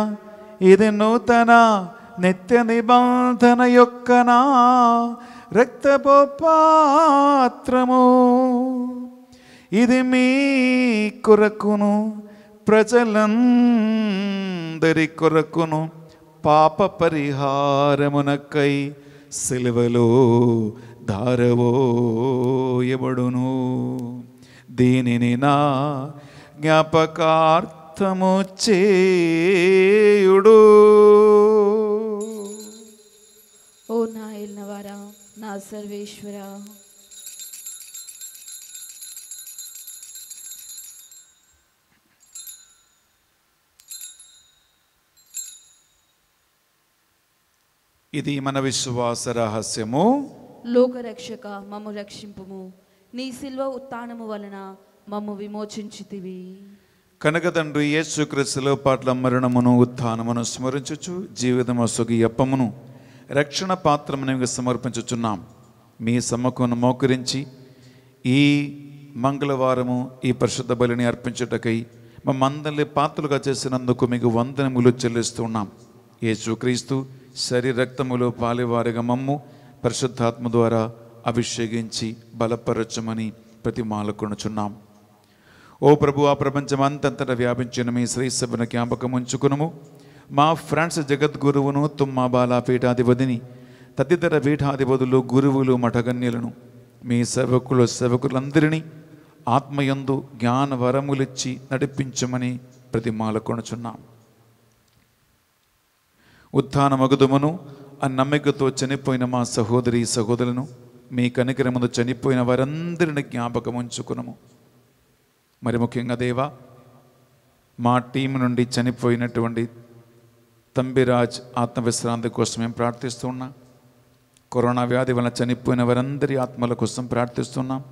ఇది నూతన నిత్య నిబంధన యొక్క నా రక్తపు పాత్రము ఇది మీ కొరకును ప్రజలందరి కొరకును పాప పరిహారమునకై సిలువలో ధారవోయబడును దీనిని నా జ్ఞాపకార్థము చేయుడు ఓ నా ఇల్నవారా నా సర్వేశ్వర ఇది మన విశ్వాస రహస్యము లోకరక్షక మమ్ము రక్షింపుము నీ శిల్వ ఉత్నము వలన మమ్ము విమోచించితివి కనక తండ్రి యేసుక్రీస్తులో పాటల మరణమును ఉత్థానమును స్మరించుచు జీవితము అప్పమును రక్షణ పాత్రమును సమర్పించుచున్నాం మీ సమ్మకును మోకరించి ఈ మంగళవారము ఈ పరిశుద్ధ బలిని అర్పించుటకై మమ్మందరిని పాత్రలుగా చేసినందుకు మీకు వందనములు చెల్లిస్తున్నాం యేసుక్రీస్తు శరీరక్తములు పాలివారిగా మమ్ము పరిశుద్ధాత్మ ద్వారా అభిషేకించి బలపరచమని మాలకొనుచున్నాం ఓ ప్రభు ఆ ప్రపంచమంతంతటా వ్యాపించిన మీ శ్రీసభను జ్ఞాపకం ఉంచుకునుము మా ఫ్రెండ్స్ జగద్గురువును తుమ్మా బాల పీఠాధిపతిని తదితర పీఠాధిపతులు గురువులు మఠగన్యులను మీ సేవకులు సేవకులందరినీ ఆత్మయందు జ్ఞాన వరములిచ్చి నడిపించమని ప్రతిమాలకొనుచున్నాం ఉత్థానమగుదుమను ఆ నమ్మికతో చనిపోయిన మా సహోదరి సహోదరులను మీ కనికరముందు చనిపోయిన వారందరిని జ్ఞాపకం ఉంచుకునము మరి ముఖ్యంగా దేవా మా టీం నుండి చనిపోయినటువంటి తంబిరాజ్ ఆత్మవిశ్రాంతి కోసం మేము ఉన్నాం కరోనా వ్యాధి వలన చనిపోయిన వారందరి ఆత్మల కోసం ప్రార్థిస్తున్నాం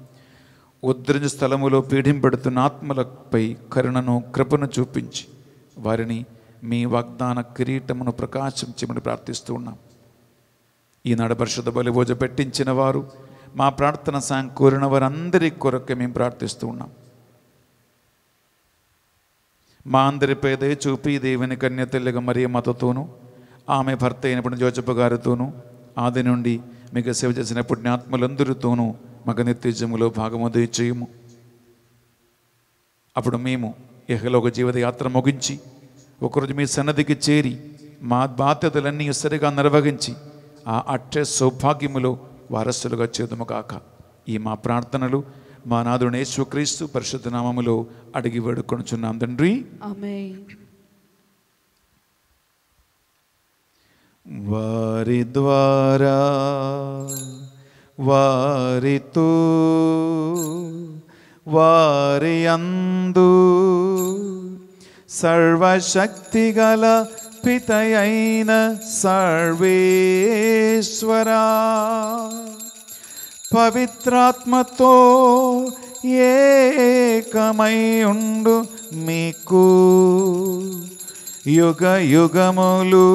ఉద్రజ స్థలములో పీడింపడుతున్న ఆత్మలపై కరుణను కృపను చూపించి వారిని మీ వాగ్దాన కిరీటమును ప్రకాశించమని ప్రార్థిస్తున్నాం ఈనాడు పరిశుద్ధ బలిభోజ పెట్టించిన వారు మా ప్రార్థన సమకూరిన వారందరి కొరకు మేము ప్రార్థిస్తూ ఉన్నాం మా అందరిపై దయ చూపి దేవుని కన్య తెల్లగ మరియ మతతోనూ ఆమె భర్త అయినప్పుడు జోజప్ప గారితోనూ ఆది నుండి మీకు సేవ చేసిన పుణ్యాత్ములందరితోనూ మగ నిత్యజములో భాగము దయచేయము అప్పుడు మేము ఇహలోక జీవిత యాత్ర ముగించి ఒకరోజు మీ సన్నదికి చేరి మా బాధ్యతలన్నీ సరిగా నిర్వహించి ఆ అట్టే సౌభాగ్యములో వారసులుగా కాక ఈ మా ప్రార్థనలు మా నాదుడు పరిశుద్ధ నామములో అడిగి వేడుకొనుచున్నాం తండ్రి వారి ద్వారా వారితో వారి అందు సర్వశక్తి గల కల్పితయైన సర్వేశ్వరా పవిత్రాత్మతో ఏకమై ఉండు మీకు యుగ యుగములు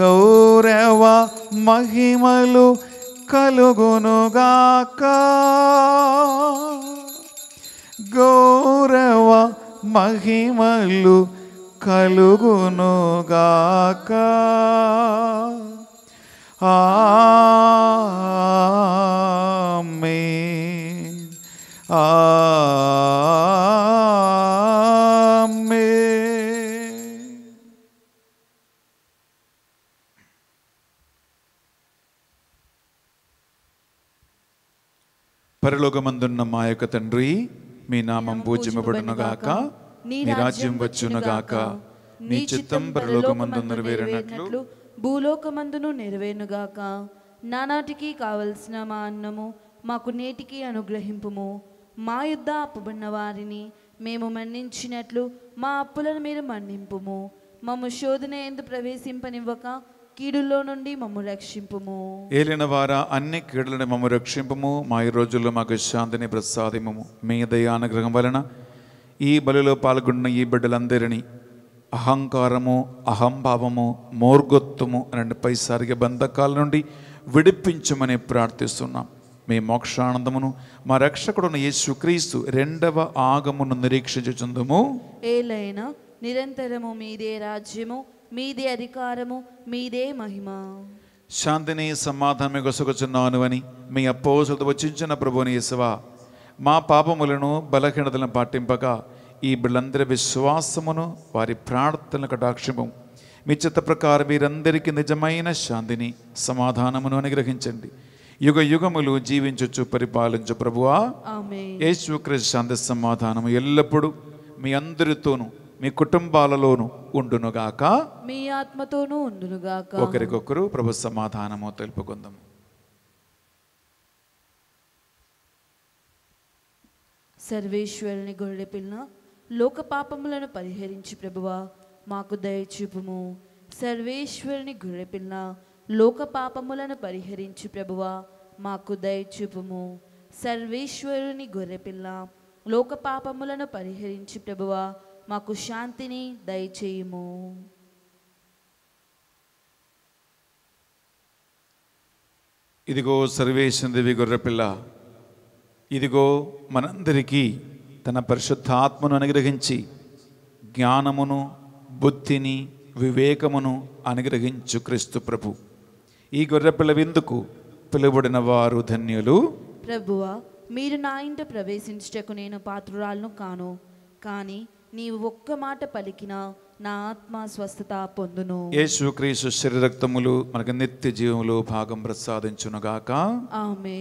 గౌరవ మహిమలు కలుగునుగాక గౌరవ మహిమలు కలుగునుగాక ఆమె ఆమె పరలోకమందున్న మా యొక్క తండ్రి మీ నామం పూజింపబడునుగాక నీ రాజ్యం వచ్చునగాక నీ చిత్తం పరలోకమందు నెరవేరినట్లు భూలోకమందును నెరవేరునుగాక నానాటికి కావలసిన మా అన్నము మాకు నేటికి అనుగ్రహింపుము మా యుద్ధ అప్పుబడిన వారిని మేము మన్నించినట్లు మా అప్పులను మీరు మన్నింపుము మమ్ము శోధన ఎందు ప్రవేశింపనివ్వక కీడుల్లో నుండి మమ్ము రక్షింపుము ఏలిన వారా అన్ని కీడులను మమ్ము రక్షింపుము మా ఈ రోజుల్లో మాకు శాంతిని ప్రసాదిము మీ దయానుగ్రహం వలన ఈ బలిలో పాల్గొన్న ఈ బిడ్డలందరినీ అహంకారము అహంభావము మోర్గొత్తుము అనే పైసారిగా బంధకాల నుండి విడిపించమని ప్రార్థిస్తున్నాం మీ మోక్షానందమును మా రక్షకుడును యేసుక్రీస్తు రెండవ ఆగమును నిరీక్షించుచుందుము ఏలైనా నిరంతరము మీదే రాజ్యము మీదే అధికారము మీదే మహిమ శాంతిని సమాధానమే గొసగుచున్నాను అని మీ అప్పోసులతో వచ్చించిన ప్రభుని యేసువా మా పాపములను బలహీనతలను పాటింపక ఈ బిళ్ళందరి విశ్వాసమును వారి ప్రార్థనల కటాక్షము మీ చిత్త ప్రకారం వీరందరికీ నిజమైన శాంతిని సమాధానమును అనుగ్రహించండి యుగ యుగములు జీవించొచ్చు పరిపాలించు ప్రభువా యేసుక్రీస్తు శాంతి సమాధానము ఎల్లప్పుడూ మీ అందరితోనూ మీ కుటుంబాలలోను ఉండునుగాక మీ ఆత్మతోనూ ఉండునుగాక ఒకరికొకరు ప్రభు సమాధానము తెలుపుకుందాం సర్వేశ్వరుని గొర్రె పిల్ల లోక పాపములను పరిహరించి ప్రభువా మాకు దయచూపుము సర్వేశ్వరుని గొర్రె పిల్ల లోక పాపములను పరిహరించి ప్రభువా మాకు దయచూపుము సర్వేశ్వరుని గొర్రె పిల్ల లోక పాపములను పరిహరించి ప్రభువా మాకు శాంతిని దయచేయము ఇదిగో సర్వేశ్వరుని దేవి గొర్రెపిల్ల ఇదిగో మనందరికీ తన పరిశుద్ధ ఆత్మను అనుగ్రహించి జ్ఞానమును బుద్ధిని వివేకమును అనుగ్రహించు క్రీస్తు ప్రభు ఈ గొర్రె పిలవిందుకు పిలువడిన వారు ధన్యులు ప్రభువా మీరు నా ఇంట ప్రవేశించటకు నేను పాత్రురాలను కాను కానీ నీవు ఒక్క మాట పలికినా నా ఆత్మ స్వస్థత పొందును యేసుక్రీస్తు శరీరక్తములు మనకు నిత్య జీవములు భాగం ప్రసాదించునుగాక ఆమె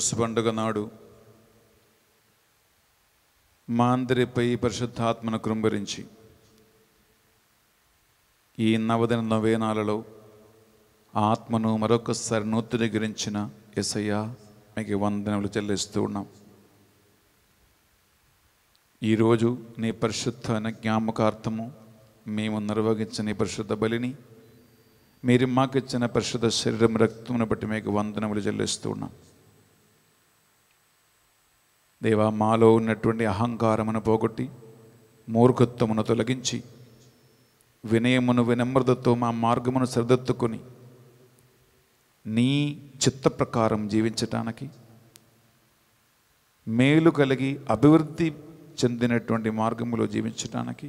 క్రిస్మస్ పండుగ నాడు మాందరిపై పరిశుద్ధాత్మను కృంభరించి ఈ నవదిన నవేనాలలో ఆత్మను మరొకసారి గురించిన ఎసయ్య మీకు వందనములు చెల్లిస్తూ ఉన్నాం ఈరోజు నీ పరిశుద్ధ జ్ఞాపకార్థము మేము నిర్వహించిన పరిశుద్ధ బలిని మీరు మాకిచ్చిన పరిశుద్ధ శరీరం రక్తమును బట్టి మీకు వందనములు చెల్లిస్తూ ఉన్నాం దేవా మాలో ఉన్నటువంటి అహంకారమును పోగొట్టి మూర్ఖత్వమును తొలగించి వినయమును వినమ్రతతో మా మార్గమును సరిదత్తుకొని నీ చిత్త ప్రకారం జీవించటానికి మేలు కలిగి అభివృద్ధి చెందినటువంటి మార్గములో జీవించటానికి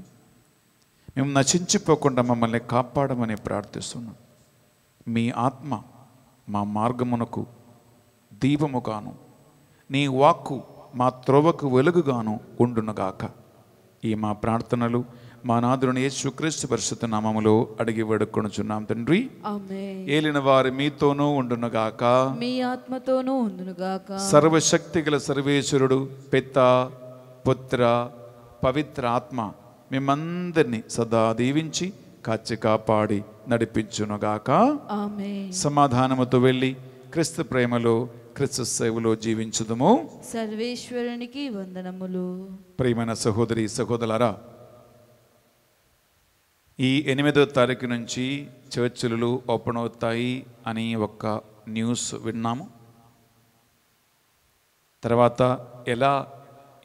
మేము నశించిపోకుండా మమ్మల్ని కాపాడమని ప్రార్థిస్తున్నాం మీ ఆత్మ మా మార్గమునకు దీపముగాను నీ వాక్కు మా త్రోవకు వెలుగుగాను ఉండునగాక ఈ మా ప్రార్థనలు మా నాదుని యేసుక్రీస్తు పరిశుద్ధ నామములో అడిగి వేడుకొనుచున్నాం తండ్రి ఏలిన వారి మీతోనూ ఉండునుగాక మీ ఆత్మతోనూ ఉండునుగాక సర్వశక్తి గల సర్వేశ్వరుడు పిత పుత్ర పవిత్ర ఆత్మ మిమ్మందరినీ సదా దీవించి కాచి కాపాడి నడిపించునుగాక సమాధానముతో వెళ్ళి క్రీస్తు ప్రేమలో క్రిస్తు సేవలో జీవించుదము సర్వేశ్వరునికి వందనములు ప్రియమైన సహోదరి సహోదరులారా ఈ ఎనిమిదో తారీఖు నుంచి చర్చిలు ఓపెన్ అవుతాయి అని ఒక న్యూస్ విన్నాము తర్వాత ఎలా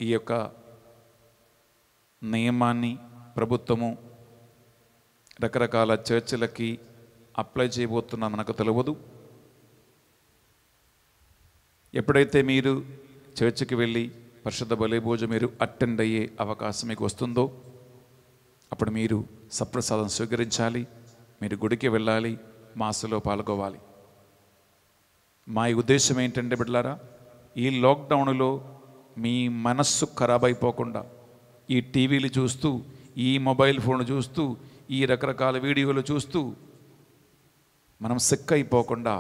ఈ యొక్క నియమాన్ని ప్రభుత్వము రకరకాల చర్చిలకి అప్లై చేయబోతున్నా మనకు తెలియదు ఎప్పుడైతే మీరు చర్చికి వెళ్ళి పరిశుద్ధ బలిభోజ మీరు అటెండ్ అయ్యే అవకాశం మీకు వస్తుందో అప్పుడు మీరు సప్రసాదం స్వీకరించాలి మీరు గుడికి వెళ్ళాలి మాసలో పాల్గొవాలి మా ఉద్దేశం ఏంటంటే బిడ్డలారా ఈ లాక్డౌన్లో మీ మనస్సు ఖరాబ్ అయిపోకుండా ఈ టీవీలు చూస్తూ ఈ మొబైల్ ఫోన్లు చూస్తూ ఈ రకరకాల వీడియోలు చూస్తూ మనం సిక్ అయిపోకుండా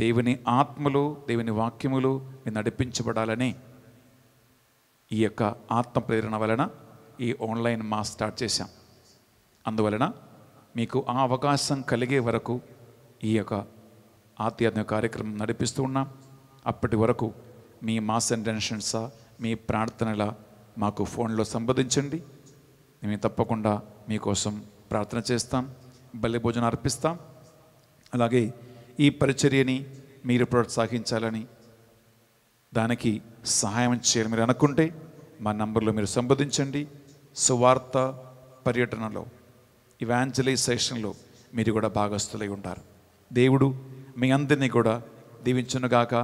దేవుని ఆత్మలు దేవుని వాక్యములు నడిపించబడాలని ఈ యొక్క ఆత్మ ప్రేరణ వలన ఈ ఆన్లైన్ మాస్ స్టార్ట్ చేశాం అందువలన మీకు ఆ అవకాశం కలిగే వరకు ఈ యొక్క ఆధ్యాత్మిక కార్యక్రమం నడిపిస్తూ ఉన్నాం అప్పటి వరకు మీ మాస్ ఇంటెన్షన్సా మీ ప్రార్థనల మాకు ఫోన్లో సంబోధించండి మేము తప్పకుండా మీకోసం ప్రార్థన చేస్తాం బలి భోజనం అర్పిస్తాం అలాగే ఈ పరిచర్యని మీరు ప్రోత్సహించాలని దానికి సహాయం చేయాలి మీరు అనుకుంటే మా నంబర్లో మీరు సంప్రదించండి సువార్త పర్యటనలో ఇవాంజలైజేషన్లో మీరు కూడా భాగస్థులై ఉంటారు దేవుడు మీ అందరినీ కూడా దీవించునుగాక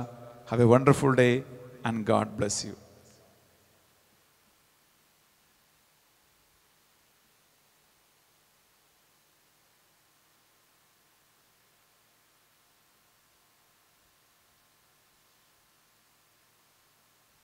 have a wonderful day and God bless you